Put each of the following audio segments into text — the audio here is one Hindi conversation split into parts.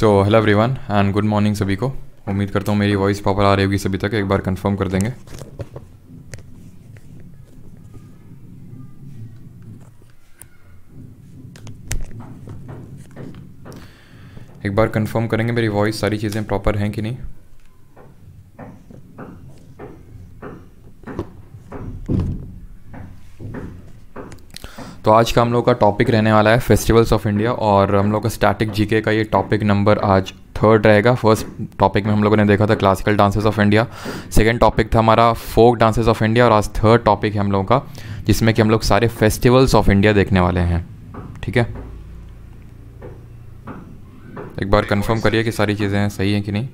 So hello everyone and good morning सभी को उम्मीद करता हूँ मेरी वॉइस प्रॉपर आ रही होगी सभी तक एक बार कंफर्म कर देंगे एक बार कंफर्म करेंगे मेरी वॉइस सारी चीज़ें प्रॉपर हैं कि नहीं तो आज का हम लोग का टॉपिक रहने वाला है फेस्टिवल्स ऑफ इंडिया और हम लोग का स्टैटिक जीके का ये टॉपिक नंबर आज थर्ड रहेगा फर्स्ट टॉपिक में हम लोगों ने देखा था classical dances of India second topic था हमारा फोक डांसेस ऑफ इंडिया और आज थर्ड टॉपिक है हम लोगों का जिसमें कि हम लोग सारे फेस्टिवल्स ऑफ इंडिया देखने वाले हैं ठीक है एक बार कंफर्म करिए कि सारी चीज़ें सही हैं कि नहीं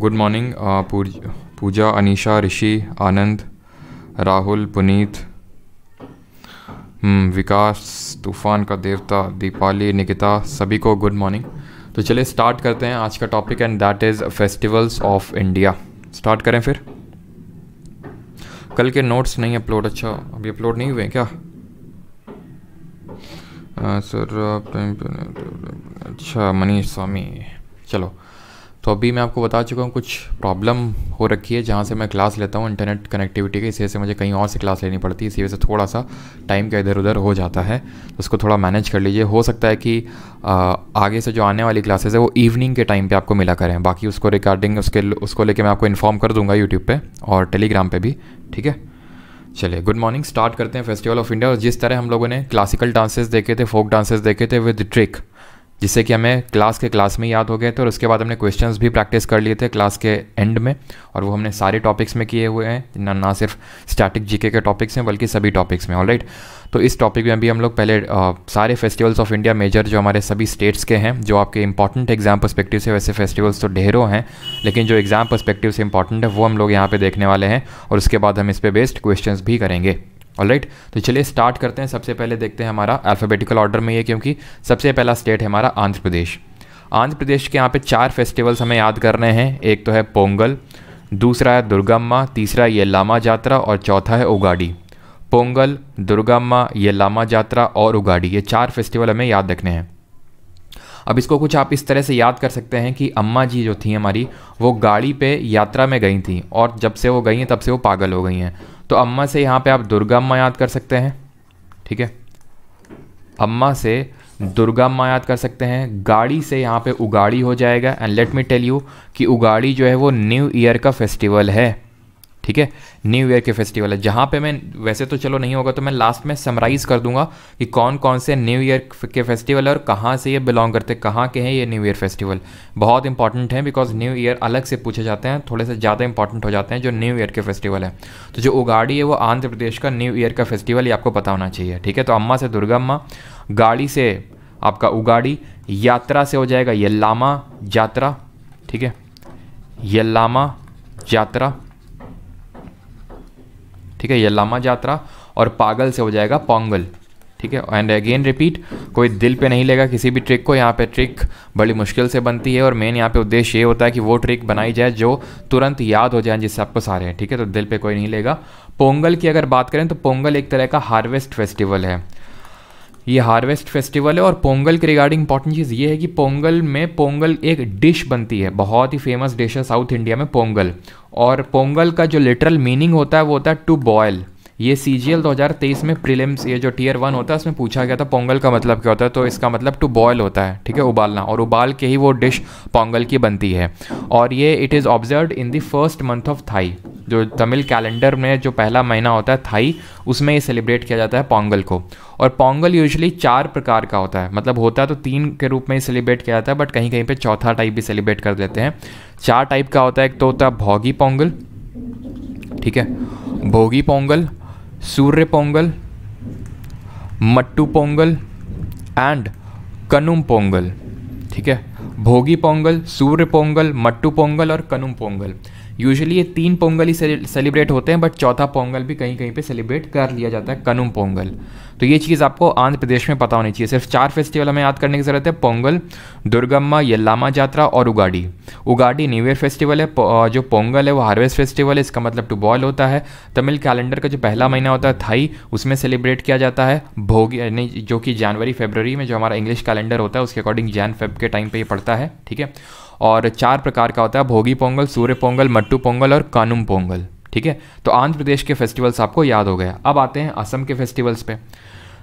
good morning Puja Anisha Rishi Anand Rahul Puneet hmm, Vikas तूफान का देवता दीपाली निकिता सभी को गुड मॉर्निंग तो चलिए स्टार्ट करते हैं आज का topic and that is festivals of India start करें फिर कल के नोट्स नहीं अपलोड अच्छा अभी अपलोड नहीं हुए क्या सर अच्छा मनीष स्वामी चलो तो अभी मैं आपको बता चुका हूँ कुछ प्रॉब्लम हो रखी है जहाँ से मैं क्लास लेता हूँ इंटरनेट कनेक्टिविटी के इस वजह से मुझे कहीं और से क्लास लेनी पड़ती है इसी वजह से थोड़ा सा टाइम का इधर उधर हो जाता है तो उसको थोड़ा मैनेज कर लीजिए हो सकता है कि आ, आगे से जो आने वाली क्लासेज है वो इवनिंग के टाइम पर आपको मिला करें बाकी उसको रिगार्डिंग उसके उसको लेकर मैं आपको इन्फॉर्म कर दूंगा यूट्यूब पर और टेलीग्राम पर भी ठीक है चलिए गुड मॉर्निंग स्टार्ट करते हैं फेस्टिवल ऑफ इंडिया और जिस तरह हम लोगों ने क्लासिकल डांसेस देखे थे फोक डांसेस देखे थे विद ट्रिक जिससे कि हमें क्लास के क्लास में याद हो गए थे और उसके बाद हमने क्वेश्चंस भी प्रैक्टिस कर लिए थे क्लास के एंड में और वो हमने सारे टॉपिक्स में किए हुए हैं ना ना सिर्फ स्टैटिक जीके के टॉपिक्स हैं बल्कि सभी टॉपिक्स में ऑलराइट तो इस टॉपिक में भी हम लोग पहले आ, सारे फेस्टिवल्स ऑफ इंडिया मेजर जो हमारे सभी स्टेट्स के हैं जो आपके इंपॉर्टेंट एग्जाम परस्पेक्टिव से वैसे फेस्टिवल्स तो ढेरों हैं लेकिन जो एग्ज़ाम परस्पेक्टिव से इंपॉर्टेंट है वो हम लोग यहाँ पर देखने वाले हैं और उसके बाद हम इस पर बेस्ड क्वेश्चन भी करेंगे राइट तो चलिए स्टार्ट करते हैं सबसे पहले देखते हैं हमारा अल्फ़ाबेटिकल ऑर्डर में ये क्योंकि सबसे पहला स्टेट है हमारा आंध्र प्रदेश आंध्र प्रदेश के यहाँ पे चार फेस्टिवल्स हमें याद करने हैं एक तो है पोंगल दूसरा है दुर्गम्मा तीसरा ये लामा जात्रा और चौथा है उगाड़ी पोंगल दुर्गम्मा ये लामा जात्रा और उगाड़ी ये चार फेस्टिवल हमें याद रखने हैं अब इसको कुछ आप इस तरह से याद कर सकते हैं कि अम्मा जी जो थी हमारी वो गाड़ी पे यात्रा में गई थी और जब से वो गई हैं तब से वो पागल हो गई हैं तो अम्मा से यहाँ पे आप दुर्गा अम्मा याद कर सकते हैं ठीक है अम्मा से दुर्गा अम्मा याद कर सकते हैं गाड़ी से यहाँ पे उगाड़ी हो जाएगा and let me tell you कि उगाड़ी जो है वो न्यू ईयर का फेस्टिवल है ठीक है न्यू ईयर के फेस्टिवल है जहाँ पे मैं वैसे तो चलो नहीं होगा तो मैं लास्ट में समराइज कर दूंगा कि कौन कौन से न्यू ईयर के फेस्टिवल है और कहाँ से ये बिलोंग करते हैं कहाँ के हैं ये न्यू ईयर फेस्टिवल बहुत इंपॉर्टेंट है बिकॉज न्यू ईयर अलग से पूछे जाते हैं थोड़े से ज़्यादा इंपॉर्टेंट हो जाते हैं जो न्यू ईयर के फेस्टिवल है तो जो उगाड़ी है वो आंध्र प्रदेश का न्यू ईयर का फेस्टिवल ये आपको पता होना चाहिए ठीक है तो अम्मा से दुर्गा अम्मा गाड़ी से आपका उगाड़ी यात्रा से हो जाएगा ये लामा यात्रा ठीक है ये लामा यात्रा ठीक है यह लामा यात्रा और पागल से हो जाएगा पोंगल ठीक है एंड अगेन रिपीट कोई दिल पे नहीं लेगा किसी भी ट्रिक को यहाँ पे ट्रिक बड़ी मुश्किल से बनती है और मेन यहाँ पे उद्देश्य ये होता है कि वो ट्रिक बनाई जाए जो तुरंत याद हो जाए जिससे आपको सारे हैं ठीक है तो दिल पे कोई नहीं लेगा पोंगल की अगर बात करें तो पोंगल एक तरह का हार्वेस्ट फेस्टिवल है ये हार्वेस्ट फेस्टिवल है और पोंगल के रिगार्डिंग इंपॉर्टेंट चीज़ ये है कि पोंगल में पोंगल एक डिश बनती है बहुत ही फेमस डिश है साउथ इंडिया में पोंगल और पोंगल का जो लिटरल मीनिंग होता है वो होता है टू बॉयल ये सी जी एल दो हज़ार तेईस में प्रिलिम्स ये जो टीयर वन होता है उसमें पूछा गया था पोंगल का मतलब क्या होता है तो इसका मतलब टू बॉयल होता है ठीक है उबालना और उबाल के ही वो डिश पोंगल की बनती है और ये it is observe in the first month of Thai जो तमिल कैलेंडर में जो पहला महीना होता है थाई उसमें ये सेलिब्रेट किया जाता है पोंगल को और पोंगल यूजली चार प्रकार का होता है मतलब होता है तो तीन के रूप में ही सेलिब्रेट किया जाता है बट कहीं कहीं पे चौथा टाइप भी सेलिब्रेट कर देते हैं चार टाइप का होता है एक तो होता है भोगी पोंगल ठीक है भोगी पोंगल सूर्य पोंगल मट्टू पोंगल एंड कनुम पोंगल ठीक है भोगी पोंगल सूर्य पोंगल मट्टू पोंगल और कनुम पोंगल यूजुअली ये तीन पोंगल ही सेलिब्रेट होते हैं बट चौथा पोंगल भी कहीं कहीं पे सेलिब्रेट कर लिया जाता है कनुम पोंगल तो ये चीज़ आपको आंध्र प्रदेश में पता होनी चाहिए सिर्फ चार फेस्टिवल हमें याद करने की ज़रूरत है पोंगल दुर्गम्मा यल्लामा जात्रा और Ugadi Ugadi new year festival है जो पोंगल है वो हार्वेस्ट फेस्टिवल है इसका मतलब टू बॉल होता है तमिल कैलेंडर का जो पहला महीना होता है थाई उसमें सेलिब्रेट किया जाता है भोग यानी जो कि जनवरी फेबररी में जो हमारा इंग्लिश कैलेंडर होता है उसके अकॉर्डिंग जैन फेब के टाइम पर ये पड़ता है ठीक है और चार प्रकार का होता है भोगी पोंगल सूर्य पोंगल मट्टू पोंगल और कानुम पोंगल ठीक है तो आंध्र प्रदेश के फेस्टिवल्स आपको याद हो गए अब आते हैं असम के फेस्टिवल्स पे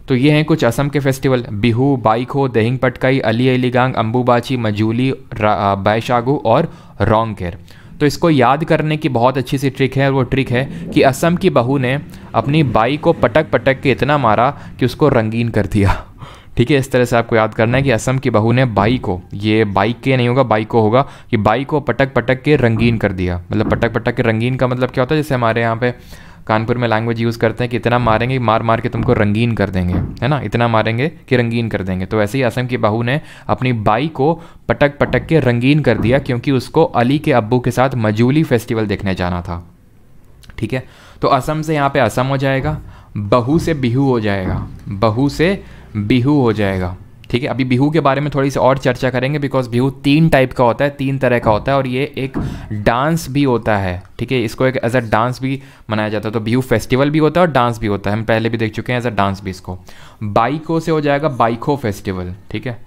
तो ये हैं कुछ असम के फेस्टिवल बिहू बाइको दहिंग पटकाई अली अलीगांग अम्बूबाची मजूली बैशागू और रोंगकेर तो इसको याद करने की बहुत अच्छी सी ट्रिक है और वो ट्रिक है कि असम की बहू ने अपनी बाई को पटक पटक के इतना मारा कि उसको रंगीन कर दिया ठीक है इस तरह से आपको याद करना है कि असम की बहू ने बाई को ये बाइक के नहीं होगा बाइक को होगा कि बाई को पटक पटक के रंगीन कर दिया मतलब पटक पटक के रंगीन का मतलब क्या होता है जैसे हमारे यहाँ पे कानपुर में लैंग्वेज यूज़ करते हैं कि इतना मारेंगे मार मार के तुमको रंगीन कर देंगे है ना इतना मारेंगे कि रंगीन कर देंगे तो वैसे ही असम की बहू ने अपनी बाई को पटक पटक के रंगीन कर दिया क्योंकि उसको अली के अब्बू के साथ मजूली फेस्टिवल देखने जाना था ठीक है तो असम से यहाँ पे असम हो जाएगा बहू से बिहू हो जाएगा बहू से बिहू हो जाएगा ठीक है अभी बिहू के बारे में थोड़ी सी और चर्चा करेंगे बिकॉज बिहू तीन टाइप का होता है तीन तरह का होता है और ये एक डांस भी होता है ठीक है इसको एक एज अ डांस भी मनाया जाता है तो बिहू फेस्टिवल भी होता है और डांस भी होता है हम पहले भी देख चुके हैं एज अ डांस भी इसको बाइको से हो जाएगा बाइको फेस्टिवल ठीक है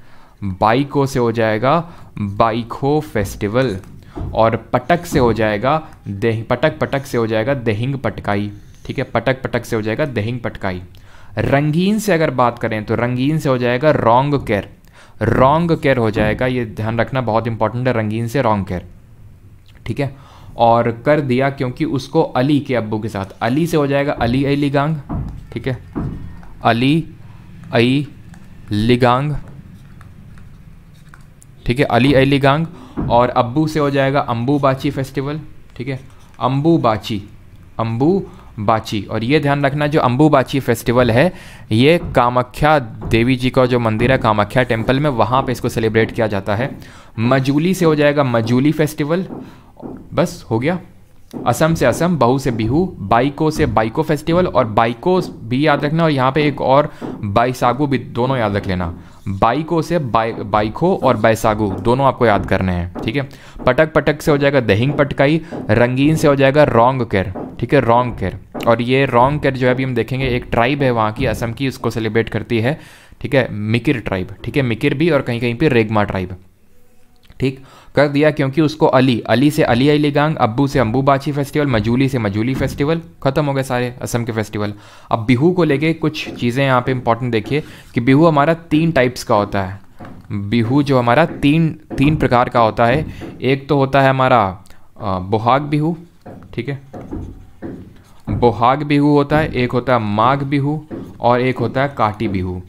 बाइको से हो जाएगा बाइको फेस्टिवल और पटक से हो जाएगा देह पटक पटक से हो जाएगा दहिंग पटकाई ठीक है पटक पटक से हो जाएगा दहिंग पटकाई रंगीन से अगर बात करें तो रंगीन से हो जाएगा रॉन्ग केयर रॉन्ग केयर हो जाएगा ये ध्यान रखना बहुत इंपॉर्टेंट है रंगीन से रॉन्ग केयर ठीक है और कर दिया क्योंकि उसको अली के अब्बू के साथ अली से हो जाएगा अली आई लिगांग ठीक है अली आई लिगांग ठीक है अली आई लिगांग और अब्बू से हो जाएगा अम्बू बाची फेस्टिवल ठीक है अम्बू बाची अम्बू बाची और ये ध्यान रखना जो अम्बूबाची फेस्टिवल है ये कामाख्या देवी जी का जो मंदिर है कामाख्या टेम्पल में वहाँ पर इसको सेलिब्रेट किया जाता है मजूली से हो जाएगा मजूली फेस्टिवल बस हो गया असम से असम बहू से बिहू बाइको से बाइको फेस्टिवल और बाइको भी याद रखना और यहाँ पे एक और बाइसागु भी दोनों याद रख लेना बाइको से बाइ बाइको और बैसागू दोनों आपको याद करने हैं ठीक है पटक पटक से हो जाएगा दहिंग पटकाई रंगीन से हो जाएगा रोंग केर ठीक है रोंग केर और ये रॉन्ग कर जो है अभी हम देखेंगे एक ट्राइब है वहाँ की असम की उसको सेलिब्रेट करती है ठीक है मिकिर ट्राइब ठीक है मिकिर भी और कहीं कहीं पर रेगमा ट्राइब ठीक कर दिया क्योंकि उसको अली अली से अली अली गांग अब्बू से अम्बूबाची फेस्टिवल मजूली से मजूली फेस्टिवल ख़त्म हो गए सारे असम के फेस्टिवल अब बिहू को लेके कुछ चीज़ें यहाँ पे इंपॉर्टेंट देखिए कि बिहू हमारा तीन टाइप्स का होता है बिहू जो हमारा तीन तीन प्रकार का होता है एक तो होता है हमारा बुहाग बिहू ठीक है बोहाग बिहू होता है एक होता है माघ बिहू और एक होता है काटी बिहू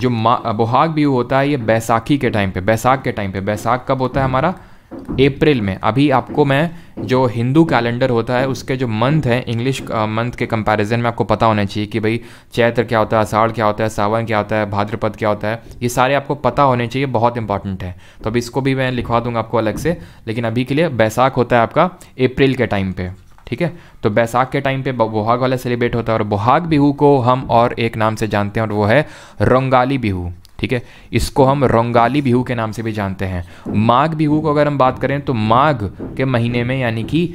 जो मा बोहाग बिहू होता है ये बैसाखी के टाइम पे बैसाख के टाइम पे बैसाख कब होता है हमारा अप्रैल में अभी आपको मैं जो हिंदू कैलेंडर होता है उसके जो मंथ हैं इंग्लिश मंथ के कंपैरिजन में आपको पता होना चाहिए कि भाई चैत्र क्या होता है आषाढ़ क्या होता है सावन क्या होता है भाद्रपद क्या होता है ये सारे आपको पता होने चाहिए बहुत इंपॉर्टेंट है तो अब इसको भी मैं लिखवा दूंगा आपको अलग से लेकिन अभी के लिए बैसाख होता है आपका अप्रैल के टाइम पर ठीक है तो बैसाख के टाइम पे बोहाग वाला सेलिब्रेट होता है और बोहाग बिहू को हम और एक नाम से जानते हैं और वो है रंगाली बिहू ठीक है इसको हम रंगाली बिहू के नाम से भी जानते हैं माघ बिहू को अगर हम बात करें तो माघ के महीने में यानी कि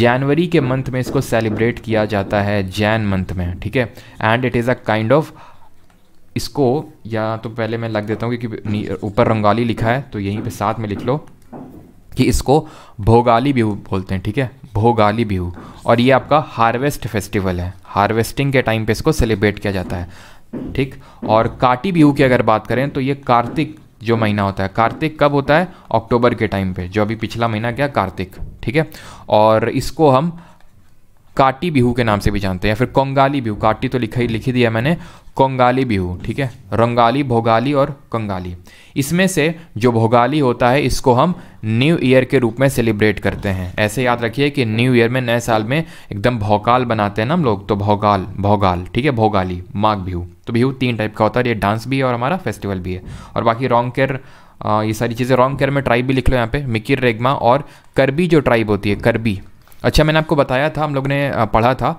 जनवरी के मंथ में इसको सेलिब्रेट किया जाता है जैन मंथ में ठीक है and it is a kind of इसको या तो पहले मैं लग देता हूँ क्योंकि ऊपर रंगाली लिखा है तो यहीं पे साथ में लिख लो कि इसको भोगाली बिहू बोलते हैं ठीक है भोगाली बिहू और ये आपका हार्वेस्ट फेस्टिवल है हार्वेस्टिंग के टाइम पे इसको सेलिब्रेट किया जाता है ठीक और काटी बिहू की अगर बात करें तो ये कार्तिक जो महीना होता है कार्तिक कब होता है अक्टूबर के टाइम पे जो अभी पिछला महीना गया कार्तिक ठीक है और इसको हम काटी बिहू के नाम से भी जानते हैं या फिर कोंगाली बिहू काटी तो लिखा ही लिखी दिया मैंने कोंगाली बिहू ठीक है रंगाली भोगाली और कंगाली इसमें से जो भोगाली होता है इसको हम न्यू ईयर के रूप में सेलिब्रेट करते हैं ऐसे याद रखिए कि न्यू ईयर में नए साल में एकदम भोकाल बनाते हैं ना हम लोग तो भोगाल भोगाल ठीक है भोगाली माघ बिहू तो बिहू तीन टाइप का होता है ये डांस भी है और हमारा फेस्टिवल भी है और बाकी रॉन्ग केयर ये सारी चीज़ें रॉन्ग केयर में ट्राइब भी लिख लो यहाँ पे मिकिर रेगमा और करबी जो ट्राइब होती है करबी अच्छा मैंने आपको बताया था हम लोग ने पढ़ा था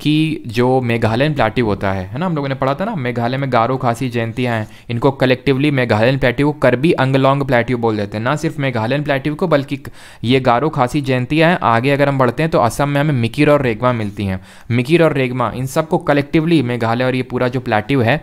कि जो मेघालयन प्लेटिव होता है है ना हम लोगों ने पढ़ा था ना मेघालय में गारो खासी जयंतियाँ हैं इनको कलेक्टिवली मेघालयन प्लेटिव को करबी अंगलोंग प्लेटिव बोल देते हैं ना सिर्फ मेघालयन प्लेटिव को बल्कि ये गारो खासी जयंतियाँ हैं आगे अगर हम बढ़ते हैं तो असम में हमें मिकिर और रेगमा मिलती हैं मिकिर और रेगमा इन सबको कलेक्टिवली मेघालय और ये पूरा जो प्लेटिव है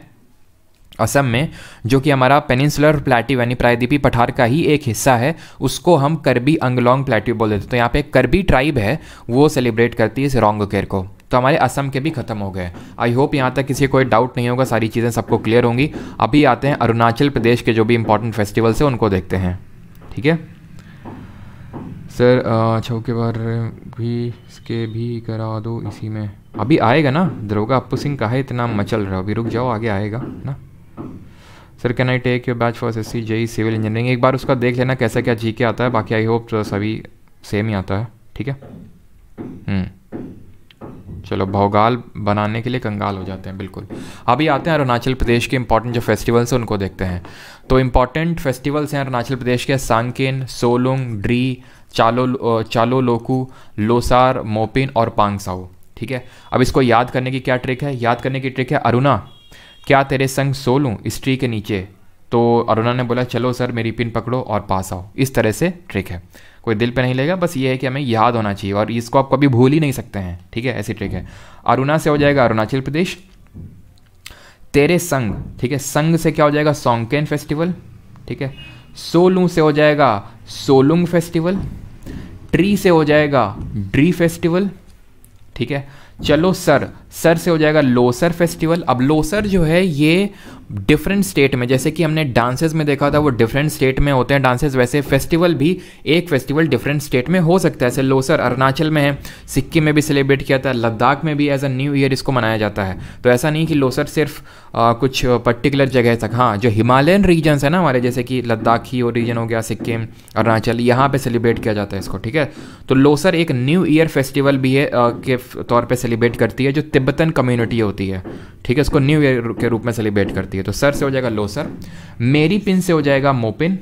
असम में जो कि हमारा पेनिनसुलर प्लेट्यू यानी प्रायद्वीपी पठार का ही एक हिस्सा है उसको हम करबी अंगलोंग प्लेट्यू बोल देते हैं तो यहाँ पे करबी ट्राइब है वो सेलिब्रेट करती है इस रोंग केयर को तो हमारे असम के भी खत्म हो गए आई होप यहाँ तक किसी कोई डाउट नहीं होगा सारी चीज़ें सबको क्लियर होंगी अभी आते हैं अरुणाचल प्रदेश के जो भी इंपॉर्टेंट फेस्टिवल्स हैं उनको देखते हैं ठीक है सर अच्छा के बार भी इसके भी करा दो इसी में अभी आएगा ना दरोगा अपू सिंह का है इतना मचल रहा अभी रुक जाओ आगे आएगा ना sir can I take your batch for S C JE civil engineering एक बार उसका देख लेना कैसा क्या जी के आता है बाकी आई होप तो सभी सेम ही आता है ठीक है हम्म। चलो भौगाल बनाने के लिए कंगाल हो जाते हैं बिल्कुल अभी आते हैं अरुणाचल प्रदेश के इंपॉर्टेंट जो फेस्टिवल्स हैं उनको देखते हैं तो इंपॉर्टेंट फेस्टिवल्स हैं अरुणाचल प्रदेश के सांकेन सोलुंग ड्री चालो चालो लोकू लोसार मोपिन और पांगसाओ ठीक है अब इसको याद करने की क्या ट्रिक है याद करने की ट्रिक है अरुणा क्या तेरे संग सो लूँ इस ट्री के नीचे तो अरुणा ने बोला चलो सर मेरी पिन पकड़ो और पास आओ इस तरह से ट्रिक है कोई दिल पे नहीं लेगा बस ये है कि हमें याद होना चाहिए और इसको आप कभी भूल ही नहीं सकते हैं ठीक है ऐसी ट्रिक है अरुणा से हो जाएगा अरुणाचल प्रदेश तेरे संग ठीक है संग से क्या हो जाएगा सोंगकेन फेस्टिवल ठीक है सोलू से हो जाएगा सोलुंग फेस्टिवल ट्री से हो जाएगा ड्री फेस्टिवल ठीक है चलो सर सर से हो जाएगा लोसर फेस्टिवल अब लोसर जो है ये डिफरेंट स्टेट में जैसे कि हमने डांसेस में देखा था वो डिफरेंट स्टेट में होते हैं डांसेस वैसे फेस्टिवल भी एक फेस्टिवल डिफरेंट स्टेट में हो सकता है जैसे लोसर अरुणाचल में है सिक्किम में भी सेलिब्रेट किया था लद्दाख में भी एज अ न्यू ईयर इसको मनाया जाता है तो ऐसा नहीं कि लोसर सिर्फ आ, कुछ पर्टिकुलर जगह तक हाँ जो हिमालयन रीजन्स है ना हमारे जैसे कि लद्दाखी और रीजन हो गया सिक्किम अरुणाचल यहाँ पर सेलिब्रेट किया जाता है इसको ठीक है तो लोसर एक न्यू ईयर फेस्टिवल भी है आ, के तौर पर सेलिब्रेट करती है जो तिब्बतन कम्युनिटी होती है ठीक है इसको न्यू ईयर के रूप में सेलिब्रेट करती है तो सर से हो जाएगा लो सर मेरी पिन से हो जाएगा मोपिन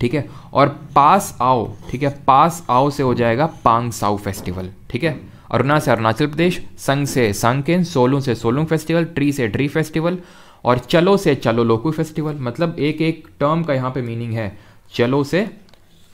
ठीक है और पास आओ ठीक है पास आओ से हो जाएगा पांग साउ फेस्टिवल ठीक है अरुणा से अरुणाचल प्रदेश संग से संगकेन सोलू से सोलूंग फेस्टिवल ट्री से ट्री फेस्टिवल और चलो से चलो लोकू फेस्टिवल मतलब एक एक टर्म का यहाँ पे मीनिंग है चलो से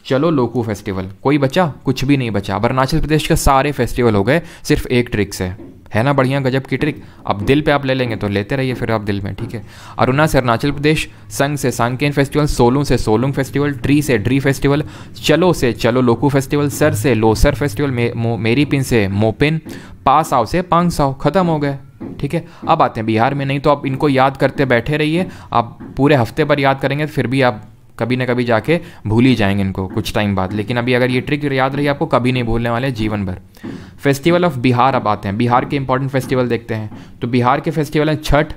चलो लोकू फेस्टिवल कोई बचा कुछ भी नहीं बचा अब अरुणाचल प्रदेश के सारे फेस्टिवल हो गए सिर्फ एक ट्रिक से है ना बढ़िया गजब की ट्रिक अब दिल पे आप ले लेंगे तो लेते रहिए फिर आप दिल में ठीक है अरुणा से अरुणाचल प्रदेश संग से सांकेन फेस्टिवल सोलू से सोलूंग फेस्टिवल ट्री से ड्री फेस्टिवल चलो से चलो लोकू फेस्टिवल सर से लोसर फेस्टिवल मे, मेरी पिन से मोपिन पास आओ से पांग साओ खत्म हो गए ठीक है अब आते हैं बिहार में नहीं तो आप इनको याद करते बैठे रहिए आप पूरे हफ्ते पर याद करेंगे फिर भी आप कभी ना कभी जाके भूल ही जाएंगे इनको कुछ टाइम बाद लेकिन अभी अगर ये ट्रिक याद रही आपको कभी नहीं भूलने वाले जीवन भर फेस्टिवल ऑफ बिहार अब आते हैं बिहार के इंपॉर्टेंट फेस्टिवल देखते हैं तो बिहार के फेस्टिवल हैं Chhath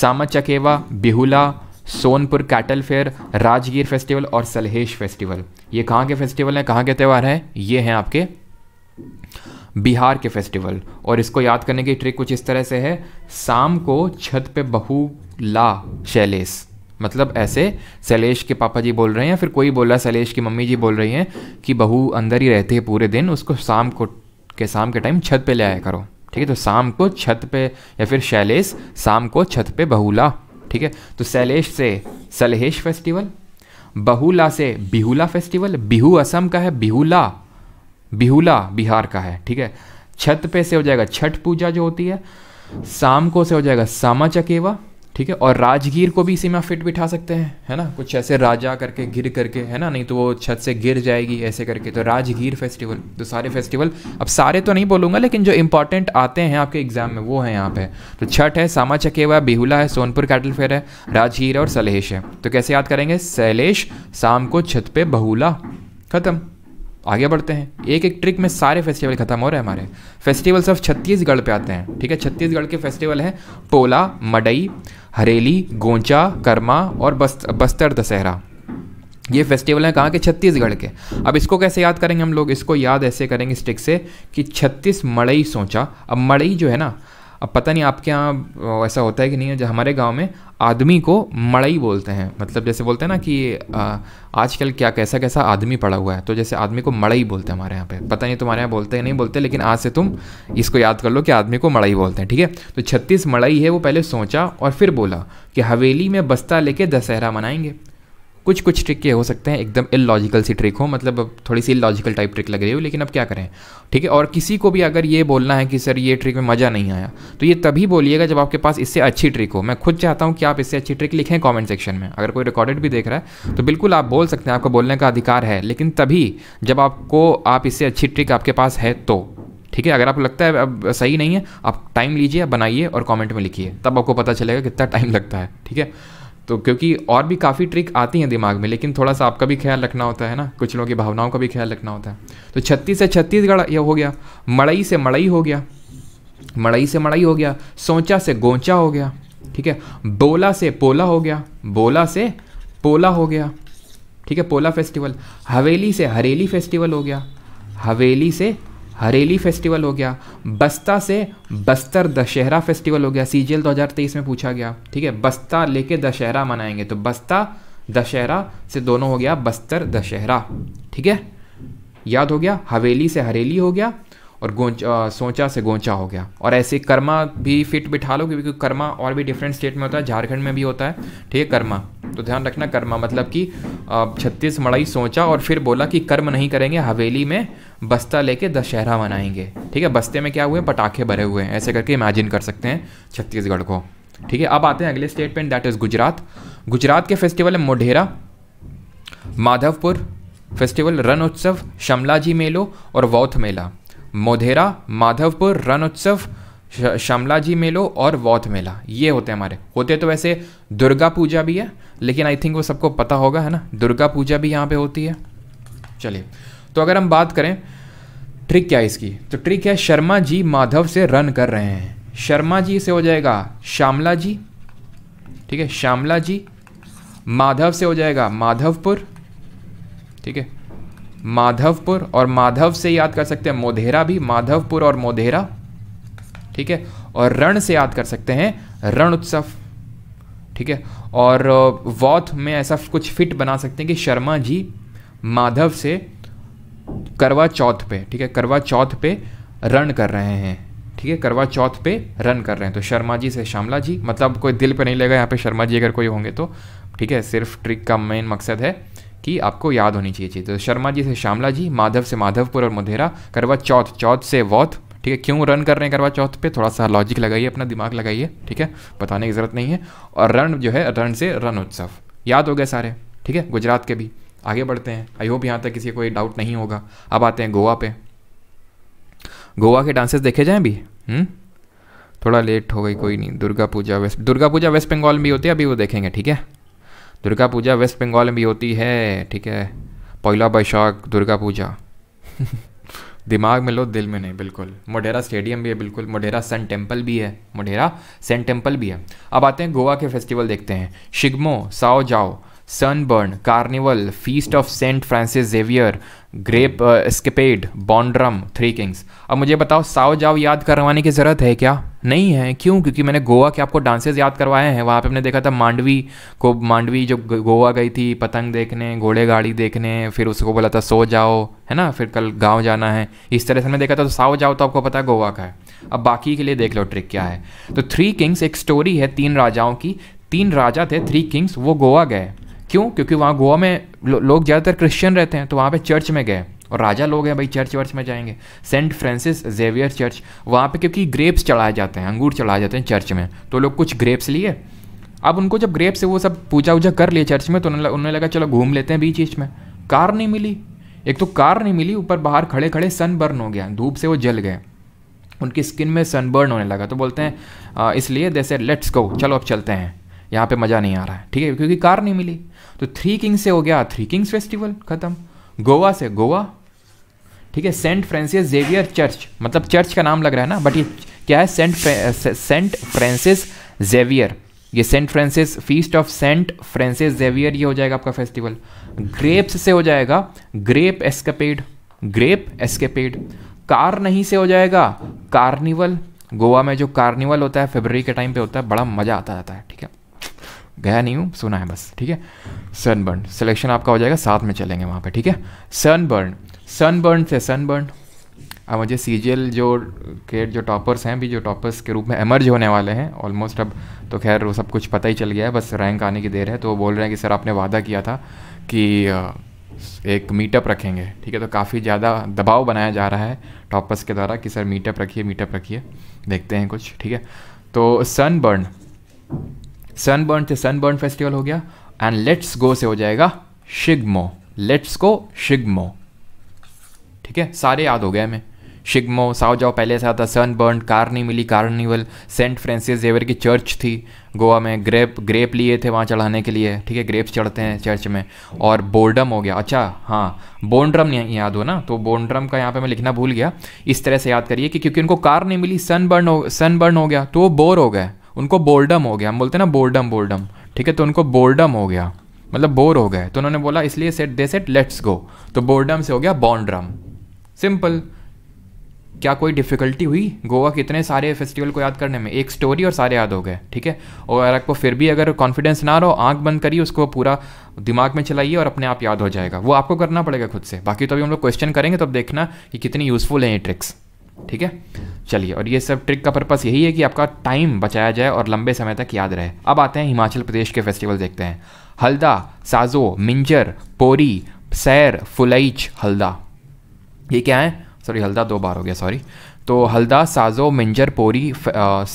Sama Chakeva Bihula Sonpur cattle fair Rajgir festival और सलहेश फेस्टिवल ये कहाँ के फेस्टिवल हैं कहाँ के त्यौहार हैं ये हैं आपके बिहार के फेस्टिवल और इसको याद करने की ट्रिक कुछ इस तरह से है शाम को छत पे बहू ला शैलेश मतलब ऐसे शैलेश के पापा जी बोल रहे हैं या फिर कोई बोल रहा है शैलेश की मम्मी जी बोल रही हैं कि बहू अंदर ही रहती है पूरे दिन उसको शाम को के शाम के टाइम छत पे ले आया करो ठीक है तो शाम को छत पे या फिर शैलेश शाम को छत पे बहूला ठीक है तो शैलेश से सलहेश फेस्टिवल बहुला से बिहुला फेस्टिवल बिहू असम का है बिहुला बिहुला बिहार का है ठीक है छत पे से हो जाएगा छठ पूजा जो होती है शाम को से हो जाएगा सामा चकेवा ठीक है और राजगीर को भी इसी में फिट बिठा सकते हैं है ना कुछ ऐसे राजा करके गिर करके है ना नहीं तो वो छत से गिर जाएगी ऐसे करके तो राजगीर फेस्टिवल तो सारे फेस्टिवल अब सारे तो नहीं बोलूंगा लेकिन जो इंपॉर्टेंट आते हैं आपके एग्जाम में वो है यहाँ पे तो छठ है सामा चकेवा है बिहुला है सोनपुर कैटल फेयर है राजगीर और सलेश है तो कैसे याद करेंगे सैलेश शाम को छत पे बहुला खत्म आगे बढ़ते हैं एक एक ट्रिक में सारे फेस्टिवल ख़त्म हो रहे हैं हमारे फेस्टिवल सिर्फ छत्तीसगढ़ पे आते हैं ठीक है छत्तीसगढ़ के फेस्टिवल हैं टोला मडई हरेली गोंचा कर्मा और बस्त, बस्तर दशहरा ये फेस्टिवल हैं कहाँ के छत्तीसगढ़ के अब इसको कैसे याद करेंगे हम लोग इसको याद ऐसे करेंगे इस ट्रिक से कि छत्तीस मड़ई सोचा अब मड़ई जो है ना अब पता नहीं आपके यहाँ ऐसा होता है कि नहीं है हमारे गाँव में आदमी को मड़ई बोलते हैं मतलब जैसे बोलते हैं ना कि आजकल क्या कैसा कैसा आदमी पड़ा हुआ है तो जैसे आदमी को मड़ई बोलते हैं हमारे यहाँ पे पता नहीं तुम्हारे यहाँ बोलते हैं नहीं बोलते लेकिन आज से तुम इसको याद कर लो कि आदमी को मड़ई बोलते हैं ठीक है तो छत्तीस मड़ई है वो पहले सोचा और फिर बोला कि हवेली में बस्ता लेके दशहरा मनाएंगे कुछ कुछ ट्रिक के हो सकते हैं एकदम इलॉजिकल सी ट्रिक हो मतलब अब थोड़ी सी इलॉजिकल टाइप ट्रिक लग रही हो लेकिन अब क्या करें ठीक है और किसी को भी अगर ये बोलना है कि सर ये ट्रिक में मज़ा नहीं आया तो ये तभी बोलिएगा जब आपके पास इससे अच्छी ट्रिक हो मैं खुद चाहता हूँ कि आप इससे अच्छी ट्रिक लिखें कॉमेंट सेक्शन में अगर कोई रिकॉर्डेड भी देख रहा है तो बिल्कुल आप बोल सकते हैं आपको बोलने का अधिकार है लेकिन तभी जब आपको आप इससे अच्छी ट्रिक आपके पास है तो ठीक है अगर आपको लगता है अब सही नहीं है आप टाइम लीजिए बनाइए और कमेंट में लिखिए तब आपको पता चलेगा कितना टाइम लगता है ठीक है तो क्योंकि और भी काफ़ी ट्रिक आती हैं दिमाग में लेकिन थोड़ा सा आपका भी ख्याल रखना होता है ना कुछ लोगों की भावनाओं का भी ख्याल रखना होता है तो छत्तीस से छत्तीसगढ़ यह हो गया मड़ई से मड़ई हो गया मड़ई से मड़ई हो गया सोचा से गोंचा हो गया ठीक है बोला से पोला हो गया बोला से पोला हो गया ठीक है पोला फेस्टिवल हवेली से हरेली फेस्टिवल हो गया हवेली से हरेली फेस्टिवल हो गया बस्ता से बस्तर दशहरा फेस्टिवल हो गया सी जी एल दो में पूछा गया ठीक है बस्ता लेके दशहरा मनाएंगे तो बस्ता दशहरा से दोनों हो गया बस्तर दशहरा ठीक है याद हो गया हवेली से हरेली हो गया और गोंचा सोचा से गोंचा हो गया और ऐसे कर्मा भी फिट बिठा लो क्योंकि कर्मा और भी डिफरेंट स्टेट में होता है झारखंड में भी होता है ठीक है कर्मा तो ध्यान रखना कर्मा मतलब कि छत्तीस मड़ई सोचा और फिर बोला कि कर्म नहीं करेंगे हवेली में बस्ता लेके दशहरा मनाएंगे ठीक है बस्ते में क्या हुए पटाखे भरे हुए हैं ऐसे करके इमेजिन कर सकते हैं छत्तीसगढ़ को ठीक है अब आते हैं अगले स्टेट पर दैट इज़ गुजरात गुजरात के फेस्टिवल है मोढेरा माधवपुर फेस्टिवल रन उत्सव शमला जी मेलो और वौथ मेला मोधेरा माधवपुर रन उत्सव शामलाजी मेलो और वौथ मेला ये होते हैं हमारे होते तो वैसे दुर्गा पूजा भी है लेकिन आई थिंक वो सबको पता होगा है ना दुर्गा पूजा भी यहाँ पे होती है चलिए तो अगर हम बात करें ट्रिक क्या है इसकी तो ट्रिक है शर्मा जी माधव से रन कर रहे हैं शर्मा जी से हो जाएगा श्यामला जी ठीक है श्यामला जी माधव से हो जाएगा माधवपुर ठीक है माधवपुर और माधव से याद कर सकते हैं मोधेरा भी माधवपुर और मोधेरा ठीक है और रण से याद कर सकते हैं रण उत्सव ठीक है और वौथ में ऐसा कुछ फिट बना सकते हैं कि शर्मा जी माधव से करवा चौथ पे ठीक है करवा चौथ पे रन कर रहे हैं ठीक है करवा चौथ पे रन कर रहे हैं तो शर्मा जी से श्यामला जी मतलब कोई दिल पे नहीं लेगा यहाँ पे शर्मा जी अगर कोई होंगे तो ठीक है सिर्फ ट्रिक का मेन मकसद है कि आपको याद होनी चाहिए चीज़ तो शर्मा जी से श्यामला जी माधव से माधवपुर और मधेरा करवा चौथ चौथ से वौथ ठीक है क्यों रन कर रहे हैं करवा चौथ पे थोड़ा सा लॉजिक लगाइए अपना दिमाग लगाइए ठीक है बताने की ज़रूरत नहीं है और रण जो है रण से रण उत्सव याद हो गए सारे ठीक है गुजरात के भी आगे बढ़ते हैं आई होप यहाँ तक किसी कोई डाउट नहीं होगा अब आते हैं गोवा पे गोवा के डांसेस देखे जाएँ भी हम्म? थोड़ा लेट हो गई कोई नहीं दुर्गा पूजा वेस्ट दुर्गा पूजा वेस्ट बंगाल में भी होती है अभी वो देखेंगे ठीक है दुर्गा पूजा वेस्ट बंगाल में भी होती है ठीक है पहला बैशाख दुर्गा पूजा दिमाग में लो दिल में नहीं बिल्कुल मोढेरा स्टेडियम भी है बिल्कुल मोढेरा सन टेम्पल भी है मोढेरा सन टेम्पल भी है अब आते हैं गोवा के फेस्टिवल देखते हैं Shigmo Sao Joao Sunburn carnival feast of Saint Francis Xavier grape escapade Bonderam three kings अब मुझे बताओ साओ जाओ याद करवाने की ज़रूरत है क्या नहीं है क्यों क्योंकि मैंने गोवा के आपको डांसेस याद करवाए हैं वहाँ पे हमने देखा था मांडवी को मांडवी जो गोवा गई थी पतंग देखने घोड़े गाड़ी देखने फिर उसको बोला था सो जाओ है ना फिर कल गाँव जाना है इस तरह से हमने देखा था तो साओ जाओ तो आपको पता है गोवा का है अब बाकी के लिए देख लो ट्रिक क्या है तो थ्री किंग्स एक स्टोरी है तीन राजाओं की तीन राजा थे थ्री किंग्स वो गोवा गए क्यों क्योंकि वहाँ गोवा में लो, लोग ज़्यादातर क्रिश्चियन रहते हैं तो वहाँ पे चर्च में गए और राजा लोग हैं भाई चर्च वर्च में जाएंगे सेंट फ्रांसिस जेवियर चर्च वहाँ पे क्योंकि ग्रेप्स चढ़ाए जाते हैं अंगूर चढ़ाए जाते हैं चर्च में तो लोग कुछ ग्रेप्स लिए अब उनको जब ग्रेप्स से वो सब पूजा वूजा कर लिए चर्च में तो उन्होंने लगा चलो घूम लेते हैं बीच बीच में कार नहीं मिली एक तो कार नहीं मिली ऊपर बाहर खड़े खड़े सनबर्न हो गया धूप से वो जल गए उनकी स्किन में सनबर्न होने लगा तो बोलते हैं इसलिए जैसे लेट्स गो चलो अब चलते हैं यहाँ पे मज़ा नहीं आ रहा है ठीक है क्योंकि कार नहीं मिली तो थ्री किंग्स से हो गया थ्री किंग्स फेस्टिवल ख़त्म गोवा से गोवा ठीक है सेंट फ्रांसिस जेवियर चर्च मतलब चर्च का नाम लग रहा है ना बट ये क्या है सेंट सेंट फ्रांसिस जेवियर ये Saint Francis feast of Saint Francis Xavier ये हो जाएगा आपका फेस्टिवल ग्रेप्स से हो जाएगा ग्रेप एस्केपेड ग्रेप एस्केपेड कार नहीं से हो जाएगा कार्निवल गोवा में जो कार्निवल होता है फेबररी के टाइम पे होता है बड़ा मज़ा आता जाता है ठीक है गया नहीं हूँ सुना है बस ठीक है सनबर्न सिलेक्शन आपका हो जाएगा साथ में चलेंगे वहाँ पे ठीक है सनबर्न सनबर्न से सनबर्न अब मुझे सी जो के जो टॉपर्स हैं भी जो टॉपर्स के रूप में एमर्ज होने वाले हैं ऑलमोस्ट अब तो खैर वो सब कुछ पता ही चल गया है बस रैंक आने की देर है तो वो बोल रहे हैं कि सर आपने वादा किया था कि एक मीटअप रखेंगे ठीक है तो काफ़ी ज़्यादा दबाव बनाया जा रहा है टॉपर्स के द्वारा कि सर मीटअप रखिए मीटअप रखिए देखते हैं कुछ ठीक है तो सनबर्न सनबर्न से सनबर्न फेस्टिवल हो गया एंड लेट्स गो से हो जाएगा शिगमो लेट्स गो शिगमो ठीक है सारे याद हो गए हमें शिगमो साउ जाओ पहले से आता सनबर्न नहीं मिली कार्निवल सेंट फ्रांसिस जेवर की चर्च थी गोवा में ग्रेप ग्रेप लिए थे वहाँ चढ़ाने के लिए ठीक है ग्रेप्स चढ़ते हैं चर्च में और बोर्डम हो गया अच्छा हाँ बोन्ड्रम याद हो ना तो बोन्ड्रम का यहाँ पे मैं लिखना भूल गया इस तरह से याद करिए कि क्योंकि उनको कार नहीं मिली सनबर्न हो सनबर्न हो गया तो वो बोर हो गए उनको बोर्डम हो गया हम बोलते हैं ना बोर्डम बोर्डम ठीक है तो उनको बोर्डम हो गया मतलब बोर हो गए तो उन्होंने बोला इसलिए set they set let's go तो बोर्डम से हो गया बॉन्ड्रम सिंपल क्या कोई डिफ़िकल्टी हुई गोवा कितने सारे फेस्टिवल को याद करने में एक स्टोरी और सारे याद हो गए ठीक है और आपको फिर भी अगर कॉन्फिडेंस ना रहो आंख बंद करिए उसको पूरा दिमाग में चलाइए और अपने आप याद हो जाएगा वो आपको करना पड़ेगा खुद से बाकी तो अभी हम लोग क्वेश्चन करेंगे तब तो देखना कि कितनी यूज़फुल है ये ट्रिक्स ठीक है चलिए और ये सब ट्रिक का पर्पस यही है कि आपका टाइम बचाया जाए और लंबे समय तक याद रहे अब आते हैं हिमाचल प्रदेश के फेस्टिवल देखते हैं हल्दा साजो मिंजर पोरी सैर फुलईच हल्दा ये क्या है सॉरी हल्दा दो बार हो गया सॉरी तो हल्दा साजो मिंजर पोरी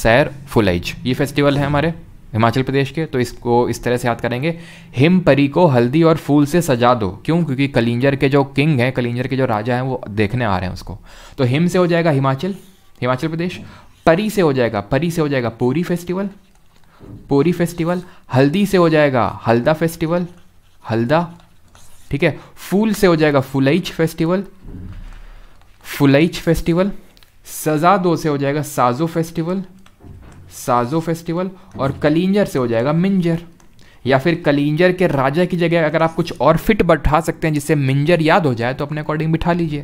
सैर फुलईच ये फेस्टिवल है हमारे हिमाचल प्रदेश के तो इसको इस तरह से याद करेंगे हिम परी को हल्दी और फूल से सजा दो क्यों क्योंकि कलिंजर के जो किंग हैं कलिंजर के जो राजा हैं वो देखने आ रहे हैं उसको तो हिम से हो जाएगा हिमाचल हिमाचल प्रदेश परी से हो जाएगा परी से हो जाएगा पूरी फेस्टिवल पूरी फेस्टिवल हल्दी से हो जाएगा हल्दा फेस्टिवल हल्दा ठीक है फूल से हो जाएगा फुलइच फेस्टिवल फुलइच फेस्टिवल सजा दो से हो जाएगा साजो फेस्टिवल साजो फेस्टिवल और कलिंजर से हो जाएगा मिंजर या फिर कलिंजर के राजा की जगह अगर आप कुछ और फिट बैठा सकते हैं जिससे मिंजर याद हो जाए तो अपने अकॉर्डिंग बिठा लीजिए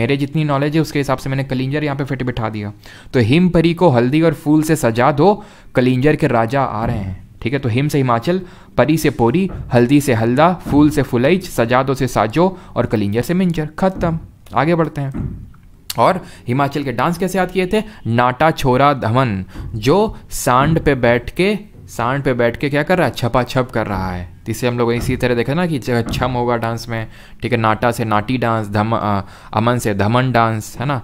मेरे जितनी नॉलेज है उसके हिसाब से मैंने कलिंजर यहाँ पे फिट बिठा दिया तो हिम परी को हल्दी और फूल से सजा दो कलिंजर के राजा आ रहे हैं ठीक है तो हिम से हिमाचल परी से पोरी हल्दी से हल्दा फूल से सजा दो से साजो और कलिंजर से मिंजर खत्म आगे बढ़ते हैं और हिमाचल के डांस कैसे याद किए थे नाटा छोरा धमन जो सांड पे बैठ के सांड पे बैठ के क्या कर रहा है छपा छप कर रहा है तीसरे हम लोग इसी तरह देखा ना कि छम होगा डांस में ठीक है नाटा से नाटी डांस धम अमन से धमन डांस है ना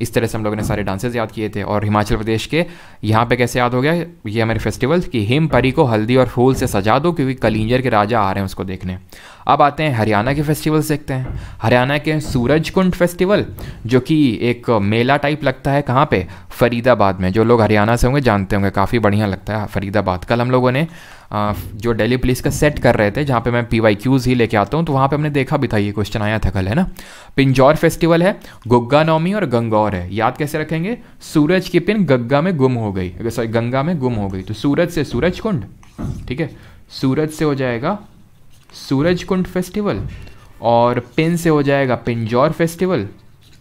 इस तरह से हम लोगों ने सारे डांसेस याद किए थे और हिमाचल प्रदेश के यहाँ पे कैसे याद हो गया ये हमारे फेस्टिवल कि हिम परी को हल्दी और फूल से सजा दो क्योंकि कलिंजर के राजा आ रहे हैं उसको देखने अब आते हैं हरियाणा के फेस्टिवल्स देखते हैं हरियाणा के सूरज कुंड फेस्टिवल जो कि एक मेला टाइप लगता है कहाँ पर फरीदाबाद में जो लोग हरियाणा से होंगे जानते होंगे काफ़ी बढ़िया लगता है फरीदाबाद कल हम लोगों ने जो डेली पुलिस का सेट कर रहे थे जहाँ पे मैं पी वाई क्यूज़ ही लेके आता हूँ तो वहाँ पे हमने देखा भी था ये क्वेश्चन आया था कल है ना पिंजौर फेस्टिवल है गुग्गा नौमी और गंगौर है याद कैसे रखेंगे सूरज की पिन गग्गा में गुम हो गई सॉरी गंगा में गुम हो गई तो सूरज से सूरज कुंड ठीक है सूरज से हो जाएगा सूरज कुंड फेस्टिवल और पिन से हो जाएगा पिंजौर फेस्टिवल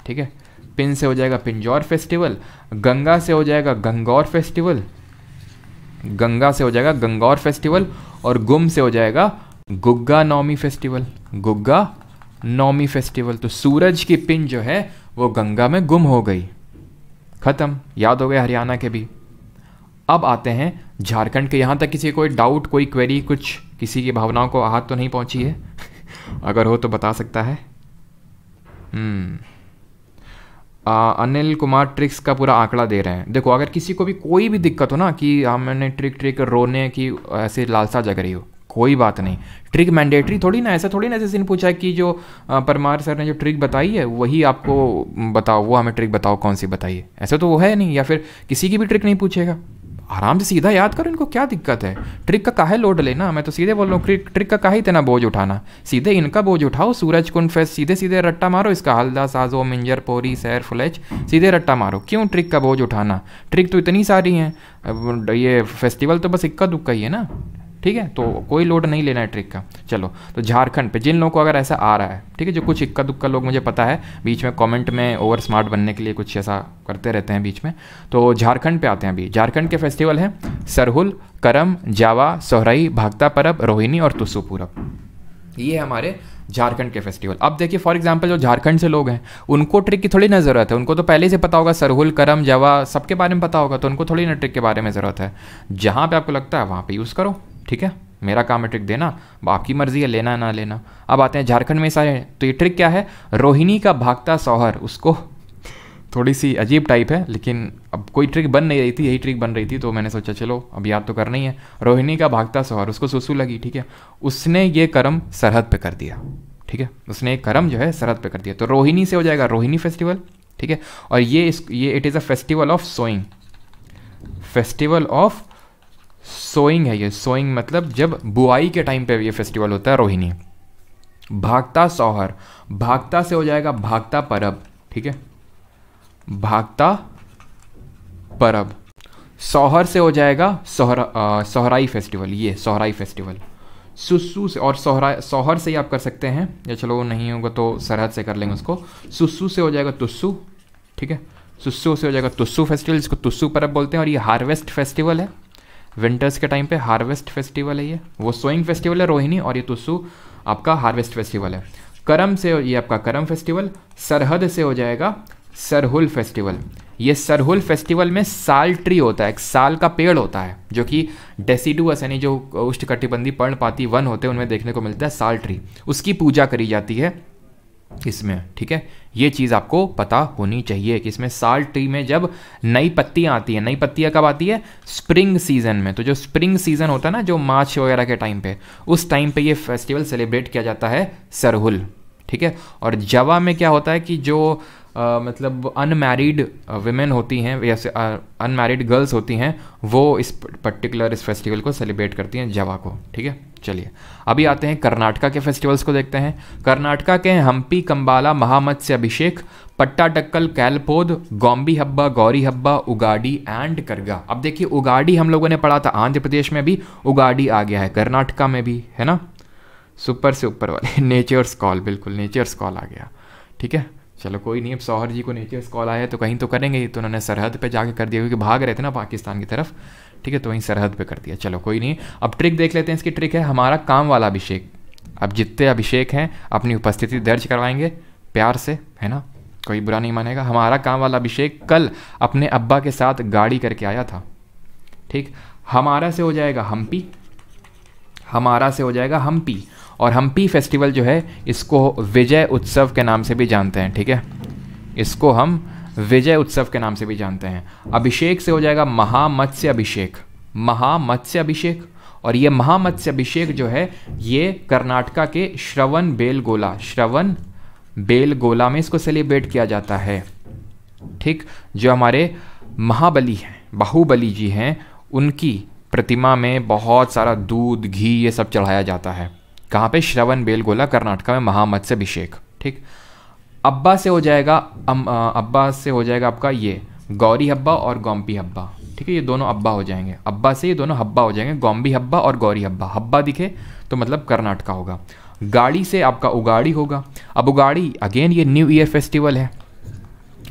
ठीक है पिन से हो जाएगा पिंजौर फेस्टिवल गंगा से हो जाएगा गंगौर फेस्टिवल गंगा से हो जाएगा गंगौर फेस्टिवल और गुम से हो जाएगा गुग्गा नौमी फेस्टिवल गुग्गा नौमी फेस्टिवल तो सूरज की पिन जो है वो गंगा में गुम हो गई ख़त्म याद हो गए हरियाणा के भी अब आते हैं झारखंड के यहाँ तक किसी कोई डाउट कोई क्वेरी कुछ किसी की भावनाओं को आहत तो नहीं पहुँची है अगर हो तो बता सकता है हम्म अनिल कुमार ट्रिक्स का पूरा आंकड़ा दे रहे हैं देखो अगर किसी को भी कोई भी दिक्कत हो ना कि हमने ट्रिक ट्रिक रोने की ऐसे लालसा जग रही हो कोई बात नहीं ट्रिक मैंडेटरी थोड़ी ना ऐसा थोड़ी ना जैसे पूछा कि जो परमार सर ने जो ट्रिक बताई है वही आपको बताओ वो हमें ट्रिक बताओ कौन सी बताइए ऐसा तो वो है नहीं या फिर किसी की भी ट्रिक नहीं पूछेगा आराम से सीधा याद करो इनको क्या दिक्कत है ट्रिक का काहे लोड लेना मैं तो सीधे बोल रहा हूँ ट्रिक का काहे इतना बोझ उठाना सीधे इनका बोझ उठाओ सूरज कुंड फैस सीधे सीधे रट्टा मारो इसका हल्दा साजो मिंजर पोरी सैर फुलेच सीधे रट्टा मारो क्यों ट्रिक का बोझ उठाना ट्रिक तो इतनी सारी हैं ये फेस्टिवल तो बस इक्का दुक्का ही है ना ठीक है तो कोई लोड नहीं लेना है ट्रिक का चलो तो झारखंड पे जिन लोगों को अगर ऐसा आ रहा है ठीक है जो कुछ इक्का दुक्का लोग मुझे पता है बीच में कमेंट में ओवर स्मार्ट बनने के लिए कुछ ऐसा करते रहते हैं बीच में तो झारखंड पे आते हैं अभी झारखंड के फेस्टिवल हैं सरहुल करम जावा सोहराई भागता परब रोहिणी और तुसु पूरब ये हमारे झारखंड के फेस्टिवल अब देखिए फॉर एग्जाम्पल जो झारखंड से लोग हैं उनको ट्रिक की थोड़ी ना ज़रूरत है उनको तो पहले से पता होगा सरहुल करम जवा सबके बारे में पता होगा तो उनको थोड़ी ना ट्रिक के बारे में ज़रूरत है जहाँ पे आपको लगता है वहाँ पे यूज़ करो ठीक है मेरा काम है ट्रिक देना आपकी मर्जी है लेना ना लेना अब आते हैं झारखंड में सारे तो ये ट्रिक क्या है रोहिणी का भागता सौहर उसको थोड़ी सी अजीब टाइप है लेकिन अब कोई ट्रिक बन नहीं रही थी यही ट्रिक बन रही थी तो मैंने सोचा चलो अब याद तो करना ही है रोहिणी का भागता सौहर उसको सुसु लगी ठीक है उसने ये कर्म सरहद पे कर दिया ठीक है उसने एक कर्म जो है सरहद पे कर दिया तो रोहिणी से हो जाएगा रोहिणी फेस्टिवल ठीक है और ये इस, ये it is a festival of sowing festival of sowing है ये सोइंग मतलब जब बुआई के टाइम पे ये फेस्टिवल होता है रोहिणी भागता सौहर भागता से हो जाएगा भागता परब ठीक है भागता परब सौहर से हो जाएगा सोहरा सोहराई फेस्टिवल ये सोहराई फेस्टिवल सुसु से और सोहरा सोहर से ही आप कर सकते हैं या चलो नहीं होगा तो सरहद से कर लेंगे उसको सुसु से हो जाएगा तुस्सू ठीक है सुसु से हो जाएगा तुस्सू फेस्टिवल जिसको तुस्सू परब बोलते हैं और ये हार्वेस्ट फेस्टिवल है विंटर्स के टाइम पे हार्वेस्ट फेस्टिवल है ये वो सोइंग फेस्टिवल है रोहिणी और ये तुस्सू आपका हार्वेस्ट फेस्टिवल है करम से ये आपका करम फेस्टिवल सरहद से हो जाएगा सरहुल फेस्टिवल ये सरहुल फेस्टिवल में साल ट्री होता है एक साल का पेड़ होता है जो कि डेसीडुअस यानी जो उष्णकटिबंधी पर्णपाती वन होते हैं उनमें देखने को मिलता है साल ट्री उसकी पूजा करी जाती है इसमें ठीक है ये चीज़ आपको पता होनी चाहिए कि इसमें साल ट्री में जब नई पत्तियाँ आती हैं नई पत्तियाँ कब आती है स्प्रिंग सीजन में तो जो स्प्रिंग सीजन होता है ना जो मार्च वगैरह के टाइम पे उस टाइम पे ये फेस्टिवल सेलिब्रेट किया जाता है सरहुल ठीक है और जवा में क्या होता है कि जो मतलब अनमैरिड वेमेन होती हैं या अनमैरिड गर्ल्स होती हैं वो इस पर्टिकुलर इस फेस्टिवल को सेलिब्रेट करती हैं जवा को ठीक है चलिए अभी आते हैं कर्नाटका के फेस्टिवल्स को देखते हैं कर्नाटका के हम्पी कंबाला महामत्स्य अभिषेक पट्टा टक्कल कैलपोद गोम्बी हब्बा गौरी हब्बा उगाडी एंड करगा अब देखिए उगाडी हम लोगों ने पढ़ा था आंध्र प्रदेश में भी उगाडी आ गया है कर्नाटका में भी है ना सुपर से ऊपर वाले नेचर्स कॉल बिल्कुल नेचर्स कॉल आ गया ठीक है चलो कोई नहीं अब सौहर जी को नेचर्स कॉल आया तो कहीं तो करेंगे ही तो उन्होंने सरहद पे जाके कर दिया क्योंकि भाग रहे थे ना पाकिस्तान की तरफ ठीक है तो वहीं सरहद पे कर दिया चलो कोई नहीं अब ट्रिक देख लेते हैं इसकी ट्रिक है हमारा काम वाला अभिषेक अब जितने अभिषेक हैं अपनी उपस्थिति दर्ज करवाएंगे प्यार से है ना कोई बुरा नहीं मानेगा हमारा काम वाला अभिषेक कल अपने अब्बा के साथ गाड़ी करके आया था ठीक हमारा से हो जाएगा हम्पी हमारा से हो जाएगा हम्पी और हम्पी फेस्टिवल जो है इसको विजय उत्सव के नाम से भी जानते हैं ठीक है इसको हम विजय उत्सव के नाम से भी जानते हैं अभिषेक से हो जाएगा महामत्स्य अभिषेक महामत्स्य अभिषेक और ये महामत्स्य अभिषेक जो है ये कर्नाटका के श्रवण बेलगोला श्रवण बेलगोला में इसको सेलिब्रेट किया जाता है ठीक जो हमारे महाबली हैं बाहुबली जी हैं उनकी प्रतिमा में बहुत सारा दूध घी ये सब चढ़ाया जाता है कहाँ पे श्रवण बेलगोला कर्नाटका में महामत्स्य अभिषेक ठीक अब्बा से हो जाएगा अम, अब्बा से हो जाएगा आपका ये गौरी हब्बा और गोम्पी हब्बा ठीक है ये दोनों अब्बा हो जाएंगे अब्बा से ये दोनों हब्बा हो जाएंगे गोम्बी हब्बा और गौरी हब्बा हब्बा दिखे तो मतलब कर्नाटका होगा गाड़ी से आपका उगाड़ी होगा अब उगाड़ी अगेन ये न्यू ईयर फेस्टिवल है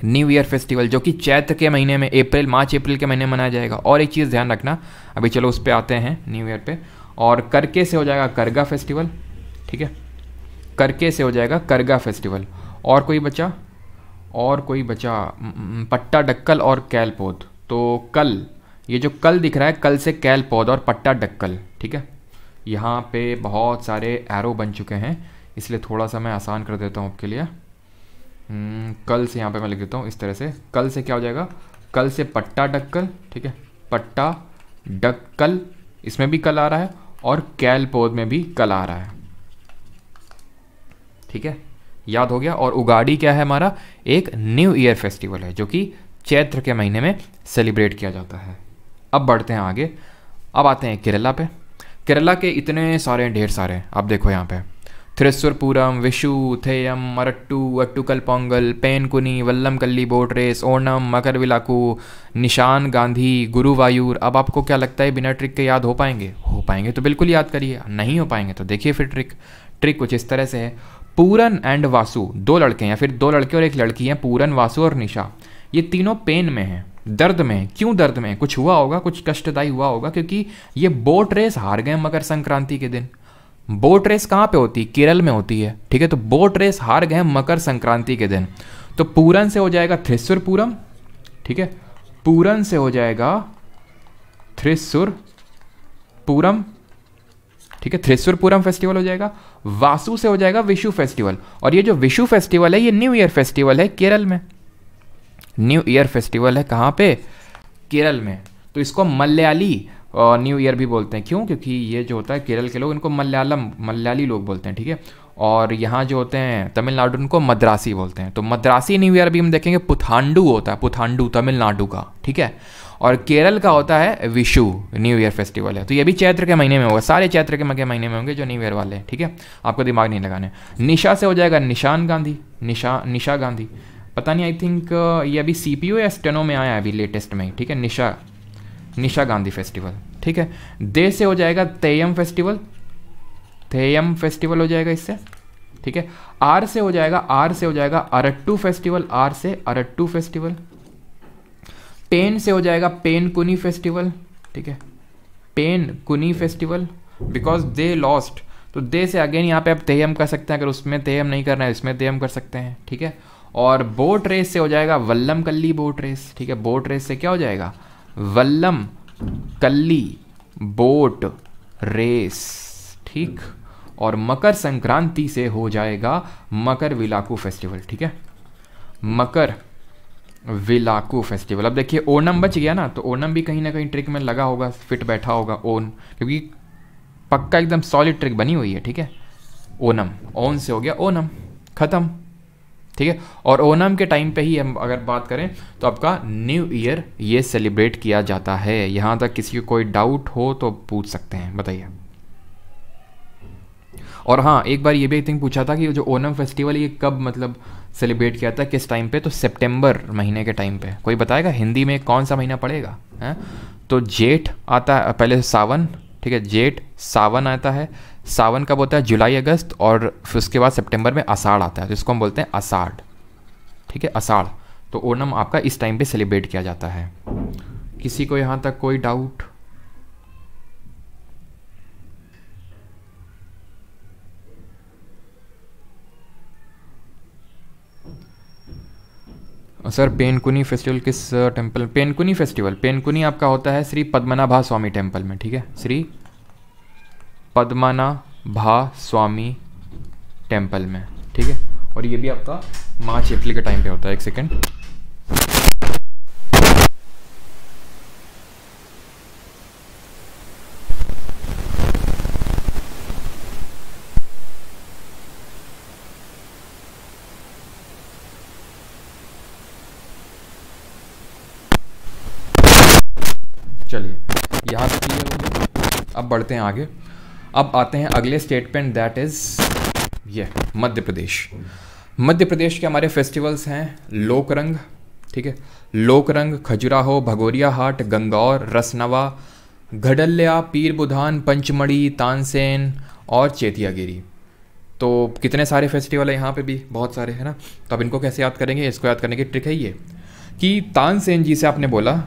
न्यू ईयर फेस्टिवल जो कि चैत्र के महीने में अप्रैल मार्च अप्रैल के महीने में मनाया जाएगा और एक चीज़ ध्यान रखना अभी चलो उस पर आते हैं न्यू ईयर पर और करके से हो जाएगा करगा फेस्टिवल ठीक है करके से हो जाएगा करगा फेस्टिवल और कोई बचा और कोई बचा पट्टा डक्कल और कैल पौध तो कल ये जो कल दिख रहा है कल से कैल पौध और पट्टा डक्कल ठीक है यहाँ पे बहुत सारे एरो बन चुके हैं इसलिए थोड़ा सा मैं आसान कर देता हूँ आपके लिए हम्म, कल से यहाँ पे मैं लिख देता हूँ इस तरह से कल से क्या हो जाएगा कल से पट्टा डक्कल ठीक है पट्टा डक्कल इसमें भी कल आ रहा है और कैल पौध में भी कल आ रहा है ठीक है याद हो गया और उगाड़ी क्या है हमारा एक न्यू ईयर फेस्टिवल है जो कि चैत्र के महीने में सेलिब्रेट किया जाता है अब बढ़ते हैं आगे अब आते हैं केरला पे केरला के इतने सारे ढेर सारे आप देखो यहाँ पे थ्रिस्वरपुरम विशु थेयम मरट्टू अट्टुकल पोंगल पेनकुनी वल्लम कल्ली बोट रेस ओणम मकरविलाकू निशान गांधी गुरुवायूर अब आपको क्या लगता है बिना ट्रिक के याद हो पाएंगे हो पाएंगे तो बिल्कुल याद करिए नहीं हो पाएंगे तो देखिए फिर ट्रिक ट्रिक कुछ इस तरह से है पूरन एंड वासु दो लड़के हैं फिर दो लड़के और एक लड़की हैं पूरन वासु और निशा ये तीनों पेन में हैं दर्द में क्यों दर्द में कुछ हुआ होगा कुछ कष्टदायी हुआ होगा क्योंकि ये बोट रेस हार गए मकर संक्रांति के दिन बोट रेस कहाँ पे होती है केरल में होती है ठीक है तो बोट रेस हार गए मकर संक्रांति के दिन तो पूरन से हो जाएगा थ्रिसुर पूरम ठीक है पूरन से हो जाएगा थ्रिसुर पूरम ठीक है थ्रिसुर पूरम फेस्टिवल हो जाएगा वासु से हो जाएगा विशु फेस्टिवल और ये जो विशु फेस्टिवल है ये न्यू ईयर फेस्टिवल है केरल में न्यू ईयर फेस्टिवल है कहाँ पे केरल में तो इसको मलयाली न्यू ईयर भी बोलते हैं क्यों क्योंकि ये जो होता है केरल के लोग इनको मलयालम मलयाली लोग बोलते हैं ठीक है और यहाँ जो होते हैं तमिलनाडु उनको मद्रासी बोलते हैं तो मद्रासी न्यू ईयर भी हम देखेंगे पुथांडू होता है पुथांडू तमिलनाडु का ठीक है और केरल का होता है विशु न्यू ईयर फेस्टिवल है तो ये भी चैत्र के महीने में होगा सारे चैत्र के महीने में होंगे जो न्यू ईयर वाले हैं ठीक है आपको दिमाग नहीं लगाने निशा से हो जाएगा निशान गांधी निशा निशा गांधी पता नहीं आई थिंक ये अभी सी या स्टेनो e में आया है अभी लेटेस्ट में ठीक है निशा निशा गांधी फेस्टिवल ठीक है दे से हो जाएगा तेयम फेस्टिवल थेयम फेस्टिवल हो जाएगा इससे ठीक है आर से हो जाएगा आर से हो जाएगा अरट्टू फेस्टिवल आर से अरट्टू फेस्टिवल पेन से हो जाएगा पेन कुनी फेस्टिवल ठीक है पेन कुनी फेस्टिवल बिकॉज दे लॉस्ट तो दे से अगेन यहाँ पे आप तेयम कर सकते हैं अगर उसमें तेयम नहीं करना है इसमें तेयम कर सकते हैं ठीक है और बोट रेस से हो जाएगा वल्लम कल्ली बोट रेस ठीक है बोट रेस से क्या हो जाएगा वल्लम कल्ली बोट रेस ठीक और मकर संक्रांति से हो जाएगा मकर विलाकू फेस्टिवल ठीक है मकर विलाकू फेस्टिवल अब देखिए ओनम बच गया ना तो ओनम भी कहीं ना कहीं ट्रिक में लगा होगा फिट बैठा होगा ओन क्योंकि पक्का एकदम सॉलिड ट्रिक बनी हुई है ठीक है ओनम ओन से हो गया ओनम ख़त्म ठीक है और ओनम के टाइम पे ही हम अगर बात करें तो आपका न्यू ईयर ये सेलिब्रेट किया जाता है यहाँ तक किसी को कोई डाउट हो तो पूछ सकते हैं बताइए और हाँ एक बार ये भी आई थिंक पूछा था कि जो ओनम फेस्टिवल ये कब मतलब सेलिब्रेट किया था किस टाइम पे तो सितंबर महीने के टाइम पे कोई बताएगा हिंदी में कौन सा महीना पड़ेगा है तो जेठ आता है पहले सावन ठीक है जेठ सावन आता है सावन कब होता है जुलाई अगस्त और फिर उसके बाद सितंबर में आषाढ़ आता है तो इसको हम बोलते हैं आषाढ़ ठीक है आषाढ़ तो ओणम आपका इस टाइम पे सेलिब्रेट किया जाता है किसी को यहाँ तक कोई डाउट सर पेनकुनी फेस्टिवल किस temple uh, Painkuni festival Painkuni आपका होता है श्री पद्मनाभा स्वामी टेम्पल में ठीक है श्री पद्माना भा स्वामी टेम्पल में ठीक है और ये भी आपका मार्च अप्रैल के टाइम पे होता है एक सेकेंड चलिए यहाँ पे अब बढ़ते हैं आगे अब आते हैं अगले स्टेटमेंट दैट इज़ ये मध्य प्रदेश मध्य प्रदेश के हमारे फेस्टिवल्स हैं लोक रंग ठीक है लोक रंग खजुराहो भगोरिया हाट गंगौर रसनवा घडल्या पीर बुधान पंचमढ़ी तानसेन और चेतियागिरी तो कितने सारे फेस्टिवल है यहाँ पे भी बहुत सारे है ना तो अब इनको कैसे याद करेंगे इसको याद करने की ट्रिक है ये कि तानसेन जी से आपने बोला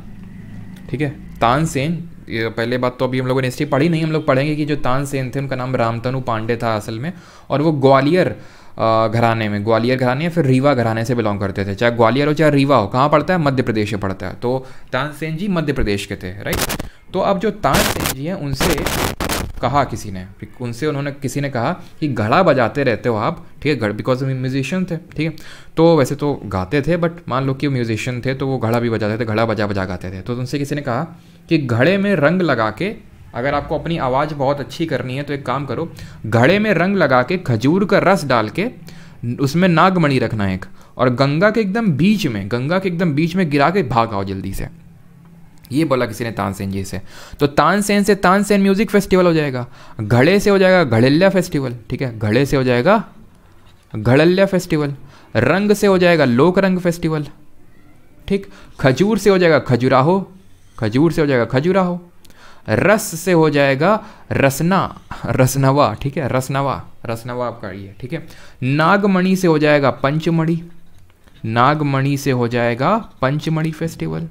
ठीक है तानसेन पहले बात तो अभी हम लोगों ने हिस्ट्री पढ़ी नहीं हम लोग पढ़ेंगे कि जो तानसेन थे उनका नाम रामतनु पांडे था असल में और वो ग्वालियर घराने में ग्वालियर घराने या फिर रीवा घराने से बिलोंग करते थे चाहे ग्वालियर हो चाहे रीवा हो कहाँ पड़ता है मध्य प्रदेश में पड़ता है तो तानसेन जी मध्य प्रदेश के थे राइट तो अब जो तानसेन जी हैं उनसे कहा किसी ने उनसे उन्होंने किसी ने कहा कि घड़ा बजाते रहते हो आप ठीक है घड़ बिकॉज म्यूजिशियन थे ठीक है तो वैसे तो गाते थे बट मान लो कि म्यूजिशियन थे तो वो घड़ा भी बजाते थे घड़ा बजा बजा गाते थे तो उनसे किसी ने कहा कि घड़े में रंग लगा के अगर आपको अपनी आवाज़ बहुत अच्छी करनी है तो एक काम करो घड़े में रंग लगा के खजूर का रस डाल के उसमें नागमणि रखना एक और गंगा के एकदम बीच में गंगा के एकदम बीच में गिरा के भाग आओ जल्दी से ये बोला किसी ने तानसेन जी से तो तानसेन से तानसेन म्यूज़िक फेस्टिवल हो जाएगा घड़े से हो जाएगा घड़ेल्या फेस्टिवल ठीक है घड़े से हो जाएगा घड़ल्या फेस्टिवल रंग से हो जाएगा लोक रंग फेस्टिवल ठीक खजूर से हो जाएगा खजुराहो खजूर से हो जाएगा खजुराहो रस से हो जाएगा रसना रसनवा ठीक है रसनवा रसनवा आपका ये ठीक है नागमणि से हो जाएगा पंचमणि नागमणि से हो जाएगा पंचमणि फेस्टिवल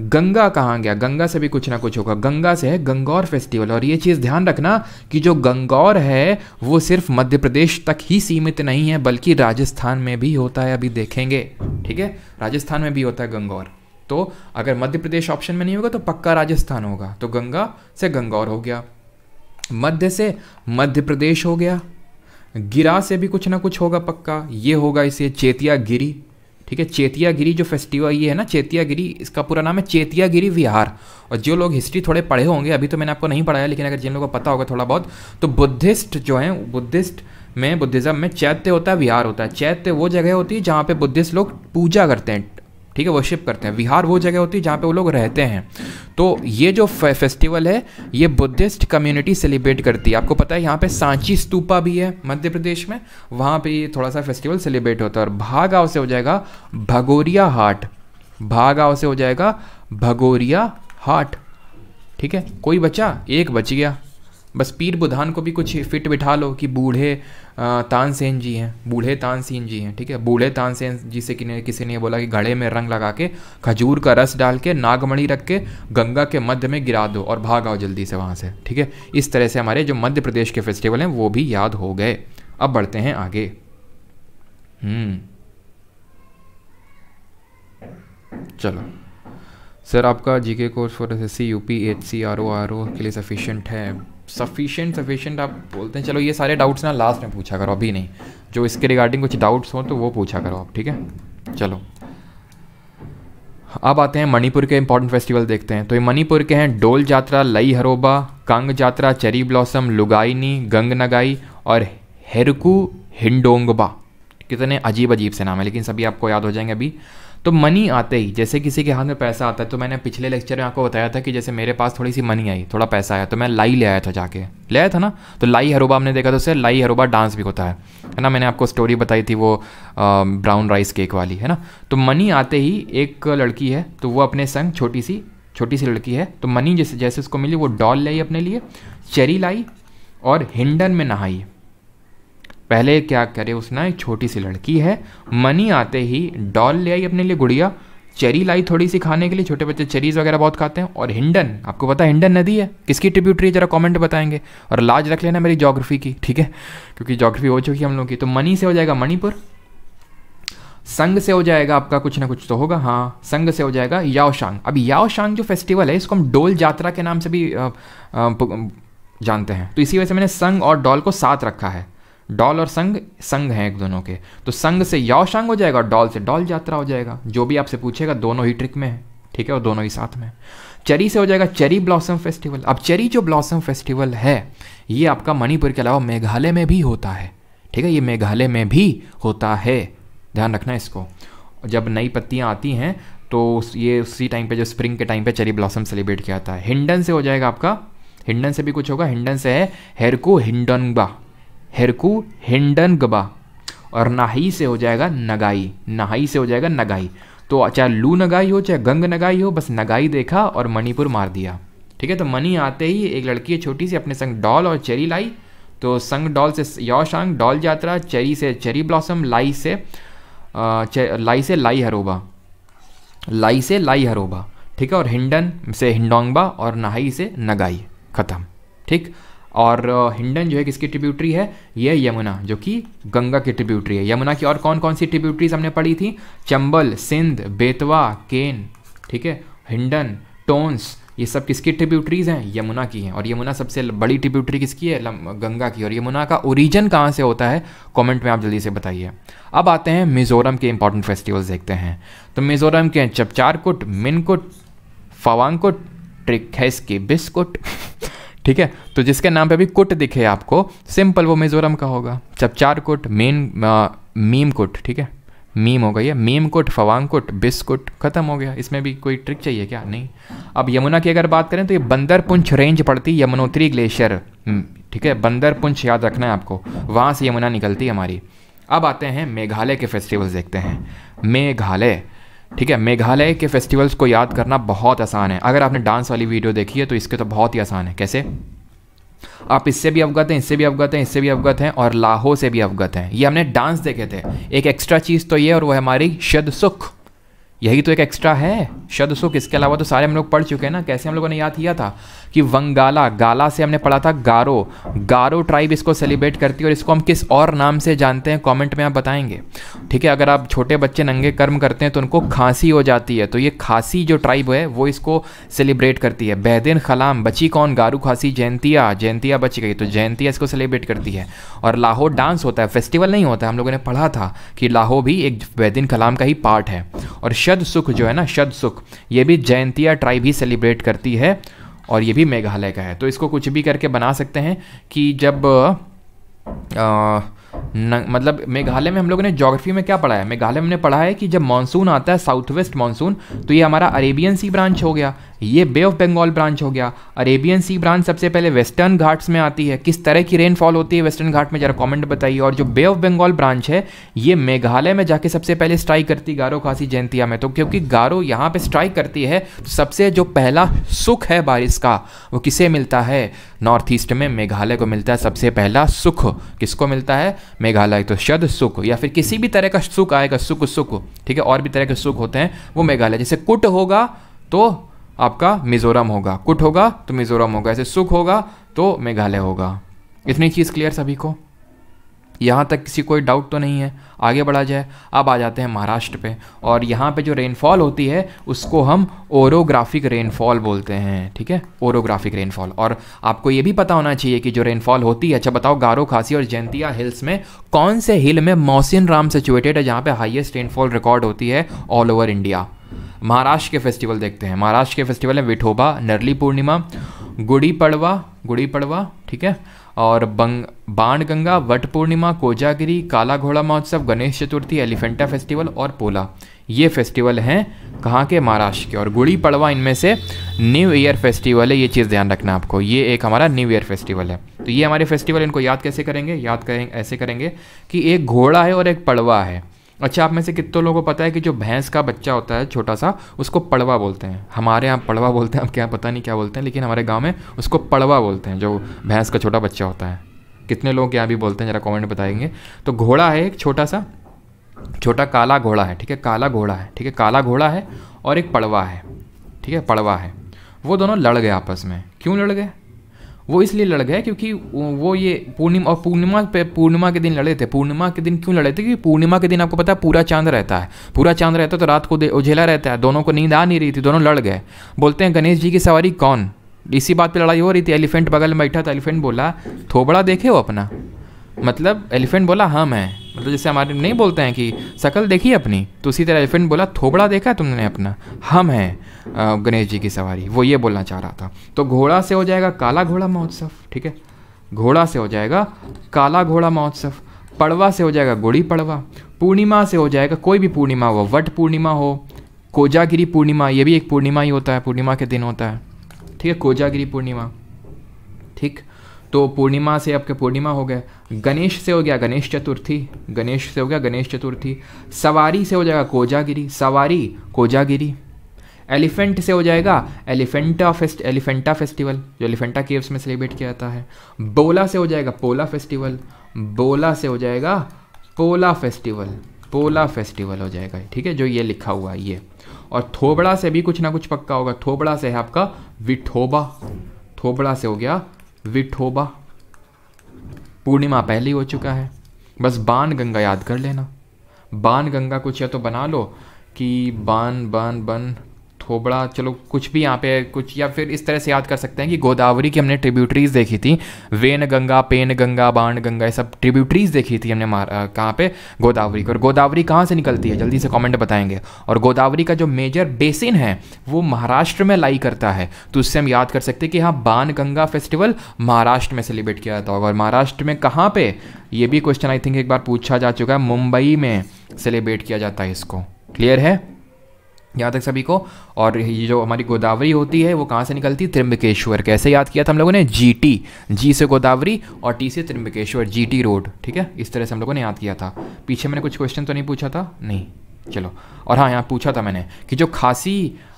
गंगा कहाँ गया गंगा से भी कुछ ना कुछ होगा गंगा से है गंगौर फेस्टिवल और ये चीज़ ध्यान रखना कि जो गंगौर है वो सिर्फ मध्य प्रदेश तक ही सीमित नहीं है बल्कि राजस्थान में भी होता है अभी देखेंगे ठीक है राजस्थान में भी होता है गंगौर तो अगर मध्य प्रदेश ऑप्शन में नहीं होगा तो पक्का राजस्थान होगा तो गंगा से गंगौर हो गया मध्य से मध्य प्रदेश हो गया गिरा से भी कुछ ना कुछ होगा पक्का ये होगा इसे चेतिया गिरी ठीक है चेतियागिरी जो फेस्टिवल ये है ना चेतियागिरी इसका पूरा नाम है चेतियागिरी विहार और जो लोग हिस्ट्री थोड़े पढ़े होंगे अभी तो मैंने आपको नहीं पढ़ाया लेकिन अगर जिन लोगों को पता होगा थोड़ा बहुत तो बुद्धिस्ट जो है बुद्धिस्ट में बुद्धिज़्म में चैत्य होता है विहार होता है चैत्य वो जगह होती है जहाँ पे बुद्धिस्ट लोग पूजा करते हैं ठीक है वर्शिप करते हैं विहार वो जगह होती है जहाँ पे वो लोग रहते हैं तो ये जो फेस्टिवल है ये बुद्धिस्ट कम्युनिटी सेलिब्रेट करती है आपको पता है यहाँ पे सांची स्तूपा भी है मध्य प्रदेश में वहाँ पे थोड़ा सा फेस्टिवल सेलिब्रेट होता है और भागाव से हो जाएगा भगोरिया हाट भागाव से हो जाएगा भगोरिया हाट ठीक है कोई बचा एक बच गया बस पीर बुधान को भी कुछ फिट बिठा लो कि बूढ़े तानसेन जी हैं बूढ़े तानसेन जी हैं ठीक है बूढ़े तानसेन जी से किने, किसी ने बोला कि घड़े में रंग लगा के खजूर का रस डाल के नागमणि रख के गंगा के मध्य में गिरा दो और भाग आओ जल्दी से वहाँ से ठीक है इस तरह से हमारे जो मध्य प्रदेश के फेस्टिवल हैं वो भी याद हो गए अब बढ़ते हैं आगे हम्म। चलो सर आपका GK course for S S C U P H C R O R O के लिए सफिशेंट है सफिशेंट सफिशेंट आप बोलते हैं चलो ये सारे डाउट्स ना लास्ट में पूछा करो अभी नहीं जो इसके रिगार्डिंग कुछ डाउट्स हों तो वो पूछा करो आप ठीक है चलो अब आते हैं मणिपुर के इंपॉर्टेंट फेस्टिवल देखते हैं तो ये मणिपुर के हैं डोल जात्रा लई हरोबा कंग जात्रा चेरी ब्लॉसम लुगाइनी गंग नगाई और हेरकू हिंडोंगबा कितने अजीब अजीब से नाम है लेकिन सभी आपको याद हो जाएंगे अभी तो मनी आते ही जैसे किसी के हाथ में पैसा आता है तो मैंने पिछले लेक्चर में आपको बताया था कि जैसे मेरे पास थोड़ी सी मनी आई थोड़ा पैसा आया तो मैं लाई ले आया था जाके ले आया था ना तो लाई हरोबा हमने देखा तो उससे लाई हरोबा डांस भी होता है है ना मैंने आपको स्टोरी बताई थी वो ब्राउन राइस केक वाली है ना तो मनी आते ही एक लड़की है तो वो अपने संग छोटी सी छोटी सी लड़की है तो मनी जैसे जैसे उसको मिली वो डॉल लाई अपने लिए चेरी लाई और हिंडन में नहाई पहले क्या करे उसने एक छोटी सी लड़की है मनी आते ही डॉल ले आई अपने लिए गुड़िया चेरी लाई थोड़ी सी खाने के लिए छोटे बच्चे चेरीज वगैरह बहुत खाते हैं और हिंडन आपको पता है हिंडन नदी है किसकी ट्रिब्यूटरी जरा कमेंट बताएंगे और लाज रख लेना मेरी ज्योग्राफी की ठीक है क्योंकि ज्योग्राफी हो चुकी है हम लोग की तो मनी से हो जाएगा मणिपुर संघ से हो जाएगा आपका कुछ ना कुछ तो होगा हाँ संघ से हो जाएगा याओशांग अब याओशांग जो फेस्टिवल है इसको हम डोल जात्रा के नाम से भी जानते हैं तो इसी वजह से मैंने संग और डॉल को साथ रखा है डॉल और संग संग हैं एक दोनों के तो संग से यौ हो जाएगा और डॉल से डॉल यात्रा हो जाएगा जो भी आपसे पूछेगा दोनों ही ट्रिक में है ठीक है और दोनों ही साथ में चेरी से हो जाएगा चेरी ब्लॉसम फेस्टिवल अब चेरी जो ब्लॉसम फेस्टिवल है ये आपका मणिपुर के अलावा मेघालय में भी होता है ठीक है ये मेघालय में भी होता है ध्यान रखना इसको जब नई पत्तियाँ आती हैं तो ये उसी टाइम पे जो स्प्रिंग के टाइम पे चेरी ब्लॉसम सेलिब्रेट किया जाता है हिंडन से हो जाएगा आपका हिंडन से भी कुछ होगा हिंडन से है हेरको हिंडनबा हेरकू हिंडन गबा और नाही से हो जाएगा नगाई नहाई से हो जाएगा नगाई तो चाहे लू नगाई हो चाहे गंग नगाई हो बस नगाई देखा और मणिपुर मार दिया ठीक है तो मनी आते ही एक लड़की है छोटी सी अपने संग डॉल और चेरी लाई तो संग डॉल से यौशांग डॉल यात्रा चेरी से चेरी ब्लॉसम लाई से चे, लाई से लाई हरोबा लाई से लाई हरोबा ठीक है और हिंडन से हिंडोंगबा और नहाई से नगाई ख़त्म ठीक और हिंडन जो है किसकी ट्रिब्यूटरी है ये यमुना जो कि गंगा की ट्रिब्यूटरी है यमुना की और कौन कौन सी ट्रिब्यूटरीज हमने पढ़ी थी चंबल सिंध बेतवा केन ठीक है हिंडन टोंस ये सब किसकी ट्रिब्यूटरीज हैं यमुना की हैं और यमुना सबसे बड़ी ट्रिब्यूटरी किसकी है गंगा की और यमुना का ओरिजन कहाँ से होता है कमेंट में आप जल्दी से बताइए अब आते हैं मिजोरम के इंपॉर्टेंट फेस्टिवल्स देखते हैं तो मिजोरम के चपचारकुट मिनकुट ट्रिक ट्रिकहेस के बिस्कुट ठीक है तो जिसके नाम पे भी कुट दिखे आपको सिंपल वो मिजोरम का होगा चपचार कुट मेन मीम कुट ठीक है मीम हो गई है मीम कुट फवांग कुट बिस्कुट खत्म हो गया इसमें भी कोई ट्रिक चाहिए क्या नहीं अब यमुना की अगर बात करें तो ये बंदरपुंछ रेंज पड़ती यमुनोत्री ग्लेशियर हम्म, ठीक है बंदरपुंछ याद रखना है आपको वहाँ से यमुना निकलती है हमारी अब आते हैं मेघालय के फेस्टिवल्स देखते हैं मेघालय ठीक है मेघालय के फेस्टिवल्स को याद करना बहुत आसान है अगर आपने डांस वाली वीडियो देखी है तो इसके तो बहुत ही आसान है कैसे आप इससे भी अवगत हैं इससे भी अवगत हैं इससे भी अवगत हैं और लाहो से भी अवगत हैं ये हमने डांस देखे थे एक एक्स्ट्रा चीज़ तो ये और वो हमारी शद सुख यही तो एक एक्स्ट्रा है शद सुख इसके अलावा तो सारे हम लोग पढ़ चुके हैं ना कैसे हम लोगों ने याद किया था कि वंगाला गाला से हमने पढ़ा था गारो गारो ट्राइब इसको सेलिब्रेट करती है और इसको हम किस और नाम से जानते हैं कमेंट में आप बताएंगे ठीक है अगर आप छोटे बच्चे नंगे कर्म करते हैं तो उनको खांसी हो जाती है तो ये खांसी जो ट्राइब है वो इसको सेलिब्रेट करती है बहदिन खलाम बची कौन गारू खांसी जयंतिया जयंतिया बची गई तो जयंतिया इसको सेलिब्रेट करती है और लाहौर डांस होता है फेस्टिवल नहीं होता है। हम लोगों ने पढ़ा था कि लाहौर भी एक बहदिन कलाम का ही पार्ट है और शद सुख जो है ना शद सुख ये भी जयंतिया ट्राइब ही सेलिब्रेट करती है और ये भी मेघालय का है तो इसको कुछ भी करके बना सकते हैं कि जब आ, न, मतलब मेघालय में हम लोगों ने जोग्राफी में क्या पढ़ा है मेघालय में हमने पढ़ा है कि जब मानसून आता है साउथ वेस्ट मानसून तो ये हमारा अरेबियन सी ब्रांच हो गया ये बे ऑफ बंगाल ब्रांच हो गया अरेबियन सी ब्रांच सबसे पहले वेस्टर्न घाट्स में आती है किस तरह की रेनफॉल होती है वेस्टर्न घाट में जरा कमेंट बताइए और जो बे ऑफ बंगाल ब्रांच है ये मेघालय में जाके सबसे पहले स्ट्राइक करती गारो खासी जयंतिया में तो क्योंकि गारो यहाँ पर स्ट्राइक करती है तो सबसे जो पहला सुख है बारिश का वो किसे मिलता है नॉर्थ ईस्ट में मेघालय को मिलता है सबसे पहला सुख किसको मिलता है मेघालय तो शद सुख या फिर किसी भी तरह का सुख आएगा सुख सुख ठीक है और भी तरह के सुख होते हैं वो मेघालय जैसे कुट होगा तो आपका मिजोरम होगा कुट होगा तो मिजोरम होगा ऐसे सुख होगा तो मेघालय होगा इतनी चीज़ क्लियर सभी को यहाँ तक किसी कोई डाउट तो नहीं है आगे बढ़ा जाए अब आ जाते हैं महाराष्ट्र पे और यहाँ पे जो रेनफॉल होती है उसको हम ओरोग्राफिक रेनफॉल बोलते हैं ठीक है ओरोग्राफिक रेनफॉल और आपको ये भी पता होना चाहिए कि जो रेनफॉल होती है अच्छा बताओ गारो खासी और जैंतिया हिल्स में कौन से हिल में मौसिन राम सिचुएटेड है जहाँ पर हाइएस्ट रेनफॉल रिकॉर्ड होती है ऑल ओवर इंडिया महाराष्ट्र के फेस्टिवल देखते हैं महाराष्ट्र के फेस्टिवल हैं विठोबा नरली पूर्णिमा गुड़ी पड़वा गुड़ी पड़वा ठीक है और बंग बाण गंगा वट पूर्णिमा कोजागिरी काला घोड़ा महोत्सव गणेश चतुर्थी एलिफेंटा फेस्टिवल और पोला ये फेस्टिवल हैं कहाँ के महाराष्ट्र के और गुड़ी पड़वा इनमें से न्यू ईयर फेस्टिवल है ये चीज़ ध्यान रखना आपको ये एक हमारा न्यू ईयर फेस्टिवल है तो ये हमारे फेस्टिवल इनको याद कैसे करेंगे याद करें ऐसे करेंगे कि एक घोड़ा है और एक पड़वा है अच्छा आप में से कितनों लोगों को पता है कि जो भैंस का बच्चा होता है छोटा सा उसको पड़वा बोलते हैं हमारे यहाँ पड़वा बोलते हैं आपके यहाँ पता नहीं क्या बोलते हैं लेकिन हमारे गाँव में उसको पड़वा बोलते हैं जो भैंस का छोटा बच्चा होता है कितने लोग यहाँ भी बोलते हैं ज़रा कॉमेंट बताएंगे तो घोड़ा है एक छोटा सा छोटा काला घोड़ा है ठीक है काला घोड़ा है ठीक है काला घोड़ा है और एक पड़वा है ठीक है पड़वा है वो दोनों लड़ गए आपस में क्यों लड़ गए वो इसलिए लड़ गए क्योंकि वो ये पूर्णिमा और पूर्णिमा पे पूर्णिमा के दिन लड़े थे पूर्णिमा के दिन क्यों लड़े थे क्योंकि पूर्णिमा के दिन आपको पता है पूरा चांद रहता है पूरा चांद रहता है तो रात को उझेला रहता है दोनों को नींद आ नहीं रही थी दोनों लड़ गए बोलते हैं गणेश जी की सवारी कौन इसी बात पर लड़ाई हो रही थी एलिफेंट बगल में बैठा था एलिफेंट बोला थोबड़ा देखे हो अपना मतलब एलिफेंट बोला हाँ मैं मतलब जैसे हमारे नहीं बोलते हैं कि शकल देखी अपनी तो उसी तरह एलिफेंट बोला थोबड़ा देखा तुमने अपना हम हैं गणेश जी की सवारी वो ये बोलना चाह रहा था तो घोड़ा से हो जाएगा काला घोड़ा महोत्सव ठीक है घोड़ा से हो जाएगा काला घोड़ा महोत्सव पड़वा से हो जाएगा गुड़ी पड़वा पूर्णिमा से हो जाएगा कोई भी पूर्णिमा हो वट पूर्णिमा हो कोजागिरी पूर्णिमा ये भी एक पूर्णिमा ही होता है पूर्णिमा के दिन होता है ठीक है कोजागिरी पूर्णिमा ठीक तो पूर्णिमा से आपके पूर्णिमा हो गया गणेश से हो गया गणेश चतुर्थी गणेश से हो गया गणेश चतुर्थी सवारी से हो जाएगा कोजागिरी सवारी कोजागिरी एलिफेंट से हो जाएगा एलिफेंटा फेस्ट एलिफेंटा फेस्टिवल जो एलिफेंटा केव्स में सेलिब्रेट किया जाता है बोला से हो जाएगा पोला फेस्टिवल बोला से हो जाएगा पोला फेस्टिवल पोला फेस्टिवल हो जाएगा ठीक है जो ये लिखा हुआ है ये और थोबड़ा से भी कुछ ना कुछ पक्का होगा थोबड़ा से है आपका विठोबा थोबड़ा से हो गया विठोबा पूर्णिमा पहले ही हो चुका है बस बाण गंगा याद कर लेना बाण गंगा कुछ या तो बना लो कि बान बान बन थोबड़ा चलो कुछ भी यहाँ पे कुछ या फिर इस तरह से याद कर सकते हैं कि गोदावरी की हमने ट्रिब्यूटरीज देखी थी वेन गंगा पेन गंगा बाण गंगा ये सब ट्रिब्यूटरीज देखी थी हमने कहाँ पे गोदावरी की और गोदावरी कहाँ से निकलती है जल्दी से कॉमेंट बताएंगे और गोदावरी का जो मेजर बेसिन है वो महाराष्ट्र में लाई करता है तो उससे हम याद कर सकते हैं कि हाँ बाण गंगा फेस्टिवल महाराष्ट्र में सेलिब्रेट किया जाता होगा और महाराष्ट्र में कहाँ पे ये भी क्वेश्चन आई थिंक एक बार पूछा जा चुका है मुंबई में सेलिब्रेट किया जाता है इसको क्लियर है यहाँ तक सभी को और ये जो हमारी गोदावरी होती है वो कहाँ से निकलती है त्रिम्बकेश्वर कैसे याद किया था हम लोगों ने जीटी जी से गोदावरी और टी से त्रिम्बकेश्वर जीटी रोड ठीक है इस तरह से हम लोगों ने याद किया था पीछे मैंने कुछ क्वेश्चन तो नहीं पूछा था नहीं चलो और हाँ यहाँ पूछा था मैंने कि जो खासी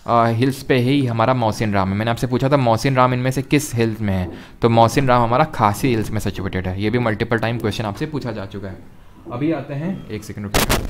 आ, हिल्स पे ही हमारा मौसिन राम है मैंने आपसे पूछा था मौसिन राम इनमें से किस हिल्स में है तो मौसिन राम हमारा खासी हिल्स में सिचुएटेड है ये भी मल्टीपल टाइम क्वेश्चन आपसे पूछा जा चुका है अभी आते हैं एक सेकेंड रुपये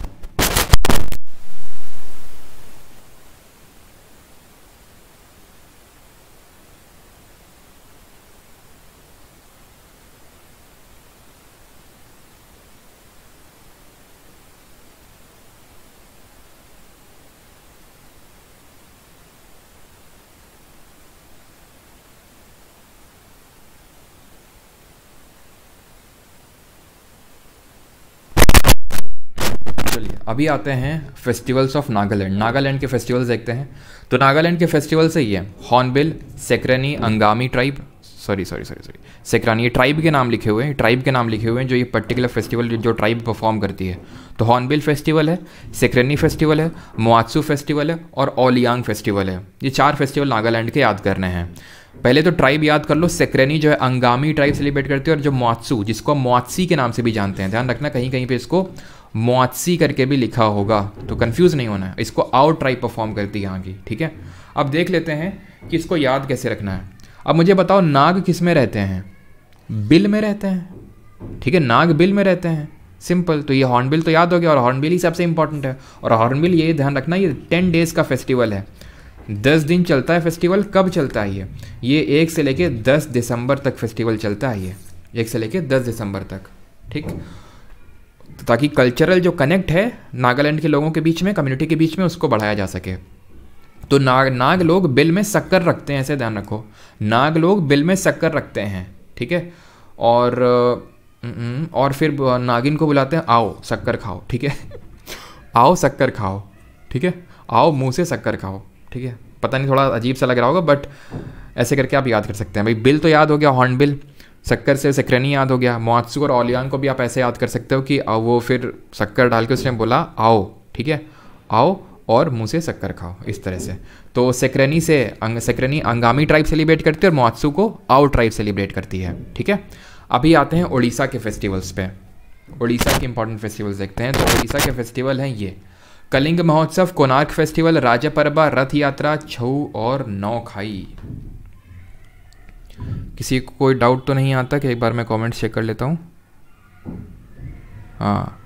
अभी आते हैं फेस्टिवल्स ऑफ नागालैंड नागालैंड के फेस्टिवल्स देखते हैं तो नागालैंड के फेस्टिवल है ये Hornbill Sekrenyi Angami tribe sorry sorry sorry sorry Sekrenyi tribe के नाम लिखे हुए हैं ट्राइब के नाम लिखे हुए हैं जो ये पर्टिकुलर फेस्टिवल जो ट्राइब परफॉर्म करती है तो हॉर्नबिल फेस्टिवल है सेक्रेनी फेस्टिवल है मुआत्सू फेस्टिवल है और ओलियांग फेस्टिवल है ये चार फेस्टिवल नागालैंड के याद करने हैं पहले तो ट्राइब याद कर लो सेक्रेनी जो है अंगामी ट्राइब सेलिब्रेट करती है और जो मुआत्सू जिसको मुआत्सी के नाम से भी जानते हैं ध्यान रखना कहीं कहीं पर इसको मुआसी करके भी लिखा होगा तो कंफ्यूज नहीं होना है इसको आउट ट्राई परफॉर्म करती है यहाँ की ठीक है अब देख लेते हैं कि इसको याद कैसे रखना है अब मुझे बताओ नाग किस में रहते हैं बिल में रहते हैं ठीक है नाग बिल में रहते हैं सिंपल तो ये हॉर्नबिल तो याद हो गया और हॉर्नबिल ही सबसे इंपॉर्टेंट है और हॉर्नबिल ये ध्यान रखना ये टेन डेज़ का फेस्टिवल है दस दिन चलता है फेस्टिवल कब चलता है ये ये एक से लेके दस दिसंबर तक फेस्टिवल चलता है ये एक से लेके दस दिसंबर तक ठीक तो ताकि कल्चरल जो कनेक्ट है नागालैंड के लोगों के बीच में कम्युनिटी के बीच में उसको बढ़ाया जा सके तो नाग नाग लोग बिल में शक्कर रखते हैं ऐसे ध्यान रखो नाग लोग बिल में शक्कर रखते हैं ठीक है और और फिर नागिन को बुलाते हैं आओ शक्कर खाओ ठीक है आओ शक्कर खाओ ठीक है आओ मुंह से शक्कर खाओ ठीक है पता नहीं थोड़ा अजीब सा लग रहा होगा बट ऐसे करके आप याद कर सकते हैं भाई बिल तो याद हो गया हॉर्न बिल शक्कर से सक्रेनी याद हो गया मुआत्सू और ओलियान को भी आप ऐसे याद कर सकते हो कि वो फिर शक्कर डाल के उसने बोला आओ ठीक है आओ और मुँह से शक्कर खाओ इस तरह से तो सेक्रेनी से अंग सेक्रेनी अंगामी ट्राइब सेलिब्रेट करती है और मुआत्सू को आओ ट्राइब सेलिब्रेट करती है ठीक है अभी आते हैं उड़ीसा के फेस्टिवल्स पे उड़ीसा के इंपॉर्टेंट फेस्टिवल्स देखते हैं तो उड़ीसा के फेस्टिवल हैं ये कलिंग महोत्सव कोनार्क फेस्टिवल राजा परबा रथ यात्रा छऊ और नौ खाई किसी को कोई डाउट तो नहीं आता कि एक बार मैं कमेंट्स चेक कर लेता हूँ हाँ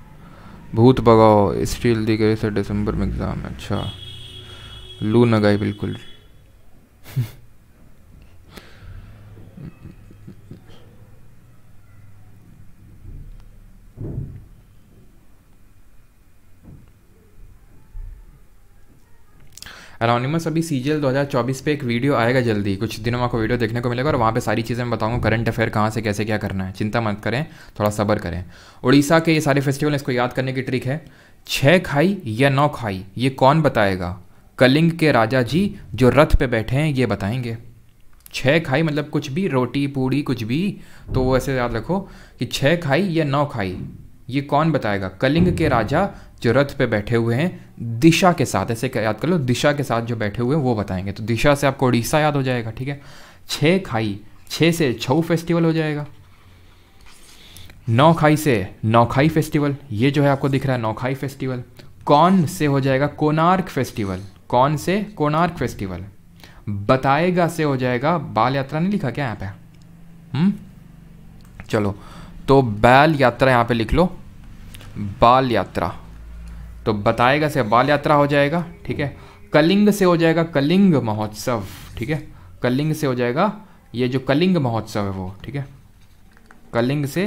भूत भगाओ स्टील दी गई सर दिसंबर में एग्ज़ाम अच्छा लू नगाई बिल्कुल अनोनिमस अभी सी 2024 पे एक वीडियो आएगा जल्दी कुछ दिनों में आपको वीडियो देखने को मिलेगा और वहाँ पे सारी चीज़ें मैं बताऊँगा करंट अफेयर कहाँ से कैसे क्या करना है चिंता मत करें थोड़ा सबर करें उड़ीसा के ये सारे फेस्टिवल इसको याद करने की ट्रिक है छः खाई या नौ खाई ये कौन बताएगा कलिंग के राजा जी जो रथ पे बैठे हैं ये बताएंगे छः खाई मतलब कुछ भी रोटी पूड़ी कुछ भी तो वो ऐसे याद रखो कि छः खाई या नौ खाई ये कौन बताएगा कलिंग के राजा जो रथ पे बैठे हुए हैं दिशा के साथ ऐसे याद कर लो दिशा के साथ जो बैठे हुए हैं वो बताएंगे तो दिशा से आपको उड़ीसा याद हो जाएगा ठीक है छः खाई छः से छऊ फेस्टिवल हो जाएगा नौखाई से नौखाई फेस्टिवल ये जो है आपको दिख रहा है नौखाई फेस्टिवल कौन से हो जाएगा कोनार्क फेस्टिवल कौन से कोनार्क फेस्टिवल बताएगा से हो जाएगा बाल यात्रा नहीं लिखा क्या यहाँ पे हम्म? चलो तो बैल यात्रा यहाँ पे लिख लो बाल यात्रा तो बताएगा से बाल यात्रा हो जाएगा ठीक है कलिंग से हो जाएगा कलिंग महोत्सव ठीक है कलिंग से हो जाएगा ये जो कलिंग महोत्सव है वो ठीक है कलिंग से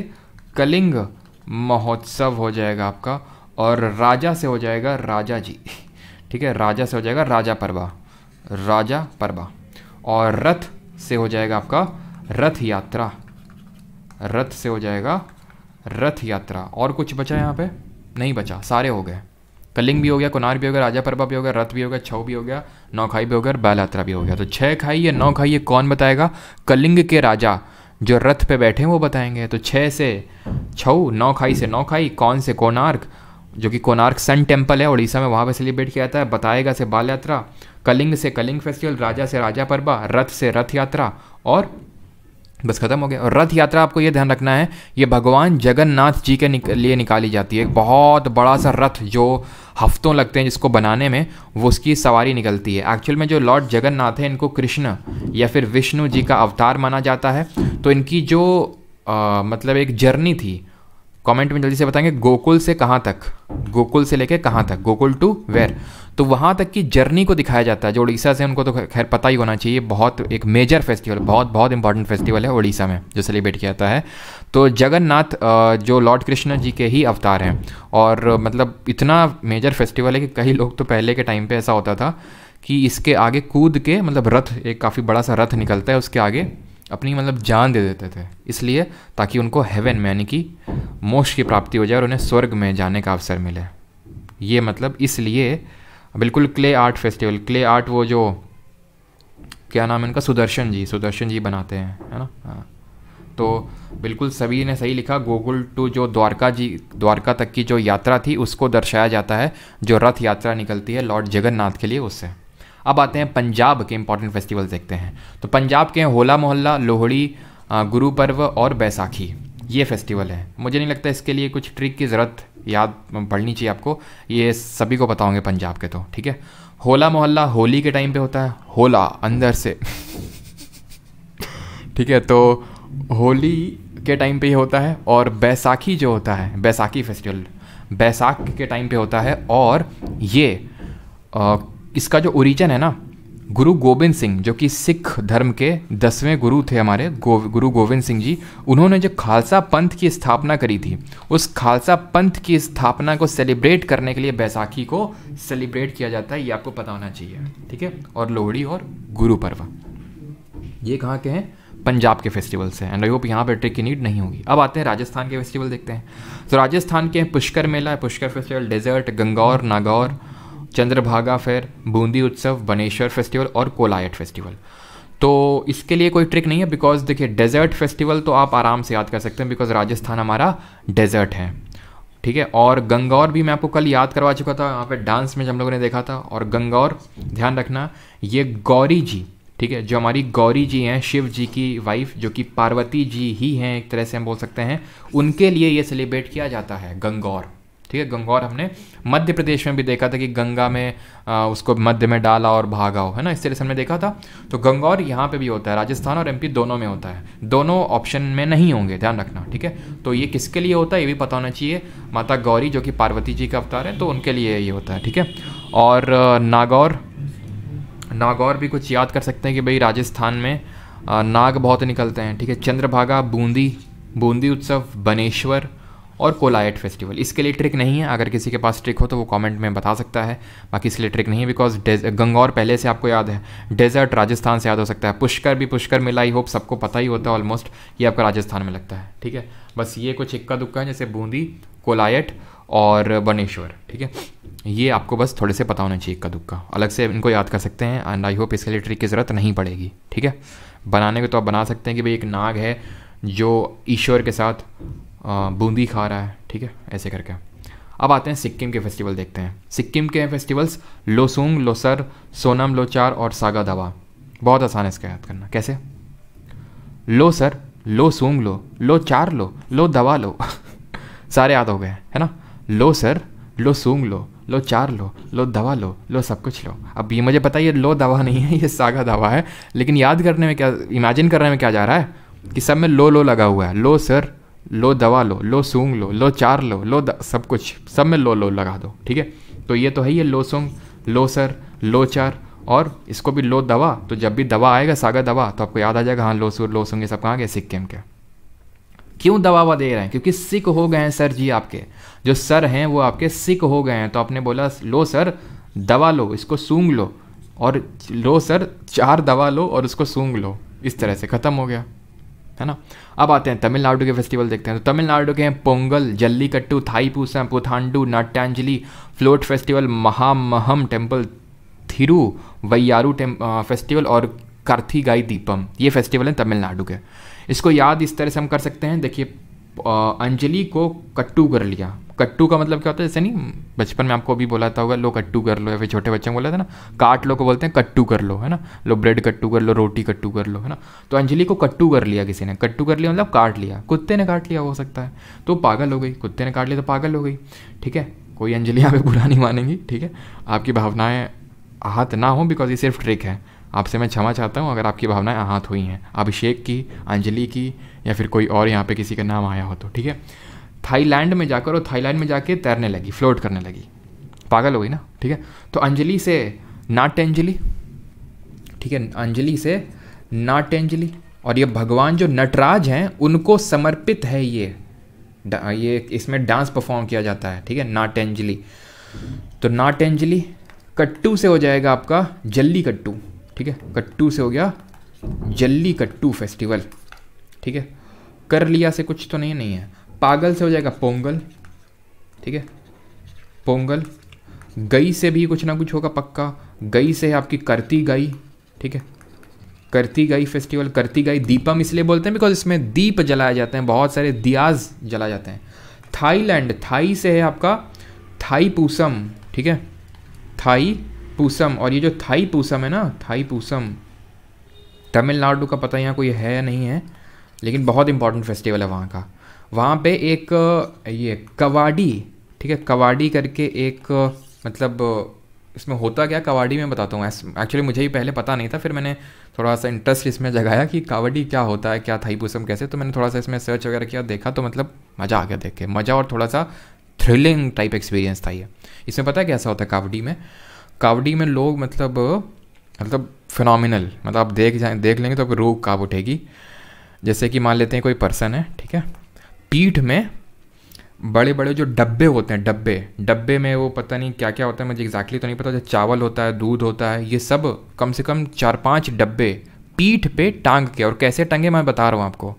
कलिंग महोत्सव हो जाएगा आपका और राजा से हो जाएगा राजा जी ठीक है राजा से हो जाएगा राजा परवा राजा परवा और रथ से हो जाएगा आपका रथ यात्रा रथ से हो जाएगा रथ यात्रा और कुछ बचा यहाँ पे नहीं बचा सारे हो गए कलिंग भी हो गया कुनार भी हो गया राजा परबा भी हो गया रथ भी हो गया छऊ भी हो गया नौखाई भी हो गया बैलात्रा भी हो गया तो छः खाई या नौ खाई ये कौन बताएगा कलिंग के राजा जो रथ पे बैठे हैं वो बताएंगे तो छः से छऊ नौ खाई से नौ खाई कौन से कोनार्क जो कि कोनार्क सन टेम्पल है उड़ीसा में वहाँ पे सेलिब्रेट किया जाता है बताएगा से बाल यात्रा कलिंग से कलिंग फेस्टिवल राजा से राजा परबा रथ से रथ यात्रा और बस खत्म हो गया और रथ यात्रा आपको ये ध्यान रखना है ये भगवान जगन्नाथ जी के निक, लिए निकाली जाती है एक बहुत बड़ा सा रथ जो हफ्तों लगते हैं जिसको बनाने में वो उसकी सवारी निकलती है एक्चुअल में जो लॉर्ड जगन्नाथ है इनको कृष्ण या फिर विष्णु जी का अवतार माना जाता है तो इनकी जो आ, मतलब एक जर्नी थी कमेंट में जल्दी से बताएंगे गोकुल से कहाँ तक गोकुल से लेके कहाँ तक गोकुल टू वेर तो वहाँ तक की जर्नी को दिखाया जाता है जो उड़ीसा से उनको तो खैर पता ही होना चाहिए बहुत एक मेजर फेस्टिवल बहुत बहुत इंपॉर्टेंट फेस्टिवल है उड़ीसा में जो सेलिब्रेट किया जाता है तो जगन्नाथ जो लॉर्ड कृष्ण जी के ही अवतार हैं और मतलब इतना मेजर फेस्टिवल है कि कई लोग तो पहले के टाइम पर ऐसा होता था कि इसके आगे कूद के मतलब रथ एक काफ़ी बड़ा सा रथ निकलता है उसके आगे अपनी मतलब जान दे देते थे इसलिए ताकि उनको हेवन में यानी कि मोक्ष की प्राप्ति हो जाए और उन्हें स्वर्ग में जाने का अवसर मिले ये मतलब इसलिए बिल्कुल clay art festival clay art वो जो क्या नाम है इनका सुदर्शन जी सुदर्शन जी बनाते हैं है ना हाँ तो बिल्कुल सभी ने सही लिखा गोकुल टू जो द्वारका जी द्वारका तक की जो यात्रा थी उसको दर्शाया जाता है जो रथ यात्रा निकलती है लॉर्ड जगन्नाथ के लिए उससे अब आते हैं पंजाब के इंपॉर्टेंट फेस्टिवल देखते हैं तो पंजाब के होला मोहल्ला लोहड़ी गुरु पर्व और बैसाखी ये फेस्टिवल है मुझे नहीं लगता इसके लिए कुछ ट्रिक की ज़रूरत याद पढ़नी चाहिए आपको ये सभी को बताओगे पंजाब के तो ठीक है होला मोहल्ला होली के टाइम पे होता है होला अंदर से ठीक है तो होली के टाइम पे ये होता है और बैसाखी जो होता है बैसाखी फेस्टिवल बैसाख के टाइम पे होता है और ये आ, इसका जो ओरिजन है ना गुरु गोविंद सिंह जो कि सिख धर्म के दसवें गुरु थे हमारे गो, गुरु गोविंद सिंह जी उन्होंने जो खालसा पंथ की स्थापना करी थी उस खालसा पंथ की स्थापना को सेलिब्रेट करने के लिए बैसाखी को सेलिब्रेट किया जाता है ये आपको पता होना चाहिए ठीक है और लोहड़ी और गुरु पर्व ये कहाँ के हैं पंजाब के फेस्टिवल्स हैं एंड आई होप यहाँ पर ट्रिक की नीड नहीं होगी अब आते हैं राजस्थान के फेस्टिवल देखते हैं तो राजस्थान के Pushkar Mela Pushkar festival desert Gangaur Nagaur Chandrabhaga fair Bundi Utsav Baneshwar festival और कोलायट फेस्टिवल तो इसके लिए कोई ट्रिक नहीं है बिकॉज देखिए डेजर्ट फेस्टिवल तो आप आराम से याद कर सकते हैं बिकॉज राजस्थान हमारा डेजर्ट है ठीक है और गंगौर भी मैं आपको कल याद करवा चुका था यहाँ पे डांस में हम लोगों ने देखा था और गंगौर ध्यान रखना ये गौरी जी ठीक है जो हमारी गौरी जी हैं शिव जी की वाइफ जो कि पार्वती जी ही हैं एक तरह से हम बोल सकते हैं उनके लिए ये सेलिब्रेट किया जाता है गंगौर ठीक है गंगौर हमने मध्य प्रदेश में भी देखा था कि गंगा में आ, उसको मध्य में डाला और भागा हो है ना इस तरह से हमने देखा था तो गंगौर यहाँ पे भी होता है राजस्थान और एमपी दोनों में होता है दोनों ऑप्शन में नहीं होंगे ध्यान रखना ठीक है तो ये किसके लिए होता है ये भी पता होना चाहिए माता गौरी जो कि पार्वती जी का अवतार है तो उनके लिए ये होता है ठीक है और नागौर नागौर भी कुछ याद कर सकते हैं कि भाई राजस्थान में नाग बहुत निकलते हैं ठीक है चंद्रभागा बूंदी बूंदी उत्सव बनेश्वर और कोलायट फेस्टिवल इसके लिए ट्रिक नहीं है अगर किसी के पास ट्रिक हो तो वो कमेंट में बता सकता है बाकी इसलिए ट्रिक नहीं है बिकॉज गंगौर पहले से आपको याद है डेजर्ट राजस्थान से याद हो सकता है पुष्कर भी पुष्कर मिला आई होप सबको पता ही होता है ऑलमोस्ट ये आपका राजस्थान में लगता है ठीक है बस ये कुछ इक्का दुक्का है जैसे बूंदी कोलायट और वनेश्वर ठीक है ये आपको बस थोड़े से पता होना चाहिए इक्का दुक्का अलग से इनको याद कर सकते हैं एंड आई होप इसके लिए ट्रिक की ज़रूरत नहीं पड़ेगी ठीक है बनाने को तो आप बना सकते हैं कि भाई एक नाग है जो ईश्वर के साथ बूंदी खा रहा है ठीक है ऐसे करके अब आते हैं सिक्किम के फेस्टिवल देखते हैं सिक्किम के फेस्टिवल्स लोसोंग लोसर सोनम लोचार और सागा दवा बहुत आसान है इसका याद करना कैसे लो सर लो सूंग लो लो चार लो लो दवा लो सारे याद हो गए है ना लो सर लो सूंग लो लो चार लो लो दवा लो लो सब कुछ लो अब ये मुझे पता है ये लो दवा नहीं है ये सागा दवा है लेकिन याद करने में क्या इमेजिन करने में क्या जा रहा है कि सब में लो लो लगा हुआ है लो सर लो दवा लो लो सूंग लो लो चार लो लो द, सब कुछ सब में लो लो लगा दो ठीक है तो ये तो है ये लो सूंग लो सर लो चार और इसको भी लो दवा तो जब भी दवा आएगा सागा दवा तो आपको याद आ जाएगा हाँ लो सुर लो सूंग ये सब कहाँ गए सिक्किम के क्यों दवा वा दे रहे हैं क्योंकि सिख हो गए हैं सर जी आपके जो सर हैं वो आपके सिख हो गए हैं तो आपने बोला लो सर दवा लो इसको सूंग लो और लो सर चार दवा लो और उसको सूंग लो इस तरह से ख़त्म हो गया है ना अब आते हैं तमिलनाडु के फेस्टिवल देखते हैं तो तमिलनाडु के हैं Pongal Jallikattu Thaipusam Puthandu Natyanjali float festival Mahamaham temple Thiruvaiyaru festival और गाई दीपम ये फेस्टिवल हैं तमिलनाडु के इसको याद इस तरह से हम कर सकते हैं देखिए अंजलि को कट्टू कर लिया कट्टू का मतलब क्या होता है जैसे नहीं बचपन में आपको अभी बोला था होगा लो कट्टू कर लो या फिर छोटे बच्चे में बोला था ना काट लो को बोलते हैं कट्टू कर लो है ना लो ब्रेड कट्टू कर लो रोटी कट्टू कर लो है ना तो अंजलि को कट्टू कर लिया किसी ने कट्टू कर लिया मतलब काट लिया कुत्ते ने काट लिया हो सकता है तो पागल हो गई कुत्ते ने काट लिया तो पागल हो गई ठीक है कोई अंजलि आप बुरा नहीं मानेंगी ठीक है आपकी भावनाएं आहत ना हो बिकॉज ये सिर्फ ट्रिक है आपसे मैं क्षमा चाहता हूँ अगर आपकी भावनाएं आहत हुई हैं अभिषेक की अंजलि की या फिर कोई और यहाँ पे किसी का नाम आया हो तो ठीक है थाईलैंड में जाकर और थाईलैंड में जाके तैरने लगी फ्लोट करने लगी पागल हो गई ना ठीक है तो अंजलि से नाट अंजलि ठीक है अंजलि से नाट अंजलि और ये भगवान जो नटराज हैं उनको समर्पित है ये ये इसमें डांस परफॉर्म किया जाता है ठीक है नाट अंजलि तो नाट अंजलि कट्टू से हो जाएगा आपका जल्ली कट्टू ठीक है कट्टू से हो गया जल्ली कट्टू फेस्टिवल ठीक है कर लिया से कुछ तो नहीं नहीं है पागल से हो जाएगा पोंगल ठीक है पोंगल गई से भी कुछ ना कुछ होगा पक्का गई से है आपकी करती गई ठीक है करती गई फेस्टिवल करती गई दीपम इसलिए बोलते हैं बिकॉज इसमें दीप जलाए जाते हैं बहुत सारे दियाज जलाए जाते हैं थाईलैंड थाई से है आपका थाई पूसम ठीक है थाई पूसम और ये जो थाई पूसम है ना थाई पूसम तमिलनाडु का पता यहाँ कोई है नहीं है लेकिन बहुत इंपॉर्टेंट फेस्टिवल है वहाँ का वहाँ पे एक ये कवाडी ठीक है कवाडी करके एक मतलब इसमें होता क्या कवाडी में बताता हूँ एक्चुअली मुझे ही पहले पता नहीं था फिर मैंने थोड़ा सा इंटरेस्ट इसमें जगाया कि कावडी क्या होता है क्या पूसम कैसे तो मैंने थोड़ा सा इसमें सर्च वगैरह किया देखा तो मतलब मज़ा आ गया देख के मज़ा और थोड़ा सा थ्रिलिंग टाइप एक्सपीरियंस था ये इसमें पता है कैसा होता है कावडी में कावडी में लोग मतलब मतलब फिनोमिनल मतलब आप देख जाए देख लेंगे तो आपको रूह काब उठेगी जैसे कि मान लेते हैं कोई पर्सन है ठीक है पीठ में बड़े बड़े जो डब्बे होते हैं डब्बे डब्बे में वो पता नहीं क्या क्या होता है मुझे एग्जैक्टली तो नहीं पता जो चावल होता है दूध होता है ये सब कम से कम चार पांच डब्बे पीठ पे टांग के और कैसे टांगे मैं बता रहा हूँ आपको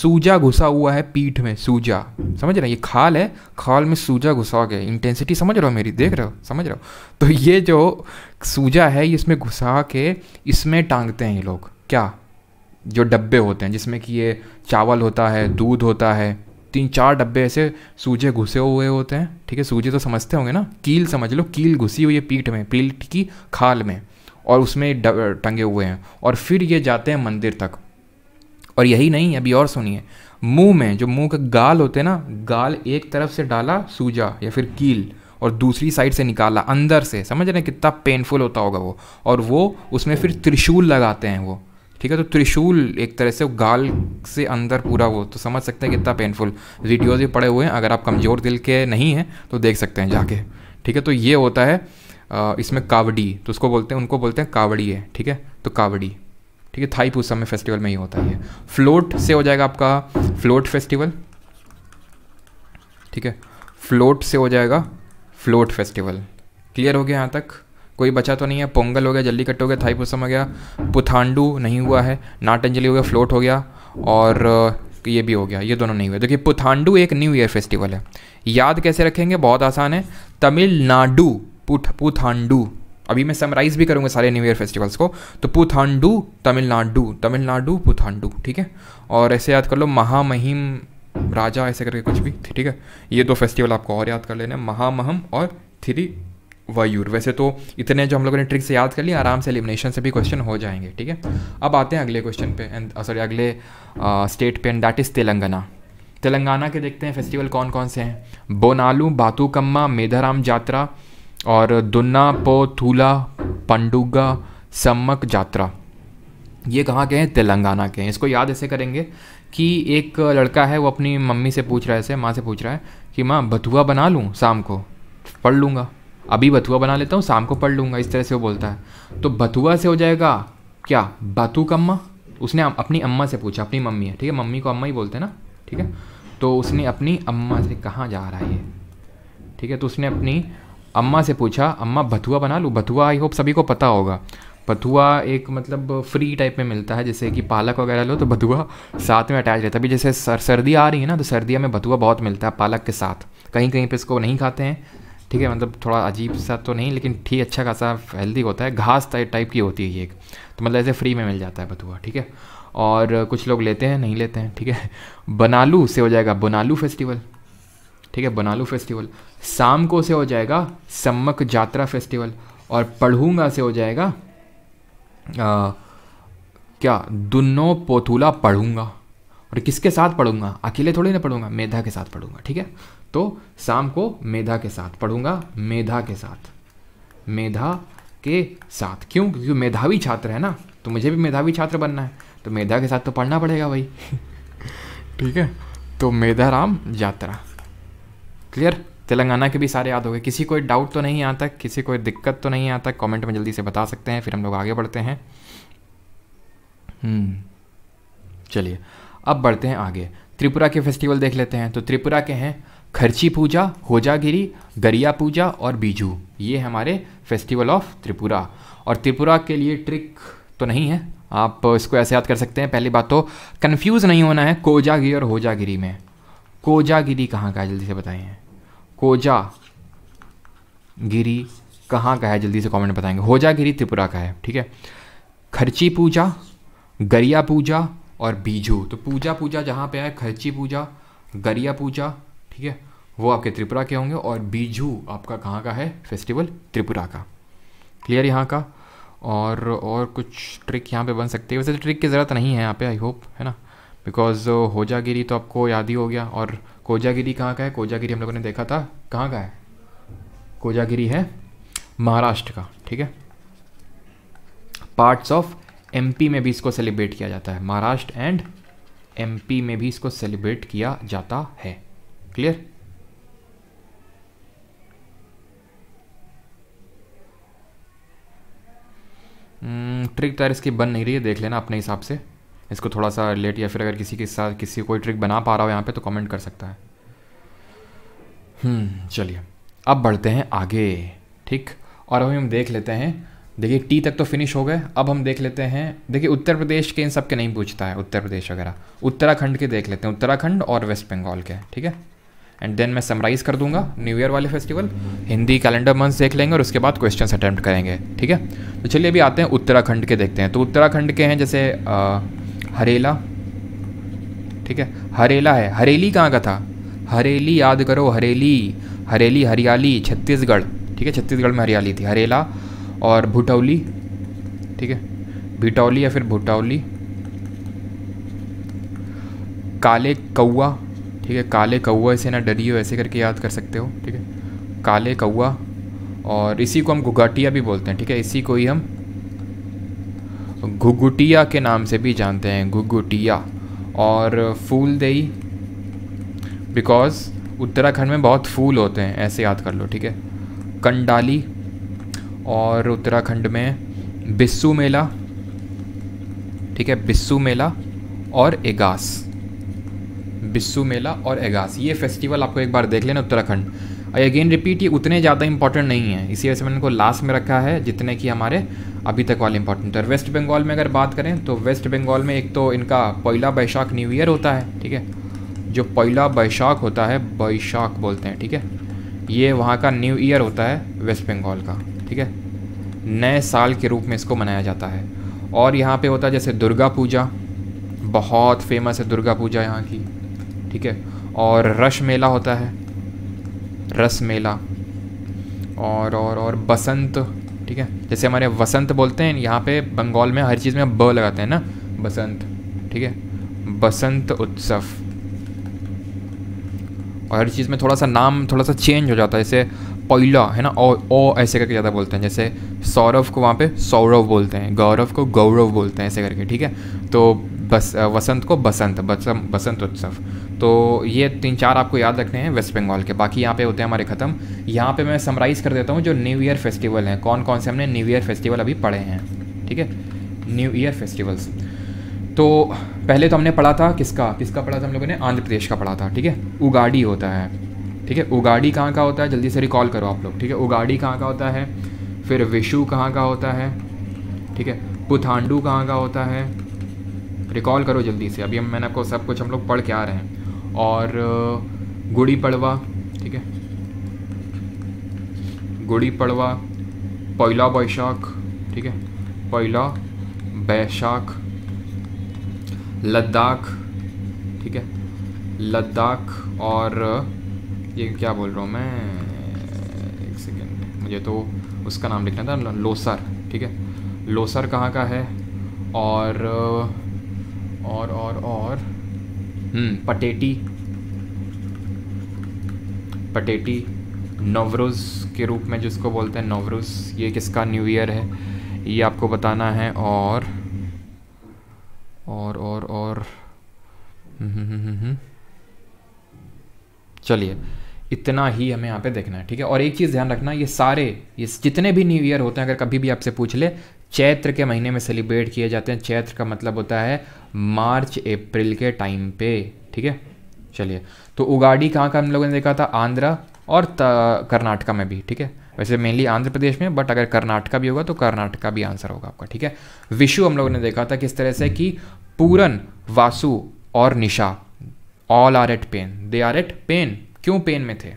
सूजा घुसा हुआ है पीठ में सूजा समझ रहे हैं ये खाल है खाल में सूजा घुसा गया इंटेंसिटी समझ रहे हो मेरी देख रहे हो समझ रहे हो तो ये जो सूजा है इसमें घुसा के इसमें टांगते हैं ये लोग क्या जो डब्बे होते हैं जिसमें कि ये चावल होता है दूध होता है तीन चार डब्बे ऐसे सूजे घुसे हुए होते हैं ठीक है सूजे तो समझते होंगे ना कील समझ लो कील घुसी हुई है पीठ में पीठ की खाल में और उसमें टंगे हुए हैं और फिर ये जाते हैं मंदिर तक और यही नहीं अभी और सुनिए मुंह में जो मुंह का गाल होते हैं ना गाल एक तरफ से डाला सूजा या फिर कील और दूसरी साइड से निकाला अंदर से समझ रहे हैं कितना पेनफुल होता होगा वो और वो उसमें फिर त्रिशूल लगाते हैं वो ठीक है तो त्रिशूल एक तरह से गाल से अंदर पूरा वो तो समझ सकते हैं कितना पेनफुल वीडियोज़ भी पड़े हुए हैं अगर आप कमज़ोर दिल के नहीं हैं तो देख सकते हैं जाके ठीक है तो ये होता है इसमें कावड़ी तो उसको बोलते हैं उनको बोलते हैं कावड़ी है ठीक है तो कावड़ी ठीक है थाई पूसा में फेस्टिवल में ही होता है फ्लोट से हो जाएगा आपका फ्लोट फेस्टिवल ठीक है फ्लोट से हो जाएगा फ्लोट फेस्टिवल क्लियर हो गया यहाँ तक कोई बचा तो नहीं है पोंगल हो गया जल्दी कट्टे हो गया थाई पुसम हो गया पुथांडू नहीं हुआ है नाटंजलि हो गया फ्लोट हो गया और ये भी हो गया ये दोनों नहीं हुए देखिए पुथांडू एक न्यू ईयर फेस्टिवल है याद कैसे रखेंगे बहुत आसान है तमिलनाडु पुथ पुथांडू अभी मैं समराइज भी करूँगा सारे न्यू ईयर फेस्टिवल्स को तो पुथांडू तमिलनाडु तमिलनाडु पुथांडू ठीक है और ऐसे याद कर लो महामहिम राजा ऐसे करके कुछ भी ठीक है ये दो फेस्टिवल आपको और याद कर लेना महामहम और थ्री वायूर वैसे तो इतने जो हम लोगों ने ट्रिक से याद कर लिया आराम से एलिमिनेशन से भी क्वेश्चन हो जाएंगे ठीक है अब आते हैं अगले क्वेश्चन पे एंड सॉरी uh, अगले स्टेट uh, पे and that is Telangana Telangana के देखते हैं फेस्टिवल कौन कौन से हैं बोनालू बातुकम्मा मेधाराम जात्रा और दुन्ना पोथूला पंडुगा सम्मक जात्रा ये कहाँ के हैं तेलंगाना के हैं इसको याद ऐसे करेंगे कि एक लड़का है वो अपनी मम्मी से पूछ रहा है ऐसे माँ से पूछ रहा है कि माँ बथुआ बना लूँ शाम को पढ़ लूँगा अभी बथुआ बना लेता हूँ शाम को पढ़ लूँगा इस तरह से वो बोलता है तो बथुआ से हो जाएगा क्या कम्मा उसने अपनी अम्मा से पूछा अपनी मम्मी है ठीक है मम्मी को अम्मा ही बोलते हैं ना ठीक है तो उसने अपनी अम्मा से कहाँ जा रहा है ये ठीक है तो उसने अपनी अम्मा से पूछा अम्मा भथुआ बना लूँ भथुआ आई होप सभी को पता होगा भथुआ एक मतलब फ्री टाइप में मिलता है जैसे कि पालक वगैरह लो तो भथुआ साथ में अटैच रहता है अभी जैसे सर सर्दी आ रही है ना तो सर्दिया में भथुआ बहुत मिलता है पालक के साथ कहीं कहीं पे इसको नहीं खाते हैं ठीक है मतलब थोड़ा अजीब सा तो नहीं लेकिन ठीक अच्छा खासा हेल्दी होता है घास टाइप की होती है ये एक तो मतलब ऐसे फ्री में मिल जाता है बथुआ ठीक है और कुछ लोग लेते हैं नहीं लेते हैं ठीक है बनालू से हो जाएगा बनालू फेस्टिवल ठीक है बनालू फेस्टिवल शाम को से हो जाएगा सम्मक जात्रा फेस्टिवल और पढ़ूंगा से हो जाएगा आ, क्या दुनो पोथूला पढ़ूंगा और किसके साथ पढ़ूंगा अकेले थोड़ी ना पढ़ूंगा मेधा के साथ पढ़ूंगा ठीक है तो शाम को मेधा के साथ पढ़ूंगा मेधा के साथ मेधा के साथ क्यों क्योंकि मेधावी छात्र है ना तो मुझे भी मेधावी छात्र बनना है तो मेधा के साथ तो पढ़ना पड़ेगा भाई ठीक है तो मेधा राम यात्रा क्लियर तेलंगाना के भी सारे याद हो गए किसी कोई डाउट तो नहीं आता किसी कोई दिक्कत तो नहीं आता कमेंट में जल्दी से बता सकते हैं फिर हम लोग आगे बढ़ते हैं हम्म, चलिए अब बढ़ते हैं आगे त्रिपुरा के फेस्टिवल देख लेते हैं तो त्रिपुरा के हैं खर्ची पूजा होजागिरी गरिया पूजा और बीजू ये हमारे फेस्टिवल ऑफ त्रिपुरा और त्रिपुरा के लिए ट्रिक तो नहीं है आप इसको ऐसे याद कर सकते हैं पहली बात तो कन्फ्यूज़ नहीं होना है कोजागिरी और होजागिरी में कोजागिरी कहाँ का है जल्दी से बताएं कोजा गिरी कहाँ का है जल्दी से कमेंट बताएंगे होजागिरी त्रिपुरा का है ठीक है खर्ची पूजा गरिया पूजा और बीजू तो पूजा पूजा जहाँ पे है खर्ची पूजा गरिया पूजा ठीक है वो आपके त्रिपुरा के होंगे और बीजू आपका कहाँ का है फेस्टिवल त्रिपुरा का क्लियर यहाँ का और और कुछ ट्रिक यहाँ पे बन सकती है वैसे तो ट्रिक की ज़रूरत नहीं है यहाँ पे आई होप है ना बिकॉज होजागिरी तो आपको याद ही हो गया और कोजागिरी कहाँ का है कोजागिरी हम लोगों ने देखा था कहाँ का है कोजागिरी है महाराष्ट्र का ठीक है पार्ट्स ऑफ एमपी में भी इसको सेलिब्रेट किया जाता है महाराष्ट्र एंड एमपी में भी इसको सेलिब्रेट किया जाता है क्लियर ट्रिक यार इसकी बन नहीं रही है देख लेना अपने हिसाब से इसको थोड़ा सा लेट या फिर अगर किसी के साथ किसी कोई ट्रिक बना पा रहा हो यहाँ पे तो कमेंट कर सकता है hmm, चलिए अब बढ़ते हैं आगे ठीक और अभी हम देख लेते हैं देखिए टी तक तो फिनिश हो गए अब हम देख लेते हैं देखिए उत्तर प्रदेश के इन सब के नहीं पूछता है उत्तर प्रदेश वगैरह उत्तराखंड के देख लेते हैं उत्तराखंड और वेस्ट बंगाल के ठीक है एंड देन मैं समराइज़ कर दूंगा न्यू ईयर वाले फेस्टिवल हिंदी कैलेंडर मंथ देख लेंगे और उसके बाद क्वेश्चंस अटैम्प्ट करेंगे ठीक है तो चलिए अभी आते हैं उत्तराखंड के देखते हैं तो उत्तराखंड के हैं जैसे आ, हरेला ठीक है हरेला है हरेली कहाँ का था हरेली याद करो हरेली हरेली हरियाली छत्तीसगढ़ ठीक है छत्तीसगढ़ में हरियाली थी हरेला और भुटौली ठीक है भिटौली या फिर भुटौली काले कौआ ठीक है काले कौआ इसे ना डरियो ऐसे करके याद कर सकते हो ठीक है काले कौआ और इसी को हम घुगाटिया भी बोलते हैं ठीक है इसी को ही हम घुगुटिया के नाम से भी जानते हैं घुगुटिया और फूलदेही बिकॉज़ उत्तराखंड में बहुत फूल होते हैं ऐसे याद कर लो ठीक है कंडाली और उत्तराखंड में बिस्सू मेला ठीक है बिस्सू मेला और एगास बिस्सू मेला और एगास ये फेस्टिवल आपको एक बार देख लेना उत्तराखंड आई अगेन रिपीट ये उतने ज़्यादा इंपॉर्टेंट नहीं है इसी वजह से मैंने इनको लास्ट में रखा है जितने कि हमारे अभी तक वाले इंपॉर्टेंट है वेस्ट बंगाल में अगर बात करें तो वेस्ट बंगाल में एक तो इनका पहला बैशाख न्यू ईयर होता है ठीक है जो पहला बैशाख होता है बैशाख बोलते हैं ठीक है ये वहाँ का न्यू ईयर होता है वेस्ट बंगाल का ठीक है नए साल के रूप में इसको मनाया जाता है और यहाँ पर होता है जैसे दुर्गा पूजा बहुत फेमस है दुर्गा पूजा यहाँ की ठीक है और रस मेला होता है रस मेला और और और बसंत ठीक है जैसे हमारे वसंत बोलते हैं यहाँ पे बंगाल में हर चीज़ में ब लगाते हैं ना बसंत ठीक है बसंत उत्सव और हर चीज़ में थोड़ा सा नाम थोड़ा सा चेंज हो जाता है जैसे पहला है ना ओ ओ ऐसे करके ज़्यादा बोलते हैं जैसे सौरव को वहाँ पे सौरव बोलते हैं गौरव को गौरव बोलते हैं ऐसे करके ठीक है तो बस वसंत को बसंत बसंत उत्सव तो ये तीन चार आपको याद रखने हैं वेस्ट बंगाल के बाकी यहाँ पे होते हैं हमारे ख़त्म यहाँ पे मैं समराइज़ कर देता हूँ जो न्यू ईयर फेस्टिवल हैं कौन कौन से हमने न्यू ईयर फेस्टिवल अभी पढ़े हैं ठीक है न्यू ईयर फेस्टिवल्स तो पहले तो हमने पढ़ा था किसका किसका पढ़ा था हम लोगों ने आंध्र प्रदेश का पढ़ा था ठीक है उगाड़ी होता है ठीक है उगाड़ी कहाँ का होता है जल्दी से रिकॉल करो आप लोग ठीक है उगाड़ी कहाँ का होता है फिर विशु कहाँ का होता है ठीक है पुथांडू कहाँ का होता है रिकॉल करो जल्दी से अभी हम मैंने आपको सब कुछ हम लोग पढ़ के आ रहे हैं और गुड़ी पड़वा ठीक है गुड़ी पड़वा पोइला बैशाख ठीक है पोइला बैशाख लद्दाख ठीक है लद्दाख और ये क्या बोल रहा हूँ मैं एक सेकेंड मुझे तो उसका नाम लिखना था लोसर ठीक है लोसर कहाँ का है और और और और हम्म, पटेटी पटेटी नवरोज़ के रूप में जिसको बोलते हैं नवरोज़ ये किसका न्यू ईयर है ये आपको बताना है और और और और हम्म, हम्म, चलिए इतना ही हमें यहाँ पे देखना है ठीक है और एक चीज़ ध्यान रखना ये सारे ये जितने भी न्यू ईयर होते हैं अगर कभी भी आपसे पूछ ले चैत्र के महीने में सेलिब्रेट किए जाते हैं चैत्र का मतलब होता है मार्च अप्रैल के टाइम पे ठीक है चलिए तो उगाड़ी कहाँ का हम लोगों ने देखा था आंध्रा और कर्नाटका में भी ठीक है वैसे मेनली आंध्र प्रदेश में बट अगर कर्नाटका भी होगा तो कर्नाटका भी आंसर होगा आपका ठीक है विशु हम लोगों ने देखा था किस तरह से कि पूरन वासु और Nisha all are at pain they are at pain क्यों पेन में थे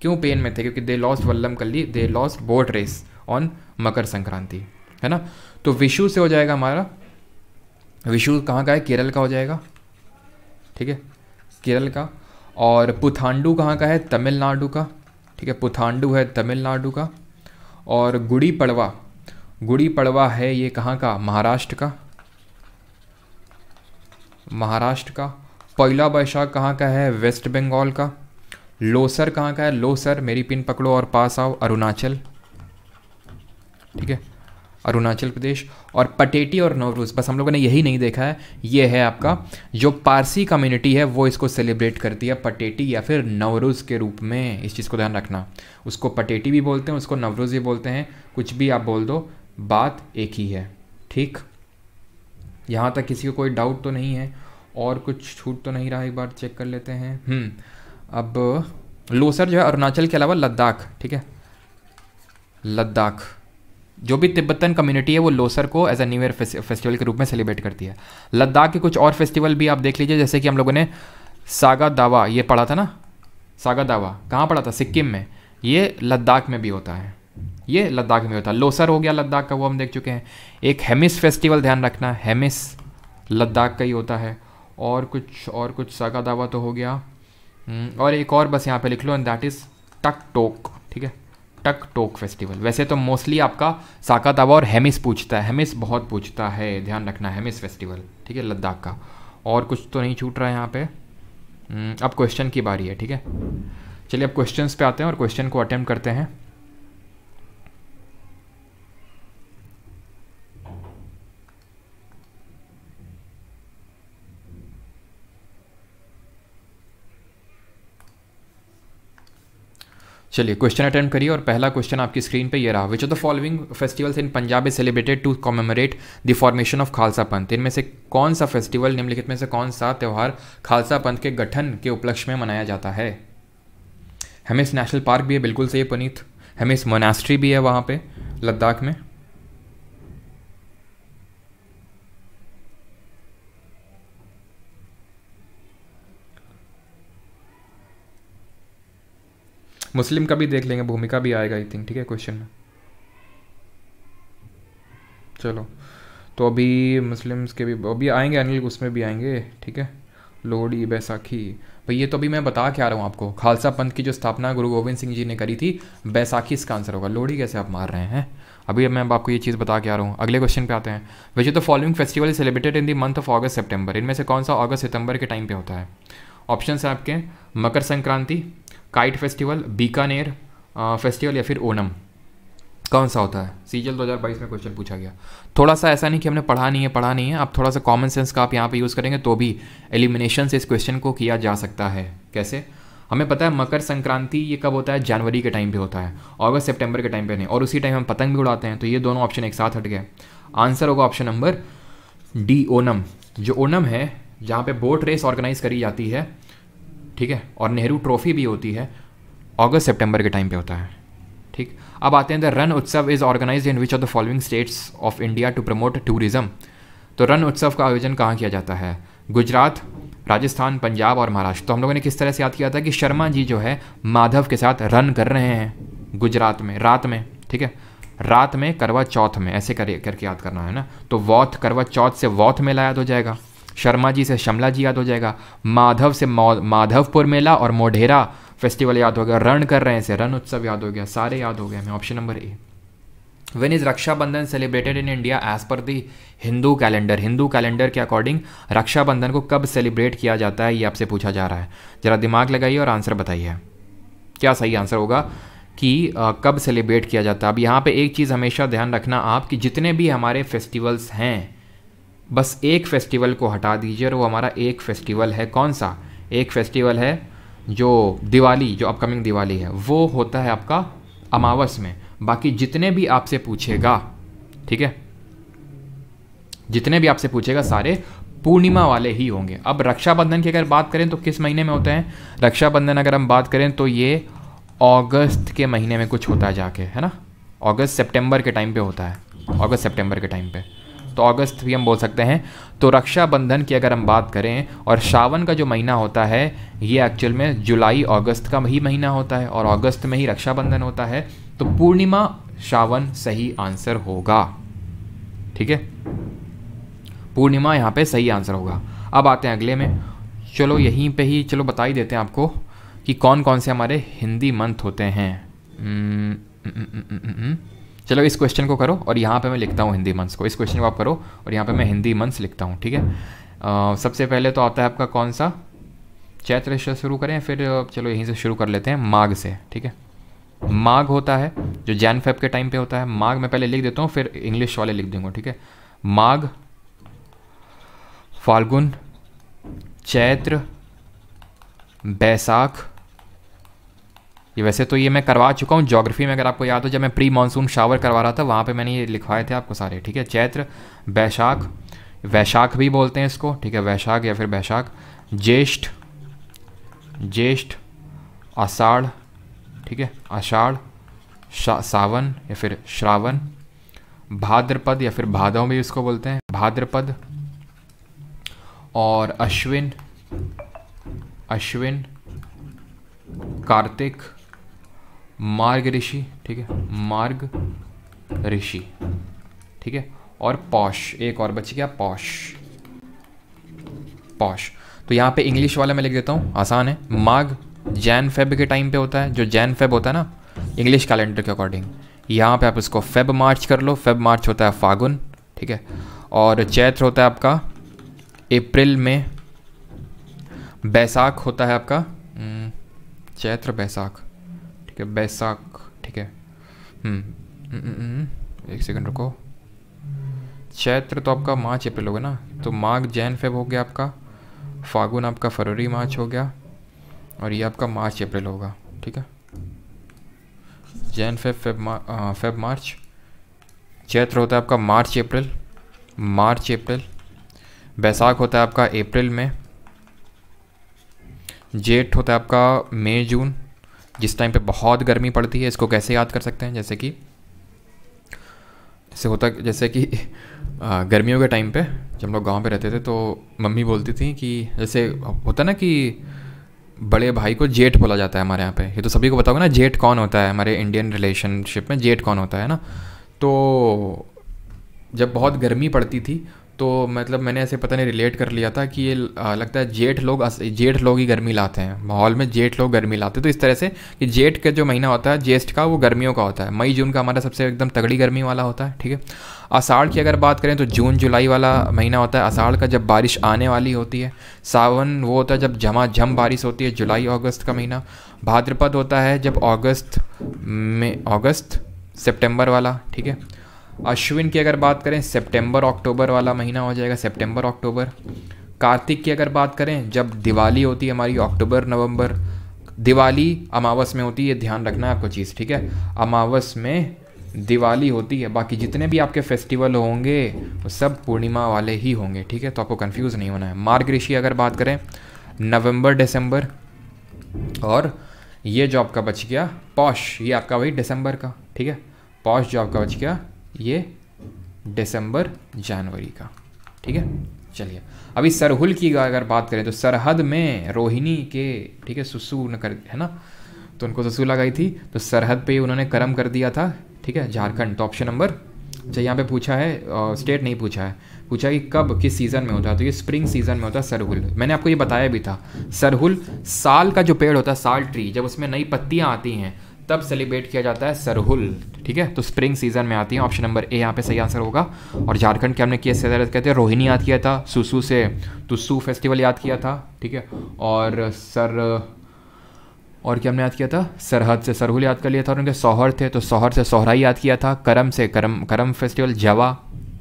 क्यों पेन में थे क्योंकि they lost Vallam Kali they lost boat race on Makar Sankranti है ना तो विशु से हो जाएगा हमारा विशु कहाँ का है केरल का हो जाएगा ठीक है केरल का और पुथांडू कहाँ का है तमिलनाडु का ठीक है पुथांडू है तमिलनाडु का और गुड़ी पड़वा गुड़ी पड़वा है ये कहाँ का महाराष्ट्र का महाराष्ट्र का पहला बैशाख कहाँ का है वेस्ट बंगाल का लोसर कहाँ का है लोसर मेरी पिन पकड़ो और पास आओ अरुणाचल ठीक है अरुणाचल प्रदेश और पटेटी और नवरूज बस हम लोगों ने यही नहीं देखा है ये है आपका जो पारसी कम्युनिटी है वो इसको सेलिब्रेट करती है पटेटी या फिर नवरूज के रूप में इस चीज़ को ध्यान रखना उसको पटेटी भी बोलते हैं उसको नवरूज भी बोलते हैं कुछ भी आप बोल दो बात एक ही है ठीक यहाँ तक किसी को कोई डाउट तो नहीं है और कुछ छूट तो नहीं रहा एक बार चेक कर लेते हैं हम्म, अब लोसर जो है अरुणाचल के अलावा लद्दाख ठीक है लद्दाख जो भी तिब्बतन कम्युनिटी है वो लोसर को as a new year festival के रूप में सेलिब्रेट करती है लद्दाख के कुछ और फेस्टिवल भी आप देख लीजिए जैसे कि हम लोगों ने सागा दावा ये पढ़ा था ना सागा दावा कहाँ पढ़ा था सिक्किम में ये लद्दाख में भी होता है ये लद्दाख में होता है लोसर हो गया लद्दाख का वो हम देख चुके हैं एक हेमिस फेस्टिवल ध्यान रखना हेमिस लद्दाख का ही होता है और कुछ और कुछ सागा दावा तो हो गया हम्म, और एक और बस यहाँ पे लिख लो एंड दैट इज़ टक टोक ठीक है टक टोक फेस्टिवल वैसे तो मोस्टली आपका साका तावा और हेमिस पूछता है हेमिस बहुत पूछता है ध्यान रखना हेमिस फेस्टिवल ठीक है लद्दाख का और कुछ तो नहीं छूट रहा है यहाँ पे हम्म, अब क्वेश्चन की बारी है ठीक है चलिए अब क्वेश्चंस पे आते हैं और क्वेश्चन को अटेम्प्ट करते हैं चलिए क्वेश्चन अटेंड करिए और पहला क्वेश्चन आपकी स्क्रीन पे ये रहा which of the following festivals in Punjab is celebrated to commemorate the formation of Khalsa Panth इनमें से कौन सा फेस्टिवल निम्नलिखित में से कौन सा त्यौहार खालसा पंथ के गठन के उपलक्ष्य में मनाया जाता है हमें नेशनल पार्क भी है बिल्कुल सही पुनीत हमें मोनास्ट्री भी है वहाँ पर लद्दाख में मुस्लिम का भी देख लेंगे भूमिका भी आएगा आई थिंक ठीक है क्वेश्चन में चलो तो अभी मुस्लिम्स के भी अभी आएंगे अनिल उसमें भी आएंगे ठीक है लोहड़ी बैसाखी भाई ये तो अभी मैं बता के आ रहा हूँ आपको खालसा पंथ की जो स्थापना गुरु गोविंद सिंह जी ने करी थी बैसाखी इसका आंसर होगा लोहड़ी कैसे आप मार रहे हैं अभी मैं आपको ये चीज़ बता के आ रहा हूँ अगले क्वेश्चन पे आते हैं वैसे तो following festival celebrated in the month of August September इनमें से कौन सा अगस्त सितंबर के टाइम पे होता है ऑप्शन है आपके Makar Sankranti kite festival Bikaner festival या फिर ओनम कौन सा होता है सीजल 2022 में क्वेश्चन पूछा गया थोड़ा सा ऐसा नहीं कि हमने पढ़ा नहीं है पढ़ा नहीं है आप थोड़ा सा कॉमन सेंस का आप यहाँ पे यूज़ करेंगे तो भी एलिमिनेशन से इस क्वेश्चन को किया जा सकता है कैसे हमें पता है मकर संक्रांति ये कब होता है जनवरी के टाइम पे होता है अगस्त सेप्टेम्बर के टाइम पे नहीं और उसी टाइम हम पतंग भी उड़ाते हैं तो ये दोनों ऑप्शन एक साथ हट गए आंसर होगा ऑप्शन नंबर डी ओनम जो ओनम है जहाँ पे बोट रेस ऑर्गेनाइज करी जाती है ठीक है और नेहरू ट्रॉफी भी होती है अगस्त सितंबर के टाइम पे होता है ठीक अब आते हैं the Rann Utsav is organize in which of the following states of India to promote tourism तो रन उत्सव का आयोजन कहाँ किया जाता है गुजरात राजस्थान पंजाब और महाराष्ट्र तो हम लोगों ने किस तरह से याद किया था कि शर्मा जी जो है माधव के साथ रन कर रहे हैं गुजरात में रात में ठीक है रात में करवा चौथ में ऐसे कर करके याद करना है ना तो वौथ करवा चौथ से वौथ में लाया हो तो जाएगा शर्मा जी से शमला जी याद हो जाएगा माधव से माधवपुर मेला और मोढेरा फेस्टिवल याद हो गया रण कर रहे हैं से रण उत्सव याद हो गया सारे याद हो गए हमें option number A when is Rakshabandhan celebrated in India as per the Hindu calendar Hindu calendar के अकॉर्डिंग रक्षाबंधन को कब सेलिब्रेट किया जाता है ये आपसे पूछा जा रहा है जरा दिमाग लगाइए और आंसर बताइए क्या सही आंसर होगा कि आ, कब सेलिब्रेट किया जाता है अब यहाँ पे एक चीज़ हमेशा ध्यान रखना आप कि जितने भी हमारे फेस्टिवल्स हैं बस एक फेस्टिवल को हटा दीजिए और वो हमारा एक फेस्टिवल है कौन सा एक फेस्टिवल है जो दिवाली जो अपकमिंग दिवाली है वो होता है आपका अमावस में बाकी जितने भी आपसे पूछेगा ठीक है जितने भी आपसे पूछेगा सारे पूर्णिमा वाले ही होंगे अब रक्षाबंधन की अगर बात करें तो किस महीने में होते हैं रक्षाबंधन अगर हम बात करें तो ये अगस्त के महीने में कुछ होता है जाके है ना अगस्त सितंबर के टाइम पे होता है अगस्त सितंबर के टाइम पे तो अगस्त भी हम बोल सकते हैं तो रक्षाबंधन की अगर हम बात करें और सावन का जो महीना होता है ये एक्चुअल में जुलाई अगस्त का ही महीना होता है और अगस्त में ही रक्षाबंधन होता है तो पूर्णिमा सावन सही आंसर होगा ठीक है पूर्णिमा यहाँ पे सही आंसर होगा अब आते हैं अगले में चलो यहीं पे ही चलो बता ही देते हैं आपको कि कौन कौन से हमारे हिंदी मंथ होते हैं न, न, न, न, न, न, न, न, चलो इस क्वेश्चन को करो और यहाँ पे मैं लिखता हूँ हिंदी मंथ्स को इस क्वेश्चन को आप करो और यहाँ पे मैं हिंदी मंथ्स लिखता हूँ ठीक है सबसे पहले तो आता है आपका कौन सा चैत्र से शुरू करें फिर चलो यहीं से शुरू कर लेते हैं माघ से ठीक है माघ होता है जो जैन फेब के टाइम पे होता है माघ मैं पहले लिख देता हूँ फिर इंग्लिश वाले लिख दूंगा ठीक है माघ फाल्गुन चैत्र बैसाख ये वैसे तो ये मैं करवा चुका हूँ जोग्राफी में अगर आपको याद हो जब मैं प्री मानसून शावर करवा रहा था वहाँ पे मैंने ये लिखवाए थे आपको सारे ठीक है चैत्र बैशाख वैशाख भी बोलते हैं इसको ठीक है वैशाख या फिर बैशाख ज्येष्ठ ज्येष्ठ आषाढ़ ठीक है आषाढ़ सावन या फिर श्रावण भाद्रपद या फिर भादव भी इसको बोलते हैं भाद्रपद और अश्विन अश्विन कार्तिक मार्ग ऋषि ठीक है मार्ग ऋषि ठीक है और पौश एक और बच गया पौश पौश तो यहाँ पे इंग्लिश वाला मैं लिख देता हूँ आसान है माघ जैन फेब के टाइम पे होता है जो जैन फेब होता है ना इंग्लिश कैलेंडर के अकॉर्डिंग यहाँ पे आप इसको फेब मार्च कर लो फेब मार्च होता है फागुन ठीक है और चैत्र होता है आपका अप्रैल में बैसाख होता है आपका हम्म, चैत्र बैसाख ठीक है बैसाख ठीक है हम्म, हम्म, हम्म, एक सेकंड रुको चैत्र तो आपका मार्च अप्रैल हो गया ना तो माघ जैन फेब हो गया आपका फागुन आपका फरवरी मार्च हो गया और ये आपका मार्च अप्रैल होगा ठीक है Jan Feb Feb Mar, Feb March Chaitra होता है आपका मार्च अप्रैल मार्च अप्रैल बैसाख होता है आपका अप्रैल में जेठ होता है आपका मई जून जिस टाइम पे बहुत गर्मी पड़ती है इसको कैसे याद कर सकते हैं जैसे कि जैसे होता जैसे कि गर्मियों के टाइम पे जब हम लोग गांव पे रहते थे तो मम्मी बोलती थी कि जैसे होता ना कि बड़े भाई को जेठ बोला जाता है हमारे यहाँ पे ये तो सभी को बताओगे ना जेठ कौन होता है हमारे इंडियन रिलेशनशिप में जेठ कौन होता है ना तो जब बहुत गर्मी पड़ती थी तो मतलब मैंने ऐसे पता नहीं रिलेट कर लिया था कि ये लगता है जेठ लोग जेठ लोग ही गर्मी लाते हैं माहौल में जेठ लोग गर्मी लाते हैं तो इस तरह से कि जेठ का जो महीना होता है ज्येष्ठ का वो गर्मियों का होता है मई जून का हमारा सबसे एकदम तगड़ी गर्मी वाला होता है ठीक है आषाढ़ की अगर बात करें तो जून जुलाई वाला महीना होता है आषाढ़ का जब बारिश आने वाली होती है सावन वो होता है जब झमाझम बारिश होती है जुलाई अगस्त का महीना भाद्रपद होता है जब अगस्त में अगस्त सितंबर वाला ठीक है अश्विन की अगर बात करें सितंबर अक्टूबर वाला महीना हो जाएगा सितंबर अक्टूबर कार्तिक की अगर बात करें जब दिवाली होती है हमारी अक्टूबर नवंबर दिवाली अमावस में होती है ध्यान रखना है आपको चीज़ ठीक है अमावस में दिवाली होती है बाकी जितने भी आपके फेस्टिवल होंगे वो सब पूर्णिमा वाले ही होंगे ठीक है तो आपको कंफ्यूज नहीं होना है मार्ग ऋषि अगर बात करें नवंबर दिसंबर और ये जो आपका बच गया पौष ये आपका वही दिसंबर का ठीक है पौष जो आपका बच गया ये दिसंबर जनवरी का ठीक है चलिए अभी सरहुल की अगर बात करें तो सरहद में रोहिणी के ठीक है सुसू न कर है ना तो उनको ससू लगाई थी तो सरहद पे उन्होंने कर्म कर दिया था ठीक है झारखंड तो ऑप्शन नंबर जो यहाँ पे पूछा है आ, स्टेट नहीं पूछा है पूछा कि कब किस सीज़न में होता है तो ये स्प्रिंग सीज़न में होता है सरहुल मैंने आपको ये बताया भी था सरहुल साल का जो पेड़ होता है साल ट्री जब उसमें नई पत्तियाँ आती हैं तब सेलिब्रेट किया जाता है सरहुल ठीक है तो स्प्रिंग सीजन में आती है ऑप्शन नंबर ए यहाँ पे सही आंसर होगा और झारखंड के हमने किस कहते हैं रोहिणी याद किया था सुसु से तुस्सू तो फेस्टिवल याद किया था ठीक है और सर और क्या हमने याद किया था सरहद से सरहुल याद कर लिया था और उनके सोहर थे तो सोहर से सोहराई याद किया था करम से करम करम फेस्टिवल जवा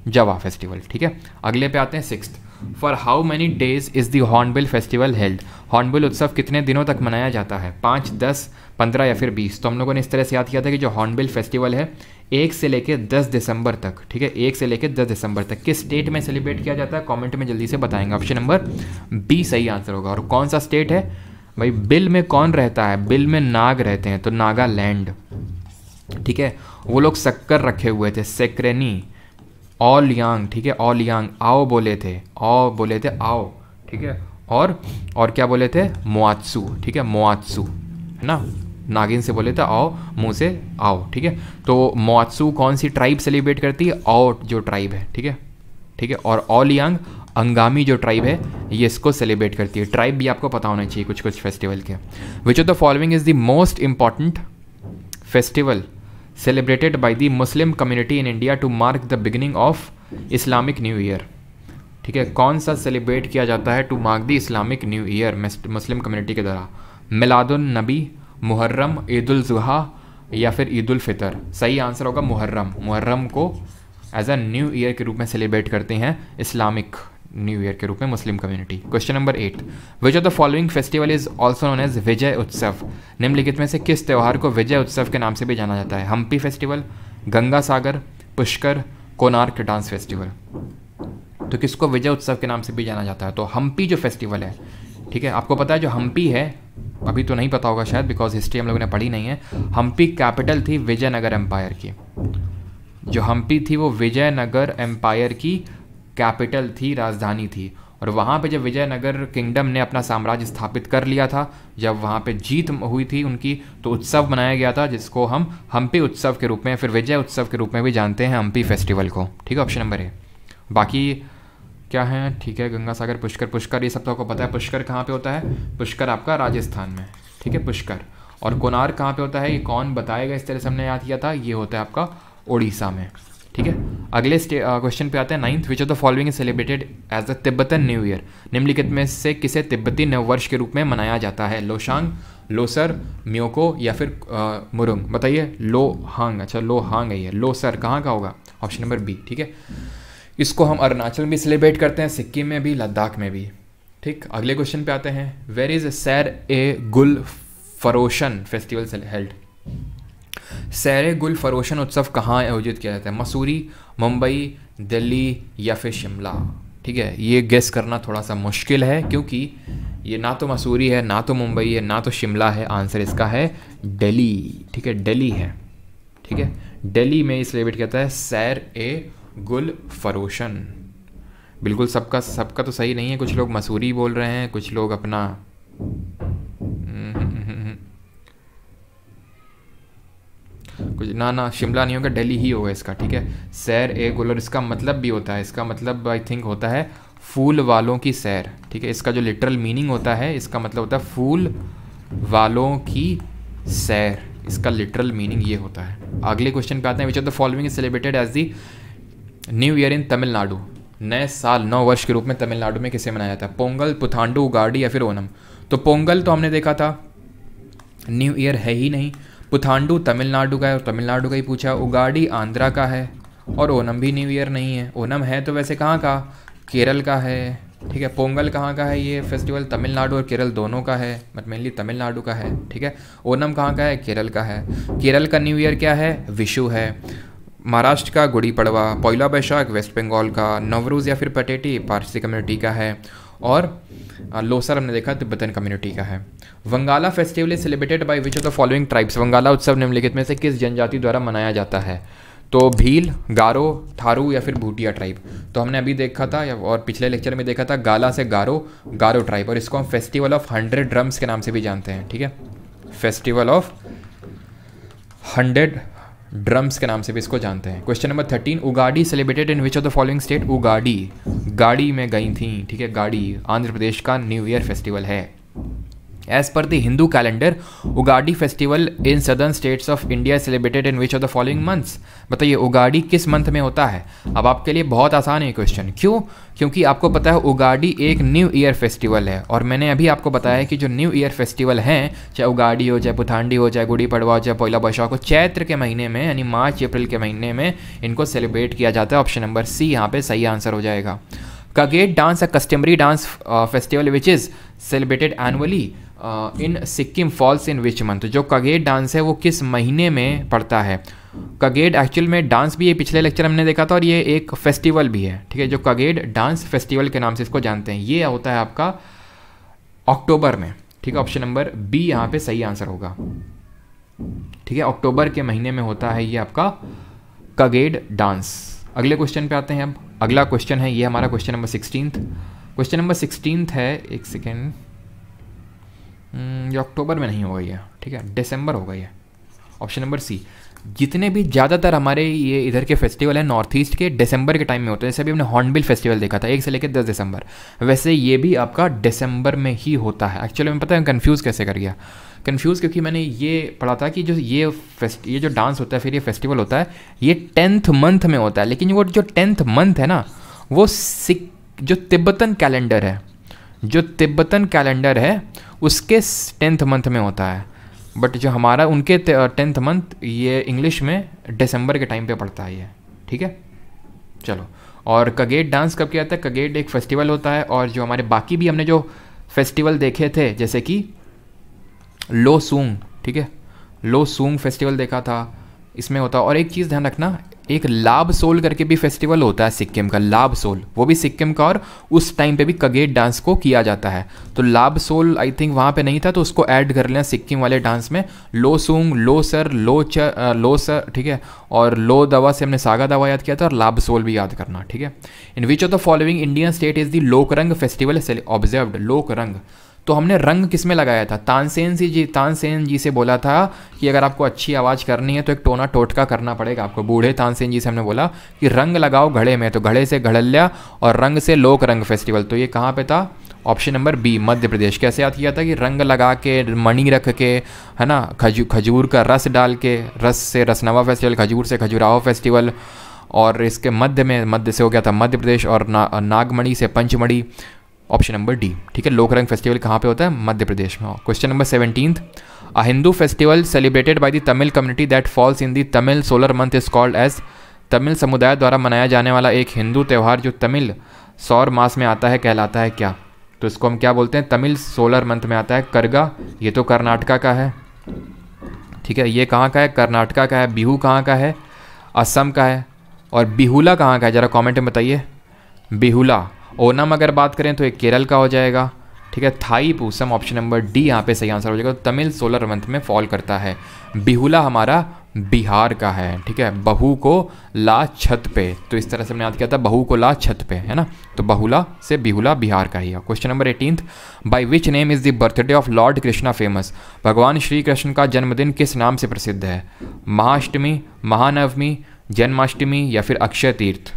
जवा फेस्टिवल ठीक है अगले पे आते हैं six four how many days is the Hornbill festival held Hornbill Utsav कितने दिनों तक मनाया जाता है पाँच दस पंद्रह या फिर बीस तो हम लोगों ने इस तरह से याद किया था कि जो हॉर्नबिल फेस्टिवल है एक से लेकर दस दिसंबर तक ठीक है एक से लेकर दस दिसंबर तक किस स्टेट में सेलिब्रेट किया जाता है कमेंट में जल्दी से बताएंगे ऑप्शन नंबर बी सही आंसर होगा और कौन सा स्टेट है भाई बिल में कौन रहता है बिल में नाग रहते हैं तो नागालैंड ठीक है वो लोग शक्कर रखे हुए थे सेक्रेनी ऑल यांग ठीक है ऑल यांग आओ बोले थे आओ बोले थे आओ ठीक है और और क्या बोले थे मोआसू ठीक है मोआसू है ना नागिन से बोले तो आओ मुँह से आओ ठीक है तो मोत्सु कौन सी ट्राइब सेलिब्रेट करती है आओ जो ट्राइब है ठीक है ठीक है और ऑलियांग अंगामी जो ट्राइब है ये इसको सेलिब्रेट करती है ट्राइब भी आपको पता होना चाहिए कुछ कुछ फेस्टिवल के which of the following is the most important festival celebrated by the Muslim community in India to mark the beginning of Islamic new year ठीक है कौन सा सेलिब्रेट किया जाता है to mark the Islamic new year Muslim community के द्वारा मिलादुल नबी मुहर्रम ईदाजी या फिर ईद फितर सही आंसर होगा मुहर्रम मुहर्रम को एज अ न्यू ईयर के रूप में सेलिब्रेट करते हैं इस्लामिक न्यू ईयर के रूप में Muslim community question number eight which of the following festival is also known as Vijay Utsav निम्नलिखित में से किस त्यौहार को विजय उत्सव के नाम से भी जाना जाता है Hampi festival Ganga Sagar Pushkar Konark dance festival तो किसको विजय उत्सव के नाम से भी जाना जाता है तो हम्पी जो फेस्टिवल है ठीक है आपको पता है जो हम्पी है अभी तो नहीं पता होगा शायद बिकॉज हिस्ट्री हम लोगों ने पढ़ी नहीं है हम्पी कैपिटल थी विजयनगर एम्पायर की जो हम्पी थी वो विजयनगर एम्पायर की कैपिटल थी राजधानी थी और वहाँ पे जब विजयनगर किंगडम ने अपना साम्राज्य स्थापित कर लिया था जब वहाँ पे जीत हुई थी उनकी तो उत्सव मनाया गया था जिसको हम हम्पी उत्सव के रूप में फिर विजय उत्सव के रूप में भी जानते हैं हम्पी फेस्टिवल को ठीक है ऑप्शन नंबर ए बाकी क्या है ठीक है गंगा सागर पुष्कर पुष्कर ये सब तो आपको पता है पुष्कर कहाँ पे होता है पुष्कर आपका राजस्थान में ठीक है पुष्कर और कोनार कहाँ पे होता है ये कौन बताएगा इस तरह से हमने याद किया था ये होता है आपका उड़ीसा में ठीक है अगले क्वेश्चन पे आते हैं ninth which of the following celebrated as the Tibetan new year निम्नलिखित में से किसे तिब्बती नववर्ष के रूप में मनाया जाता है लोशांग लोसर म्योको या फिर मुरुंग बताइए लोहांग अच्छा लोहांग है ये लोसर कहाँ का होगा ऑप्शन नंबर बी ठीक है इसको हम अरुणाचल में सेलिब्रेट करते हैं सिक्किम में भी लद्दाख में भी ठीक अगले क्वेश्चन पे आते हैं वेर इज़ सैर ए गुल फरोशन फेस्टिवल हेल्ड सैर ए गुल फरोशन उत्सव कहाँ आयोजित किया जाता है मसूरी मुंबई दिल्ली या फिर शिमला ठीक है ये गेस करना थोड़ा सा मुश्किल है क्योंकि ये ना तो मसूरी है ना तो मुंबई है ना तो शिमला है आंसर इसका है दिल्ली ठीक है दिल्ली है ठीक है दिल्ली में इसलिए सेलिब्रेट किया जाता है सैर ए गुल फरोशन बिल्कुल सबका सबका तो सही नहीं है कुछ लोग मसूरी बोल रहे हैं कुछ लोग अपना कुछ ना ना शिमला नहीं होगा दिल्ली ही होगा इसका ठीक है सैर ए गुल और इसका मतलब भी होता है इसका मतलब आई थिंक होता है फूल वालों की सैर ठीक है इसका जो लिटरल मीनिंग होता है इसका मतलब होता है फूल वालों की सैर इसका लिटरल मीनिंग ये होता है अगले क्वेश्चन पे आते हैं which of the following is celebrated as the new year in Tamil Nadu नए साल नौ वर्ष के रूप में तमिलनाडु में किसे मनाया जाता है पोंगल पुथांडू उगाड़ी या फिर ओनम तो पोंगल तो हमने देखा था न्यू ईयर है ही नहीं पुथांडू तमिलनाडु का है और तमिलनाडु का ही पूछा उगाड़ी आंध्रा का है और ओनम भी न्यू ईयर नहीं है ओनम है तो वैसे कहाँ का केरल का है ठीक है पोंगल कहाँ का है ये फेस्टिवल तमिलनाडु और केरल दोनों का है बट मेनली तमिलनाडु का है ठीक है ओनम कहाँ का है केरल का है केरल का न्यू ईयर क्या है विशु है महाराष्ट्र का गुड़ी पड़वा पोइला बैशाख वेस्ट बंगाल का नवरोज़ या फिर पटेटी पारसी कम्युनिटी का है और लोसर हमने देखा तिब्बतन कम्युनिटी का है Wangala festival is celebrated by which of the following tribes Wangala उत्सव निम्नलिखित में से किस जनजाति द्वारा मनाया जाता है तो भील गारो थारू या फिर भूटिया ट्राइब तो हमने अभी देखा था और पिछले लेक्चर में देखा था गाला से गारो गारो ट्राइब और इसको हम फेस्टिवल ऑफ हंड्रेड ड्रम्स के नाम से भी जानते हैं ठीक है फेस्टिवल ऑफ हंड्रेड ड्रम्स के नाम से भी इसको जानते हैं question number thirteen Ugadi celebrated in which of the following state Ugadi गाड़ी में गई थी ठीक है गाड़ी आंध्र प्रदेश का न्यू ईयर फेस्टिवल है एज पर the Hindu calendar Ugadi festival in southern states of India celebrated in which of the following months बताइए उगाड़ी किस मंथ में होता है अब आपके लिए बहुत आसान है क्वेश्चन क्यों क्योंकि आपको पता है उगाड़ी एक न्यू ईयर फेस्टिवल है और मैंने अभी आपको बताया है कि जो न्यू ईयर फेस्टिवल हैं चाहे उगाड़ी हो चाहे पुथांडी हो चाहे गुड़ी पड़वा हो चाहे पोला बैशाख हो चैत्र के महीने में यानी मार्च अप्रैल के महीने में इनको सेलिब्रेट किया जाता है ऑप्शन नंबर सी यहाँ पे सही आंसर हो जाएगा Kagyed dance a customary dance festival which is celebrated annually in Sikkim falls in which month जो कगेट डांस है वो किस महीने में पड़ता है कगेट एक्चुअल में डांस भी ये पिछले लेक्चर हमने देखा था और ये एक फेस्टिवल भी है ठीक है जो कगेट डांस फेस्टिवल के नाम से इसको जानते हैं ये होता है आपका अक्टूबर में ठीक है ऑप्शन नंबर बी यहाँ पे सही आंसर होगा ठीक है अक्टूबर के महीने में होता है ये आपका कगेड डांस अगले क्वेश्चन पे आते हैं अब अगला क्वेश्चन है ये हमारा question number sixteen question number sixteen है एक सेकेंड hmm, ये अक्टूबर में नहीं होगा ये ठीक है दिसंबर होगा ये ऑप्शन नंबर सी जितने भी ज़्यादातर हमारे ये इधर के फेस्टिवल हैं नॉर्थ ईस्ट के दिसंबर के टाइम में होते हैं जैसे अभी हमने हॉर्नबिल फेस्टिवल देखा था एक से लेकर दस दिसंबर वैसे ये भी आपका दिसंबर में ही होता है एक्चुअली मैं पता है कंफ्यूज कैसे कर गया कन्फ्यूज़ क्योंकि मैंने ये पढ़ा था कि जो ये फेस्ट ये जो डांस होता है फिर ये फेस्टिवल होता है ये टेंथ मंथ में होता है लेकिन वो जो टेंथ मंथ है ना वो सिक जो तिब्बतन कैलेंडर है जो तिब्बतन कैलेंडर है उसके टेंथ मंथ में होता है बट जो हमारा उनके टेंथ मंथ ये इंग्लिश में दिसंबर के टाइम पे पड़ता है ये ठीक है चलो और कगेट डांस कब किया जाता है कगेट एक फेस्टिवल होता है और जो हमारे बाकी भी हमने जो फेस्टिवल देखे थे जैसे कि लो सूंग ठीक है लो सूंग फेस्टिवल देखा था इसमें होता और एक चीज़ ध्यान रखना एक लाभ सोल करके भी फेस्टिवल होता है सिक्किम का लाभ सोल वो भी सिक्किम का और उस टाइम पे भी कगेट डांस को किया जाता है तो लाभ सोल आई थिंक वहाँ पे नहीं था तो उसको ऐड कर लें सिक्किम वाले डांस में लो सूंग लो सर लो च लो सर ठीक है और लो दवा से हमने सागा दवा याद किया था और लाभ सोल भी याद करना ठीक है in which of the following Indian state is the Lokrang festival observed Lokrang तो हमने रंग किस में लगाया था तानसेन सी जी तानसेन जी से बोला था कि अगर आपको अच्छी आवाज़ करनी है तो एक टोना टोटका करना पड़ेगा आपको बूढ़े तानसेन जी से हमने बोला कि रंग लगाओ घड़े में तो घड़े से घड़ल्या और रंग से लोक रंग फेस्टिवल तो ये कहाँ पे था option number B Madhya Pradesh कैसे याद किया था कि रंग लगा के मणि रख के है ना खजू खजूर का रस डाल के रस से रसनवा फेस्टिवल खजूर से खजुराहो फेस्टिवल और इसके मध्य में मध्य से हो गया था मध्य प्रदेश और ना, नागमणि से पंचमढ़ी ऑप्शन नंबर डी ठीक है लोकरंग फेस्टिवल कहाँ पे होता है मध्य प्रदेश में question number seventeen a Hindu festival celebrated by the Tamil community that falls in the Tamil solar month is called as Tamil समुदाय द्वारा मनाया जाने वाला एक हिंदू त्यौहार जो तमिल सौर मास में आता है कहलाता है क्या तो इसको हम क्या बोलते हैं तमिल सोलर मंथ में आता है करगा ये तो कर्नाटका का है ठीक है ये कहाँ का है कर्नाटका का है बिहू कहाँ का है असम का है और बिहुला कहाँ का है ज़रा कमेंट में बताइए बिहुला ओनम अगर बात करें तो एक केरल का हो जाएगा ठीक है Thai Poosam option number D यहाँ पे सही आंसर हो जाएगा तो तमिल सोलर मंथ में फॉल करता है बिहुला हमारा बिहार का है ठीक है बहू को ला छत पे तो इस तरह से हमने याद किया था बहू को ला छत पे है ना तो बहुला से बिहुला बिहार का ही है question number eighteen by which name is the birthday of lord Krishna famous भगवान श्री कृष्ण का जन्मदिन किस नाम से प्रसिद्ध है महाअष्टमी महानवमी जन्माष्टमी या फिर अक्षय तीर्थ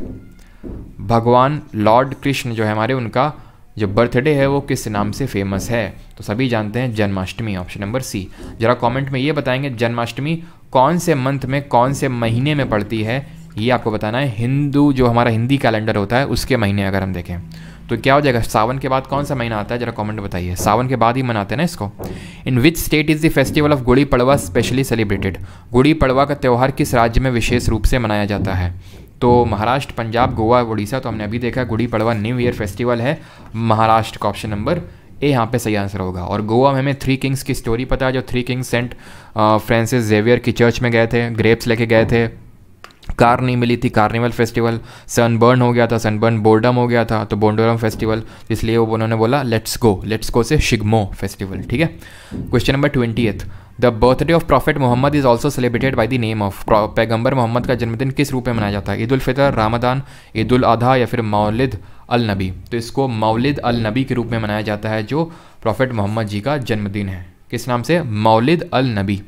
भगवान लॉर्ड कृष्ण जो है हमारे उनका जो बर्थडे है वो किस नाम से फेमस है तो सभी जानते हैं जन्माष्टमी ऑप्शन नंबर सी जरा कमेंट में ये बताएंगे जन्माष्टमी कौन से मंथ में कौन से महीने में पड़ती है ये आपको बताना है हिंदू जो हमारा हिंदी कैलेंडर होता है उसके महीने अगर हम देखें तो क्या हो जाएगा सावन के बाद कौन सा महीना आता है जरा कमेंट बताइए सावन के बाद ही मनाते हैं ना इसको in which state is the festival of Gudi Padwa specially celebrated Gudi Padwa का त्यौहार किस राज्य में विशेष रूप से मनाया जाता है तो महाराष्ट्र पंजाब गोवा उड़ीसा तो हमने अभी देखा Gudi Padwa new year festival है महाराष्ट्र का ऑप्शन नंबर ए यहाँ पे सही आंसर होगा और गोवा में हमें थ्री किंग्स की स्टोरी पता है जो three kings Saint Francis Xavier की चर्च में गए थे ग्रेप्स लेके गए थे कार नहीं मिली थी कार्निवल फेस्टिवल सनबर्न हो गया था सनबर्न बोर्डम हो गया था तो बोंडोरम फेस्टिवल इसलिए वो उन्होंने बोला लेट्स गो लेट्स गो से शिगमो फेस्टिवल ठीक है question number twenty eighth the birthday of prophet Muhammad is also celebrated by the name of पैगम्बर मोहम्मद का जन्मदिन किस रूप में मनाया जाता है ईद फितर रामदान ईद उल अधा या फिर मौलिद अल नबी तो इसको मौलिद अल नबी के रूप में मनाया जाता है जो प्रॉफिट मोहम्मद जी का जन्मदिन है किस नाम से Mawlid al Nabi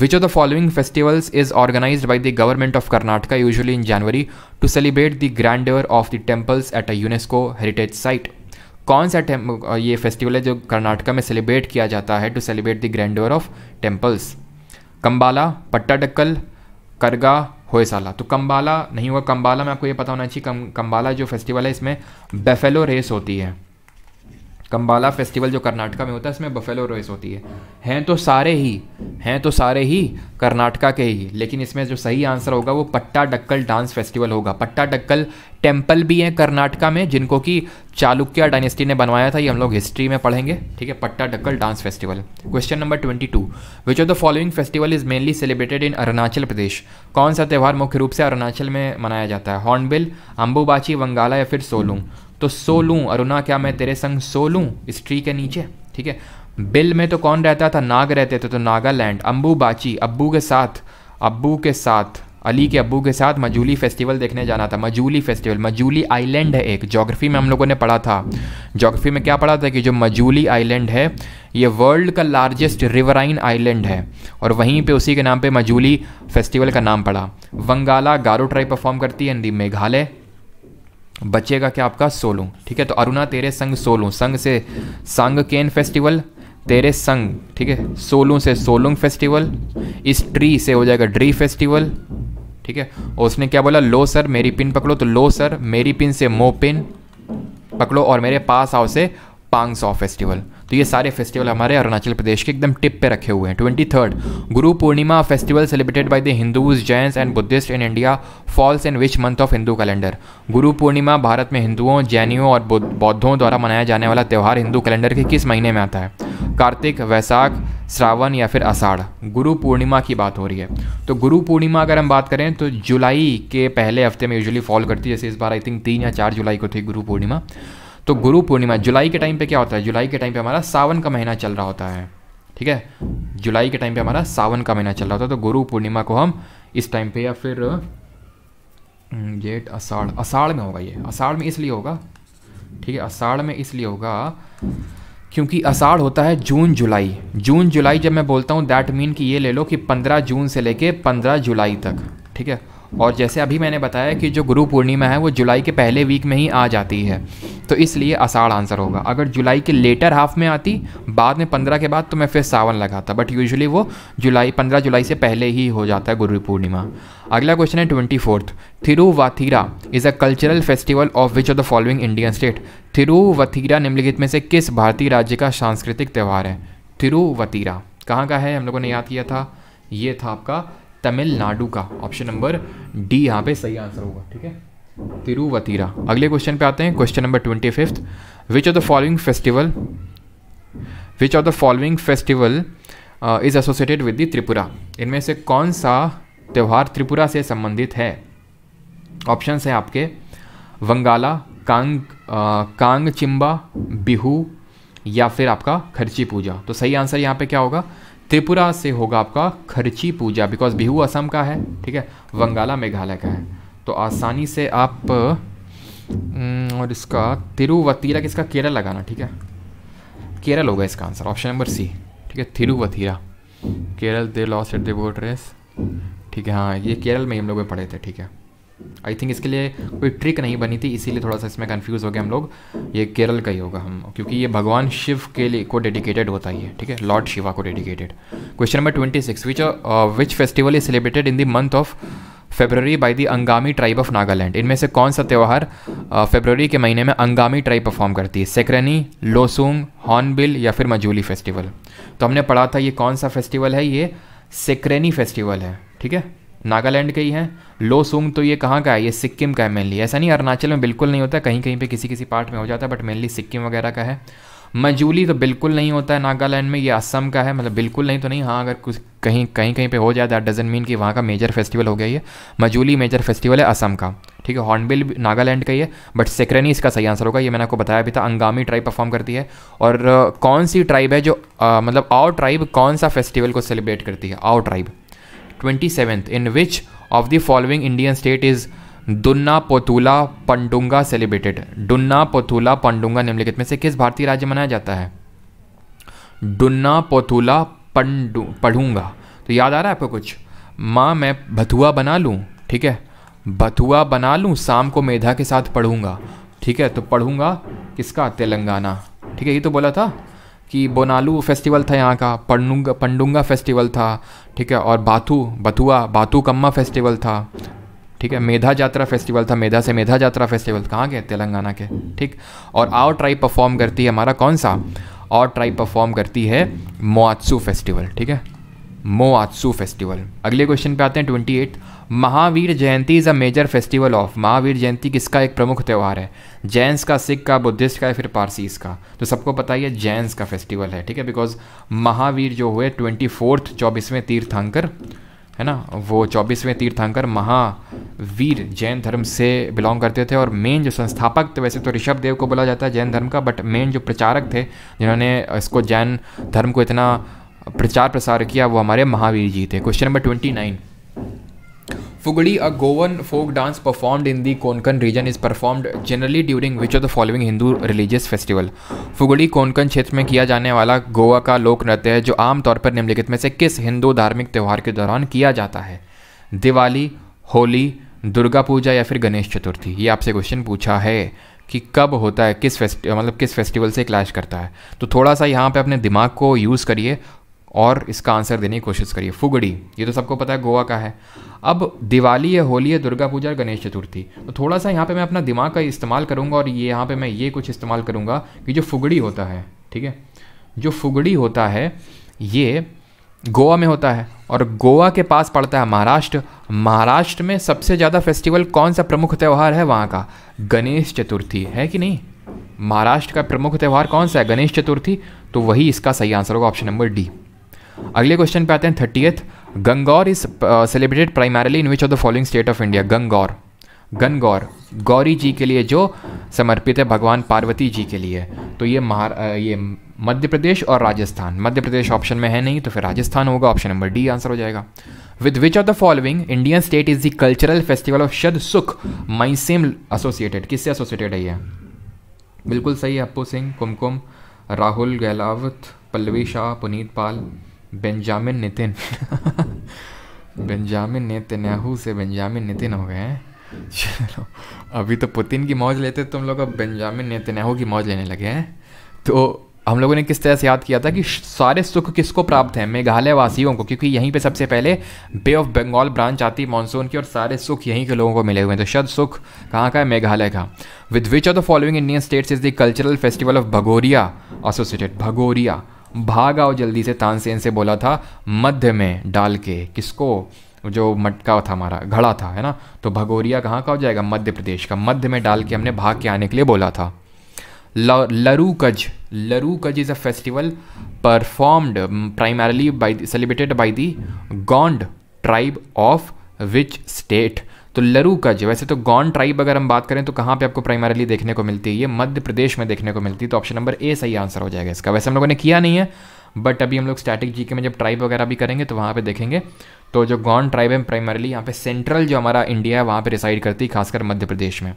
which of the following festivals is organise by the government of Karnataka usually in January to celebrate the grand of the temples at a UNESCO heritage site कौन सा टेम ये फेस्टिवल है जो कर्नाटका में सेलिब्रेट किया जाता है to celebrate the grand of temples Kambala Pattadakal Karaga Hoysala तो कम्बाला नहीं हुआ कम्बाला में आपको ये पता होना चाहिए कम, कम्बाला जो फेस्टिवल है इसमें बेफेलो रेस होती है कम्बाला फेस्टिवल जो कर्नाटका में होता है इसमें बफेलो रेस होती है हैं तो सारे ही हैं तो सारे ही कर्नाटका के ही लेकिन इसमें जो सही आंसर होगा वो पट्टा डक्कल डांस फेस्टिवल होगा पट्टा डक्कल टेम्पल भी हैं कर्नाटका में जिनको कि चालुक्य डायनेस्टी ने बनवाया था ये हम लोग हिस्ट्री में पढ़ेंगे ठीक है Pattadakal dance festival question number twenty two which of the following festival is mainly celebrated in Arunachal Pradesh कौन सा त्यौहार मुख्य रूप से अरुणाचल में मनाया जाता है हॉर्नबिल अम्बूबाची वंगाला या फिर सोलूँ तो सोलूँ अरुणा क्या मैं तेरे संग सोलूँ इस ट्री के नीचे ठीक है बिल में तो कौन रहता था नाग रहते थे तो नागालैंड अम्बूबाची अब्बू के साथ अब्बू के साथ अली के अबू के साथ मजूली फेस्टिवल देखने जाना था मजूली फेस्टिवल मजूली आइलैंड है एक जोग्राफी में हम लोगों ने पढ़ा था जोग्राफी में क्या पढ़ा था कि जो मजूली आइलैंड है ये वर्ल्ड का लार्जेस्ट रिवराइन आइलैंड है और वहीं पे उसी के नाम पे मजूली फेस्टिवल का नाम पड़ा वंगाला गारो ट्राइब परफॉर्म करती है एंड मेघालय बचेगा क्या आपका सोलू ठीक है तो अरुणा तेरे संग सोलू संग से संग केन फेस्टिवल तेरे संग ठीक है सोलू से सोलुंग फेस्टिवल इस ट्री से हो जाएगा ड्री फेस्टिवल ठीक है और उसने क्या बोला लो सर मेरी पिन पकड़ो तो लो सर मेरी पिन से मो पिन पकड़ो और मेरे पास आओ से पांग सॉ फेस्टिवल तो ये सारे फेस्टिवल हमारे अरुणाचल प्रदेश के एकदम टिप पे रखे हुए हैं twenty third Guru Purnima festival celebrated by the Hindus Jains and Buddhist in India falls in which month of Hindu calendar Guru Purnima Bharat में हिंदुओं जैनियों और बौद्धों द्वारा मनाया जाने वाला त्यौहार हिंदू कैलेंडर के किस महीने में आता है कार्तिक वैसाख श्रावण या फिर आषाढ़ गुरु पूर्णिमा की बात हो रही है तो गुरु पूर्णिमा अगर हम बात करें तो जुलाई के पहले हफ्ते में यूजुअली फॉल करती है जैसे इस बार आई थिंक तीन या चार जुलाई को थी गुरु पूर्णिमा तो गुरु पूर्णिमा जुलाई के टाइम पे क्या होता है जुलाई के टाइम पे हमारा सावन का महीना चल रहा होता है ठीक है जुलाई के टाइम पे हमारा सावन का महीना चल रहा होता है तो गुरु पूर्णिमा को हम इस टाइम पे या फिर जेठ हम्म, अषाढ़ अषाढ़ में होगा ये अषाढ़ में इसलिए होगा ठीक है अषाढ़ में इसलिए होगा क्योंकि अषाढ़ होता है जून जुलाई जून जुलाई जब मैं बोलता हूँ दैट मीन कि ये ले लो कि पंद्रह जून से लेके पंद्रह जुलाई तक ठीक है और जैसे अभी मैंने बताया कि जो गुरु पूर्णिमा है वो जुलाई के पहले वीक में ही आ जाती है तो इसलिए आषाढ़ आंसर होगा अगर जुलाई के लेटर हाफ में आती बाद में पंद्रह के बाद तो मैं फिर सावन लगाता बट यूजुअली वो जुलाई पंद्रह जुलाई से पहले ही हो जाता है गुरु पूर्णिमा अगला क्वेश्चन है twenty fourth Thiruvathira is a cultural festival of which of the following Indian state Thiruvathira निम्नलिखित में से किस भारतीय राज्य का सांस्कृतिक त्यौहार है थिरुवतीरा कहाँ का है हम लोगों ने याद किया था ये था आपका तमिलनाडु का ऑप्शन नंबर डी यहाँ पे सही आंसर होगा ठीक है तिरुवतीरा अगले क्वेश्चन पे आते हैं question number twenty fifth which of the following festival which of the following festival is associated with the Tripura इनमें से कौन सा त्यौहार त्रिपुरा से संबंधित है ऑप्शंस हैं आपके वंगाला कांग आ, uh, कांग चिम्बा बिहू या फिर आपका खर्ची पूजा तो सही आंसर यहाँ पे क्या होगा त्रिपुरा से होगा आपका खर्ची पूजा बिकॉज बिहू असम का है ठीक है वंगाला मेघालय का है तो आसानी से आप हम्म, और इसका तिरुवतीरा किसका केरल लगाना ठीक है केरल होगा इसका आंसर ऑप्शन नंबर सी ठीक है Thiruvathira Kerala they loss at they board race ठीक है हाँ ये केरल में हम लोग पढ़े थे ठीक है आई थिंक इसके लिए कोई ट्रिक नहीं बनी थी इसीलिए थोड़ा सा इसमें कन्फ्यूज़ हो गया हम लोग ये केरल का ही होगा हम क्योंकि ये भगवान शिव के लिए को डेडिकेटेड होता ही है ठीक है लॉर्ड शिवा को dedicated question number twenty six which which festival is celebrated in the month of February by the Angami tribe of Nagaland इनमें से कौन सा त्यौहार फेबररी uh, के महीने में अंगामी ट्राइब परफॉर्म करती है सेक्रेनी लोसूंग हॉर्नबिल या फिर मजूली फेस्टिवल तो हमने पढ़ा था ये कौन सा फेस्टिवल है ये सेक्रेनी फेस्टिवल है ठीक है नागालैंड के ही हैं सुंग तो ये कहाँ का है ये सिक्किम का है मेनली ऐसा नहीं अरुणाचल में बिल्कुल नहीं होता कहीं कहीं पे किसी किसी पार्ट में हो जाता है बट मेनली सिक्किम वगैरह का है मजूली तो बिल्कुल नहीं होता है नागालैंड में ये असम का है मतलब बिल्कुल नहीं तो नहीं हाँ अगर कुछ कहीं कहीं कहीं पे हो जाए दैट डजेंट मीन कि वहाँ का मेजर फेस्टिवल हो गया ये मजूली मेजर फेस्टिवल है असम का ठीक है हॉर्नबिल नागालैंड का ही है बट सेक्रेनी इसका सही आंसर होगा ये मैंने आपको बताया भी था अंगामी ट्राइब परफॉर्म करती है और कौन सी ट्राइब है जो मतलब आओ ट्राइब कौन सा फेस्टिवल को सेलिब्रेट करती है Ao tribe 27th in which of the following Indian state is Dunna Pothula Panduga celebrated Dunna Pothula Panduga निम्नलिखित में से किस भारतीय राज्य मनाया जाता है डुन्ना पोथुला पंडू पढ़ूंगा तो याद आ रहा है आपको कुछ माँ मैं भथुआ बना लूँ ठीक है भथुआ बना लूँ शाम को मेधा के साथ पढ़ूंगा ठीक है तो पढ़ूंगा किसका तेलंगाना ठीक है ये तो बोला था कि बोनालू फेस्टिवल था यहाँ का पंडुंगा पंडुंगा फेस्टिवल था ठीक है और बाथू बथुआ बाथू कम्मा फेस्टिवल था ठीक है मेधा जात्रा फेस्टिवल था मेधा से मेधा जात्रा फेस्टिवल कहाँ के तेलंगाना के ठीक और आव ट्राइब परफॉर्म करती है हमारा कौन सा और ट्राइब परफॉर्म करती है मोआत्सू फेस्टिवल ठीक है मोआत्सू फेस्टिवल अगले क्वेश्चन पे आते हैं twenty eight Mahavir Jayanti is a major festival of Mahavir Jayanti किसका एक प्रमुख त्यौहार है जैंस का सिख का बुद्धिस्ट का या फिर पारसीस का तो सबको पता ही है जैन्स का फेस्टिवल है ठीक है बिकॉज महावीर जो हुए ट्वेंटी फोर्थ चौबीसवें तीर्थांकर है ना वो चौबीसवें तीर्थांकर महावीर जैन धर्म से बिलोंग करते थे और मेन जो संस्थापक थे वैसे तो ऋषभ देव को बोला जाता है जैन धर्म का बट मेन जो प्रचारक थे जिन्होंने इसको जैन धर्म को इतना प्रचार प्रसार किया वो हमारे महावीर जी थे question number twenty nine Fugadi, a Goan folk dance performed in the Konkan region, is performed generally during which of the following Hindu religious festival? Fugdi Konkan क्षेत्र में किया जाने वाला गोवा का लोक नृत्य है जो आमतौर पर निम्नलिखित में से किस हिंदू धार्मिक त्यौहार के दौरान किया जाता है दिवाली होली दुर्गा पूजा या फिर गणेश चतुर्थी ये आपसे क्वेश्चन पूछा है कि कब होता है किस फेस्ट मतलब किस फेस्टिवल से क्लैश करता है तो थोड़ा सा यहाँ पे अपने दिमाग को यूज़ करिए और इसका आंसर देने की कोशिश करिए फुगड़ी ये तो सबको पता है गोवा का है अब दिवाली है होली है दुर्गा पूजा और गणेश चतुर्थी तो थोड़ा सा यहाँ पे मैं अपना दिमाग का इस्तेमाल करूँगा और ये यहाँ पे मैं ये कुछ इस्तेमाल करूँगा कि जो फुगड़ी होता है ठीक है जो फुगड़ी होता है ये गोवा में होता है और गोवा के पास पड़ता है महाराष्ट्र महाराष्ट्र में सबसे ज़्यादा फेस्टिवल कौन सा प्रमुख त्यौहार है वहाँ का गणेश चतुर्थी है कि नहीं महाराष्ट्र का प्रमुख त्यौहार कौन सा है गणेश चतुर्थी तो वही इसका सही आंसर होगा ऑप्शन नंबर डी अगले क्वेश्चन पे आते हैं thirtieth Gangaur is celebrated primarily in which of the following state of India Gangaur Gangaur Gauri ji के लिए जो समर्पित है भगवान पार्वती जी के लिए तो ये महार uh, ये मध्य प्रदेश और राजस्थान मध्य प्रदेश ऑप्शन में है नहीं तो फिर राजस्थान होगा ऑप्शन नंबर डी आंसर हो जाएगा with which of the following Indian state is the cultural festival of Shad Suk Mynsiem associated किससे एसोसिएटेड है ये बिल्कुल सही है Appu Singh Kumkum Rahul Gahlawat Pallavi Shah Puneet Pal Benjamin Nitin Benjamin Netanyahu से बेंजामिन नितिन हो गए हैं चलो अभी तो पुतिन की मौज लेते तुम लोग अब बेंजामिन नेतन्याहू की मौज लेने लगे हैं तो हम लोगों ने किस तरह से याद किया था कि सारे सुख किसको प्राप्त हैं मेघालय वासियों को क्योंकि यहीं पे सबसे पहले बे ऑफ बंगाल ब्रांच आती है मानसून की और सारे सुख यहीं के लोगों को मिले हुए हैं तो शद सुख कहाँ का है मेघालय का with which of the following Indian states is the cultural festival of Bhagoria associated Bhagoria भाग आओ जल्दी से तानसेन से बोला था मध्य में डाल के किसको जो मटका था हमारा घड़ा था है ना तो भगोरिया कहाँ का हो जाएगा मध्य प्रदेश का मध्य में डाल के हमने भाग के आने के लिए बोला था लरू Kaj Laru Kaj is a festival performed primarily by celebrated by the Gond tribe of which state तो लरू जो वैसे तो गॉन ट्राइब अगर हम बात करें तो कहाँ पे आपको प्राइमरली देखने को मिलती है ये मध्य प्रदेश में देखने को मिलती है तो ऑप्शन नंबर ए सही आंसर हो जाएगा इसका वैसे हम लोगों ने किया नहीं है बट अभी हम लोग स्टैटिक जीके में जब ट्राइब वगैरह भी करेंगे तो वहाँ पे देखेंगे तो जो गॉन ट्राइब है प्राइमरली यहाँ पे सेंट्रल जो हमारा इंडिया है वहाँ पर रिसाइड करती है खासकर मध्य प्रदेश में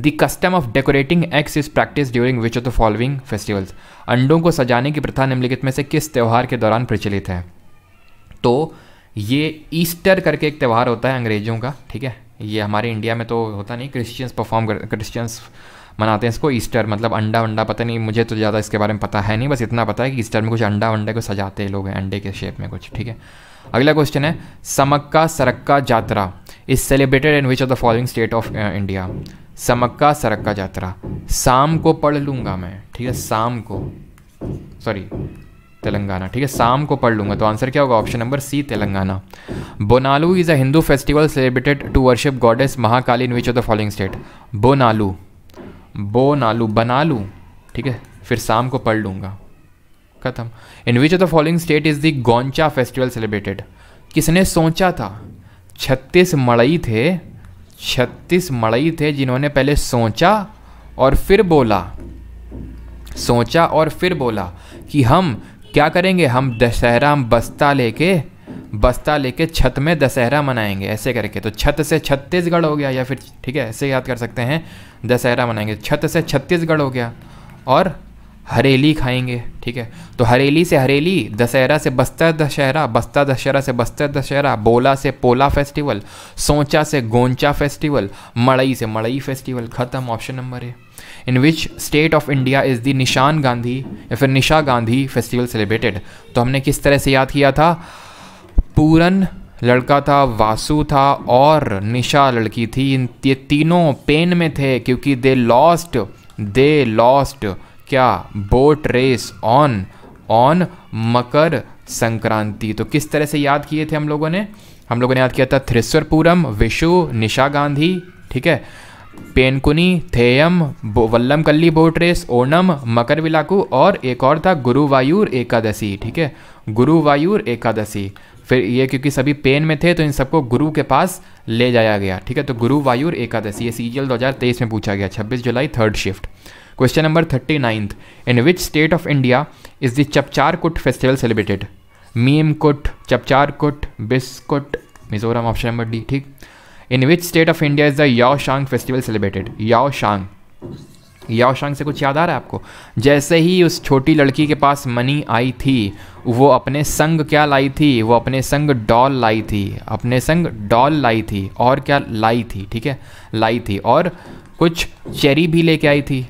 the custom of decorating eggs is practice during which of the following festivals अंडों को सजाने की प्रथा निम्नलिखित में से किस त्यौहार के दौरान प्रचलित है तो ये ईस्टर करके एक त्यौहार होता है अंग्रेजों का ठीक है ये हमारे इंडिया में तो होता नहीं क्रिश्चियंस परफॉर्म कर क्रिश्चियंस मनाते हैं इसको ईस्टर मतलब अंडा वंडा पता नहीं मुझे तो ज़्यादा इसके बारे में पता है नहीं बस इतना पता है कि ईस्टर में कुछ अंडा वंडे को सजाते हैं लोग हैं अंडे के शेप में कुछ ठीक है अगला क्वेश्चन है Sammakka Sarakka Jatara is celebrated in which of the following state of India Sammakka Sarakka Jatara शाम को पढ़ लूँगा मैं ठीक है शाम को सॉरी तेलंगाना ठीक है शाम को पढ़ लूंगा तो आंसर क्या होगा option number C Telangana Bonalu is a Hindu festival celebrated to worship goddess Mahakali in which of the following state Bonalu Bonalu Bonalu ठीक है फिर शाम को पढ़ लूंगा खत्म in which of the following state is the Goncha festival celebrated किसने सोचा था छत्तीस मड़ई थे छत्तीस मड़ई थे जिन्होंने पहले सोचा और फिर बोला सोचा और फिर बोला कि हम क्या करेंगे हम दशहरा बस्ता लेके बस्ता लेके छत में दशहरा मनाएंगे ऐसे करके तो छत से छत्तीसगढ़ हो गया या फिर ठीक है ऐसे याद कर सकते हैं दशहरा मनाएंगे छत से छत्तीसगढ़ हो गया और हरेली खाएंगे ठीक है तो हरेली से हरेली दशहरा से बस्तर दशहरा बस्तर दशहरा से बस्तर दशहरा बोला से पोला फेस्टिवल सोचा से गोंचा फेस्टिवल मड़ई से मड़ई फेस्टिवल ख़त्म ऑप्शन नंबर है in which state of India is the Nishan Gandhi या फिर निशा गांधी फेस्टिवल सेलिब्रेटेड तो हमने किस तरह से याद किया था पूरन लड़का था वासु था और निशा लड़की थी इन ये तीनों पेन में थे क्योंकि दे लॉस्ट दे लॉस्ट क्या boat race on on Makar Sankranti तो किस तरह से याद किए थे हम लोगों ने हम लोगों ने याद किया था थ्रिसरपुरम विशु निशा गांधी ठीक है पेनकुनी थेयम वल्लम कल्ली रेस ओणम मकरविलाकू और एक और था गुरुवायूर एकादशी ठीक है गुरुवायूर एकादशी फिर ये क्योंकि सभी पेन में थे तो इन सबको गुरु के पास ले जाया गया ठीक है तो गुरु वायुर एकादशी ये सीजीएल 2023 में पूछा गया 26 जुलाई third shift question number thirty ninth in which state of India is the Chapchar Kut festival celebrated Mim Kut Chapchar Kut biscuit Mizoram option number D ठीक in which state of India is the Yaoshang festival celebrated याओ शांग याओ शांग से कुछ याद आ रहा है आपको जैसे ही उस छोटी लड़की के पास मनी आई थी वो अपने संग क्या लाई थी वो अपने संग डॉल लाई थी अपने संग डॉल लाई थी और क्या लाई थी ठीक है लाई थी और कुछ चेरी भी लेके आई थी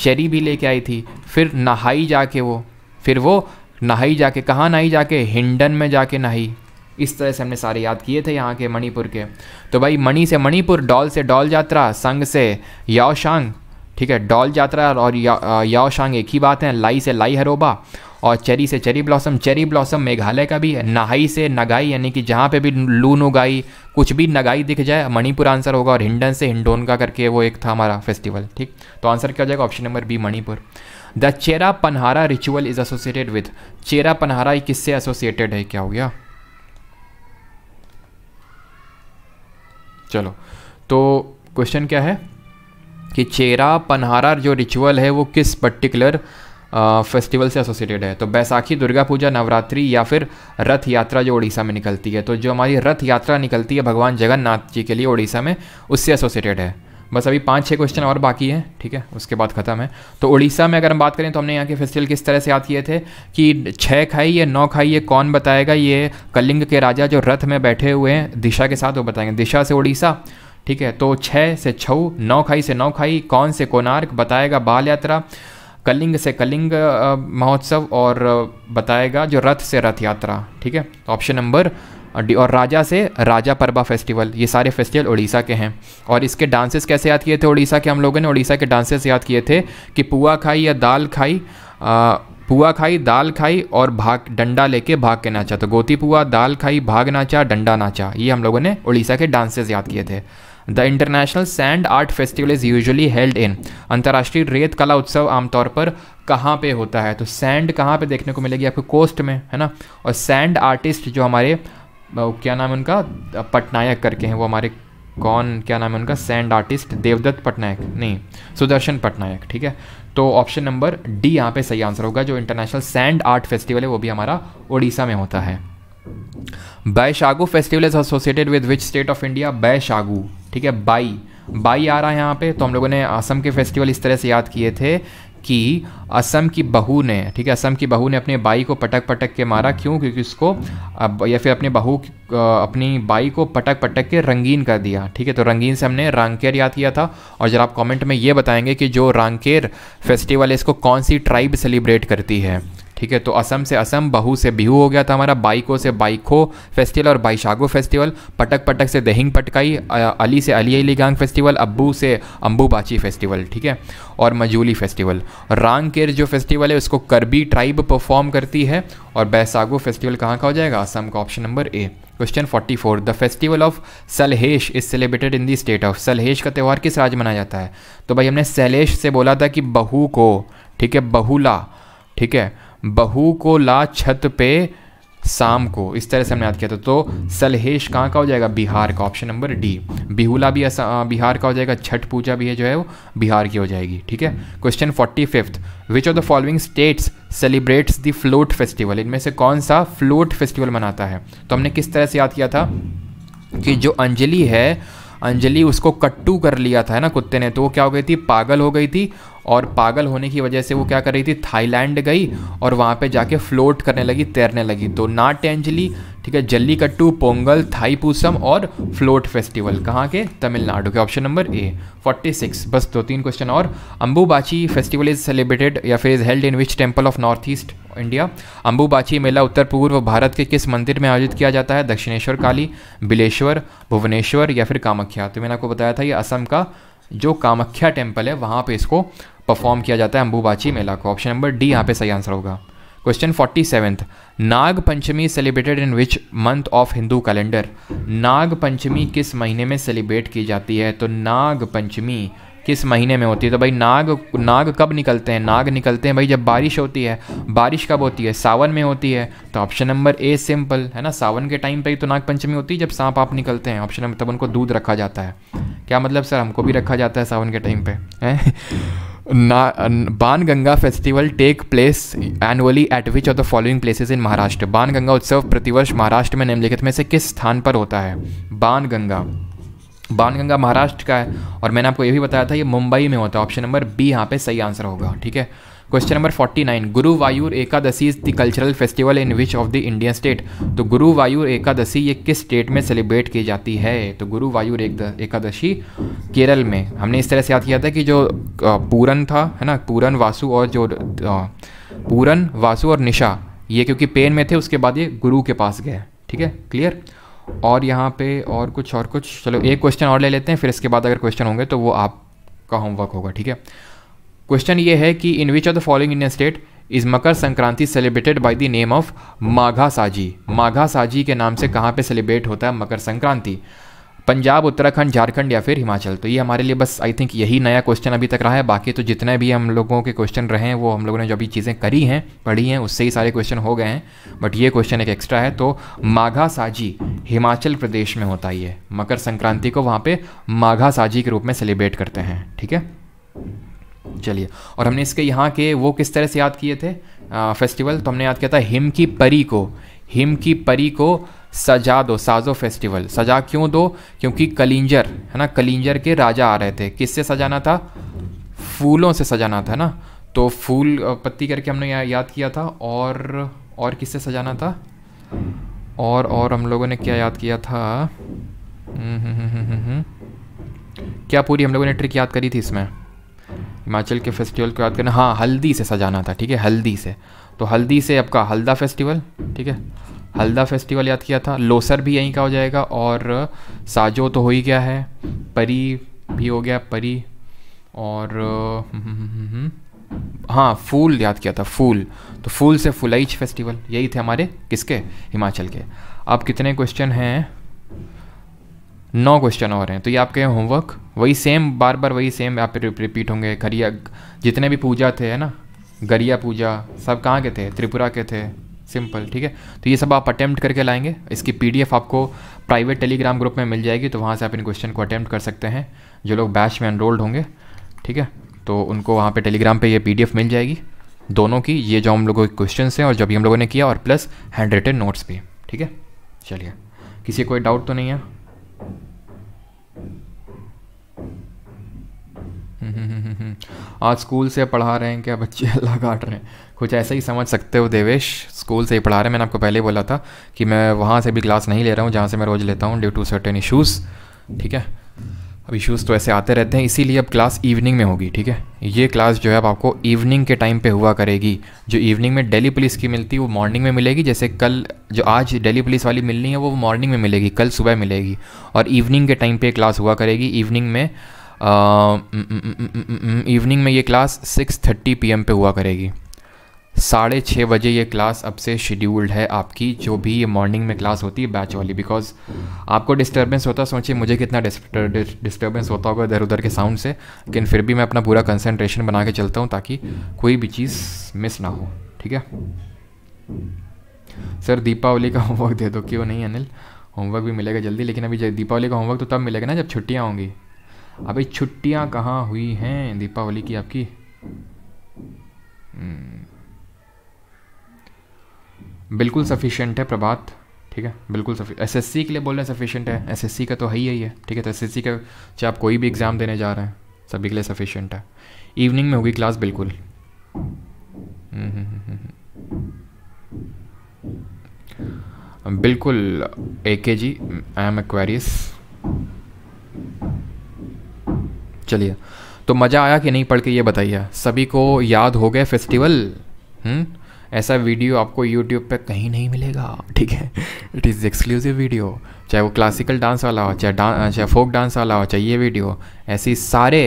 चेरी भी लेके आई थी फिर नहाई जाके वो फिर वो नहाई जाके कहाँ नहाई जाके हिंडन में जाके नहाई इस तरह से हमने सारे याद किए थे यहाँ के मणिपुर के तो भाई मणि से मणिपुर डॉल से डॉल यात्रा संग से याओशांग ठीक है डॉल यात्रा और या, याओशांग एक ही बात है लाई से लाई हरोबा और चेरी से cherry blossom cherry blossom Meghalaya का भी है नहाई से नगाई यानी कि जहाँ पे भी लून उगाई कुछ भी नगाई दिख जाए मणिपुर आंसर होगा और हिंडन से हिंडोन का करके वो एक था हमारा फेस्टिवल ठीक तो आंसर क्या हो जाएगा option number B Manipur the Chera Panhara ritual is associated with Chera Panhara किससे एसोसिएटेड है क्या हो गया चलो तो क्वेश्चन क्या है कि चेरा पनहारा जो रिचुअल है वो किस पर्टिकुलर फेस्टिवल से एसोसिएटेड है तो बैसाखी दुर्गा पूजा नवरात्रि या फिर रथ यात्रा जो उड़ीसा में निकलती है तो जो हमारी रथ यात्रा निकलती है भगवान जगन्नाथ जी के लिए उड़ीसा में उससे एसोसिएटेड है बस अभी पाँच छः क्वेश्चन और बाकी हैं ठीक है उसके बाद ख़त्म है तो उड़ीसा में अगर हम बात करें तो हमने यहाँ के फेस्टिवल किस तरह से याद किए थे कि छः खाई या नौ खाई ये कौन बताएगा ये कलिंग के राजा जो रथ में बैठे हुए हैं दिशा के साथ वो बताएंगे दिशा से उड़ीसा ठीक है तो छः से छऊ नौ खाई से नौ खाई कौन से कोनार्क बताएगा बाल यात्रा कलिंग से कलिंग महोत्सव और बताएगा जो रथ से रथ यात्रा ठीक है ऑप्शन तो नंबर और राजा से राजा परबा फेस्टिवल ये सारे फेस्टिवल उड़ीसा के हैं और इसके डांसेस कैसे याद किए थे उड़ीसा के हम लोगों ने उड़ीसा के डांसेस याद किए थे कि पुआ खाई या दाल खाई आ, पुआ खाई दाल खाई और भाग डंडा लेके भाग के नाचा तो गोती पुआ दाल खाई भाग नाचा डंडा नाचा ये हम लोगों ने उड़ीसा के डांसेस याद किए थे the international sand art festival is usually held in अंतर्राष्ट्रीय रेत कला उत्सव आमतौर पर कहाँ पे होता है तो सैंड कहाँ पे देखने को मिलेगी आपको कोस्ट में है ना और सैंड आर्टिस्ट जो हमारे क्या नाम है उनका पटनायक करके हैं वो हमारे कौन क्या नाम है उनका सैंड आर्टिस्ट देवदत्त पटनायक नहीं सुदर्शन पटनायक ठीक है तो ऑप्शन नंबर डी यहाँ पे सही आंसर होगा जो इंटरनेशनल सैंड आर्ट फेस्टिवल है वो भी हमारा उड़ीसा में होता है Baishagu festival is associated with which state of India Baishagu ठीक है बाई बाई आ रहा है यहाँ पे तो हम लोगों ने असम के फेस्टिवल इस तरह से याद किए थे कि असम की बहू ने ठीक है असम की बहू ने अपने बाई को पटक पटक के मारा क्यों क्योंकि उसको या फिर अपने बहू अपनी बाई को पटक पटक के रंगीन कर दिया ठीक है तो रंगीन से हमने रंगकेर याद किया था और जरा आप कमेंट में ये बताएंगे कि जो रंगकेर फेस्टिवल है इसको कौन सी ट्राइब सेलिब्रेट करती है ठीक है तो असम से असम बहू से बिहू हो गया था हमारा बाइको से बाइको फेस्टिवल और बाइशागो फेस्टिवल पटक पटक से दहिंग पटकाई अली से अली अली गांग फेस्टिवल अब्बू से अम्बूबाची फेस्टिवल ठीक है और मजूली फेस्टिवल रांग केर जो फेस्टिवल है उसको करबी ट्राइब परफॉर्म करती है और बैसागो फेस्टिवल कहाँ का हो जाएगा असम का option number A question 44 the festival of Salhesh is celebrated in the state of Salhesh का त्यौहार किस राज्य मनाया जाता है तो भाई हमने सलहेश से बोला था कि बहू को ठीक है बहुला ठीक है बहू को ला छत पे शाम को इस तरह से हमने याद किया था तो सलहेश कहाँ का हो जाएगा बिहार का ऑप्शन नंबर डी बिहुला भी बिहार का हो जाएगा छठ पूजा भी है जो है वो बिहार की हो जाएगी ठीक है question forty fifth which of the following states celebrates the float festival इनमें से कौन सा फ्लोट फेस्टिवल मनाता है तो हमने किस तरह से याद किया था कि जो अंजलि है अंजलि उसको कट्टू कर लिया था है ना कुत्ते ने तो वो क्या हो गई थी पागल हो गई थी और पागल होने की वजह से वो क्या कर रही थी थाईलैंड गई और वहाँ पे जाके फ्लोट करने लगी तैरने लगी तो नाट अंजलि ठीक है जल्लीकट्टू पोंगल थाईपूसम और फ्लोट फेस्टिवल कहाँ के तमिलनाडु के ऑप्शन नंबर ए 46 बस दो तीन क्वेश्चन और अंबुबाची फेस्टिवल इज सेलिब्रेटेड या फिर is held in which temple of north east India Ambubachi Mela उत्तर पूर्व भारत के किस मंदिर में आयोजित किया जाता है दक्षिणेश्वर काली बिलेश्वर भुवनेश्वर या फिर कामाख्या तो मैंने आपको बताया था ये असम का जो कामाख्या टेम्पल है वहाँ पे इसको परफॉर्म किया जाता है अंबुबाची मेला को ऑप्शन नंबर डी यहाँ पे सही आंसर होगा question forty seventh Nag Panchami celebrated in which month of Hindu calendar Nag Panchami किस महीने में सेलिब्रेट की जाती है तो नाग पंचमी किस महीने में होती है तो भाई नाग नाग कब निकलते हैं नाग निकलते हैं भाई जब बारिश होती है बारिश कब होती है सावन में होती है तो ऑप्शन नंबर ए सिंपल है ना सावन के टाइम पे ही तो नाग पंचमी होती है जब सांप आप निकलते हैं ऑप्शन नंबर तब उनको दूध रखा जाता है क्या मतलब सर हमको भी रखा जाता है सावन के टाइम पर है ना Ganga festival take place annually at which of the following places in Maharashtra Ban Ganga उत्सव प्रतिवर्ष महाराष्ट्र में निम्नलिखित में से किस स्थान पर होता है बाण गंगा बाणगंगा महाराष्ट्र का है और मैंने आपको ये भी बताया था ये मुंबई में होता है ऑप्शन नंबर बी यहाँ पे सही आंसर होगा ठीक है question number 49 Guruvayur Ekadashi is the cultural festival in which of the Indian state तो गुरु वायुर एकादशी ये किस स्टेट में सेलिब्रेट की जाती है तो गुरु वायुर एकादशी केरल में हमने इस तरह से याद किया था कि जो पूरन था है ना पूरन वासु और जो पूरन वासु और निशा ये क्योंकि पेन में थे उसके बाद ये गुरु के पास गए ठीक है क्लियर और यहाँ पे और कुछ और कुछ चलो एक क्वेश्चन और ले लेते हैं फिर इसके बाद अगर क्वेश्चन होंगे तो वो आपका होमवर्क होगा ठीक है क्वेश्चन ये है कि in which of the following Indian state is Makar Sankranti celebrated by the name of Magha Saaji Magha साजी के नाम से कहाँ पे सेलिब्रेट होता है मकर संक्रांति पंजाब उत्तराखंड झारखंड या फिर हिमाचल तो ये हमारे लिए बस आई थिंक यही नया क्वेश्चन अभी तक रहा है बाकी तो जितने भी हम लोगों के क्वेश्चन रहे हैं वो हम लोगों ने जो अभी चीज़ें करी हैं पढ़ी हैं उससे ही सारे क्वेश्चन हो गए हैं बट ये क्वेश्चन एक एक्स्ट्रा है तो माघा साजी हिमाचल प्रदेश में होता ही है मकर संक्रांति को वहाँ पे माघा साजी के रूप में सेलिब्रेट करते हैं ठीक है चलिए और हमने इसके यहाँ के वो किस तरह से याद किए थे आ, फेस्टिवल तो हमने याद किया था हिम की परी को हिम की परी को सजा दो साजो फेस्टिवल सजा क्यों दो क्योंकि कलिंजर है ना कलिंजर के राजा आ रहे थे किससे सजाना था फूलों से सजाना था ना तो फूल पत्ती करके हमने यहाँ याद किया था और और किससे सजाना था और और हम लोगों ने क्या याद किया था हम्म, हम्म, हम्म, क्या पूरी हम लोगों ने ट्रिक याद करी थी इसमें हिमाचल के फेस्टिवल को याद करना हाँ हल्दी से सजाना था ठीक है हल्दी से तो हल्दी से आपका हल्दा फेस्टिवल ठीक है हल्दा फेस्टिवल याद किया था लोसर भी यहीं का हो जाएगा और साजो तो हो ही गया है परी भी हो गया परी और हम्म, हम्म, हम्म, हाँ फूल याद किया था फूल तो फूल से फुलाइच फेस्टिवल यही थे हमारे किसके हिमाचल के अब कितने क्वेश्चन हैं नौ क्वेश्चन और हैं तो ये आपके होमवर्क वही सेम बार बार वही सेम आप रिपीट होंगे खरिया जितने भी पूजा थे है ना गरिया पूजा सब कहाँ के थे त्रिपुरा के थे सिंपल ठीक है तो ये सब आप अटैम्प्ट करके लाएंगे इसकी पी आपको प्राइवेट टेलीग्राम ग्रुप में मिल जाएगी तो वहाँ से आप इन क्वेश्चन को अटैम्प्ट कर सकते हैं जो लोग बैच में एनरोल्ड होंगे ठीक है तो उनको वहाँ पे टेलीग्राम पे ये पीडीएफ मिल जाएगी दोनों की ये जो हम लोगों के क्वेश्चन हैं और जो भी हम लोगों ने किया और प्लस हैंड रिटेड नोट्स भी ठीक है चलिए किसी कोई डाउट तो नहीं है आज स्कूल से पढ़ा रहे हैं क्या बच्चे अल्लाह काट रहे हैं कुछ ऐसा ही समझ सकते हो देवेश स्कूल से ही पढ़ा रहे मैंने आपको पहले ही बोला था कि मैं वहाँ से भी क्लास नहीं ले रहा हूँ जहाँ से मैं रोज़ लेता हूँ ड्यू टू सर्टेन इशूज़ ठीक है अब इशूज़ तो ऐसे आते रहते हैं इसीलिए अब क्लास इवनिंग में होगी ठीक है ये क्लास जो है अब आपको इवनिंग के टाइम पे हुआ करेगी जो इवनिंग में डेली पुलिस की मिलती है वो मॉर्निंग में मिलेगी जैसे कल जो आज डेली पुलिस वाली मिलनी है वो मॉर्निंग में मिलेगी कल सुबह मिलेगी और इवनिंग के टाइम पे क्लास हुआ करेगी इवनिंग में इवनिंग हम्म, हम्म, हम्म, में ये class six thirty P M पे हुआ करेगी साढ़े छः बजे ये क्लास अब से शेड्यूल्ड है आपकी जो भी ये मॉर्निंग में क्लास होती है बैच वाली बिकॉज आपको डिस्टर्बेंस होता सोचिए मुझे कितना डिस्टर्बेंस होता होगा इधर उधर के साउंड से लेकिन फिर भी मैं अपना पूरा कंसंट्रेशन बना के चलता हूँ ताकि कोई भी चीज़ मिस ना हो ठीक है सर दीपावली का होमवर्क दे दो क्यों नहीं अनिल होमवर्क भी मिलेगा जल्दी लेकिन अभी दीपावली का होमवर्क तो तब मिलेगा ना जब छुट्टियाँ होंगी अभी छुट्टियाँ कहाँ हुई हैं दीपावली की आपकी हम्म, बिल्कुल सफिशेंट है प्रभात ठीक है बिल्कुल एस एस के लिए बोल रहे हैं सफिशेंट है एस एस का तो है ही है ठीक है तो एस एस का चाहे आप कोई भी एग्ज़ाम देने जा रहे हैं सभी के लिए सफिशेंट है इवनिंग में होगी क्लास बिल्कुल बिल्कुल ए के जी आई एम एक्वेरियस चलिए तो मज़ा आया कि नहीं पढ़ के ये बताइए सभी को याद हो गए फेस्टिवल हुँ? ऐसा वीडियो आपको यूट्यूब पर कहीं नहीं मिलेगा ठीक है इट इज़ एक्सक्लूसिव वीडियो चाहे वो क्लासिकल डांस वाला हो चाहे डांस चाहे फोक डांस वाला हो चाहे ये वीडियो ऐसी सारे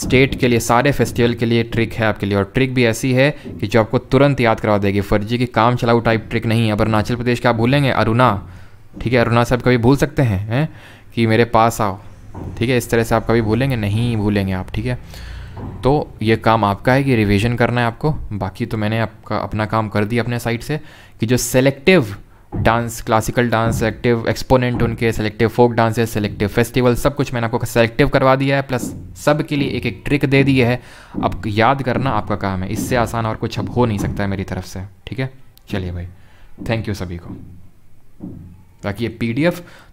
स्टेट के लिए सारे फेस्टिवल के लिए ट्रिक है आपके लिए और ट्रिक भी ऐसी है कि जो आपको तुरंत याद करवा देगी फर्जी की काम चलाऊ टाइप ट्रिक नहीं है अब अरुणाचल प्रदेश का आप भूलेंगे अरुणा ठीक है अरुणा साहब कभी भूल सकते हैं है? कि मेरे पास आओ ठीक है इस तरह से आप कभी भूलेंगे नहीं भूलेंगे आप ठीक है तो ये काम आपका है कि रिवीजन करना है आपको बाकी तो मैंने आपका अपना काम कर दिया अपने साइड से कि जो selective dance classical dance selective exponent उनके selective folk dances selective festival सब कुछ मैंने आपको सेलेक्टिव करवा दिया है प्लस सब के लिए एक एक ट्रिक दे दी है अब याद करना आपका काम है इससे आसान और कुछ अब हो नहीं सकता है मेरी तरफ से ठीक है चलिए भाई थैंक यू सभी को बाकी ये पी जो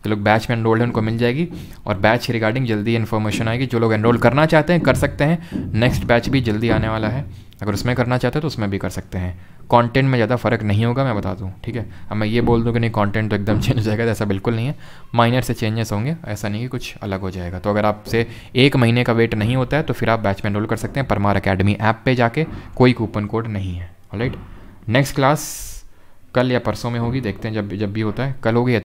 लोग बैच में एनरोल्ड हैं उनको मिल जाएगी और बैच रिगार्डिंग जल्दी इन्फॉर्मेशन आएगी जो लोग एनरोल करना चाहते हैं कर सकते हैं नेक्स्ट बैच भी जल्दी आने वाला है अगर उसमें करना चाहते हैं तो उसमें भी कर सकते हैं कंटेंट में ज़्यादा फ़र्क नहीं होगा मैं बता दूँ ठीक है अब मैं ये बोल दूँ कि नहीं कंटेंट तो एकदम चेंज हो जाएगा तो ऐसा बिल्कुल नहीं है माइनर से चेंजेस होंगे ऐसा नहीं कि कुछ अलग हो जाएगा तो अगर आपसे एक महीने का वेट नहीं होता है तो फिर आप बैच में एनरोल कर सकते हैं परमार अकेडमी ऐप पर जाके कोई कूपन कोड नहीं है राइट नेक्स्ट क्लास कल या परसों में होगी देखते हैं जब जब भी होता है कल होगी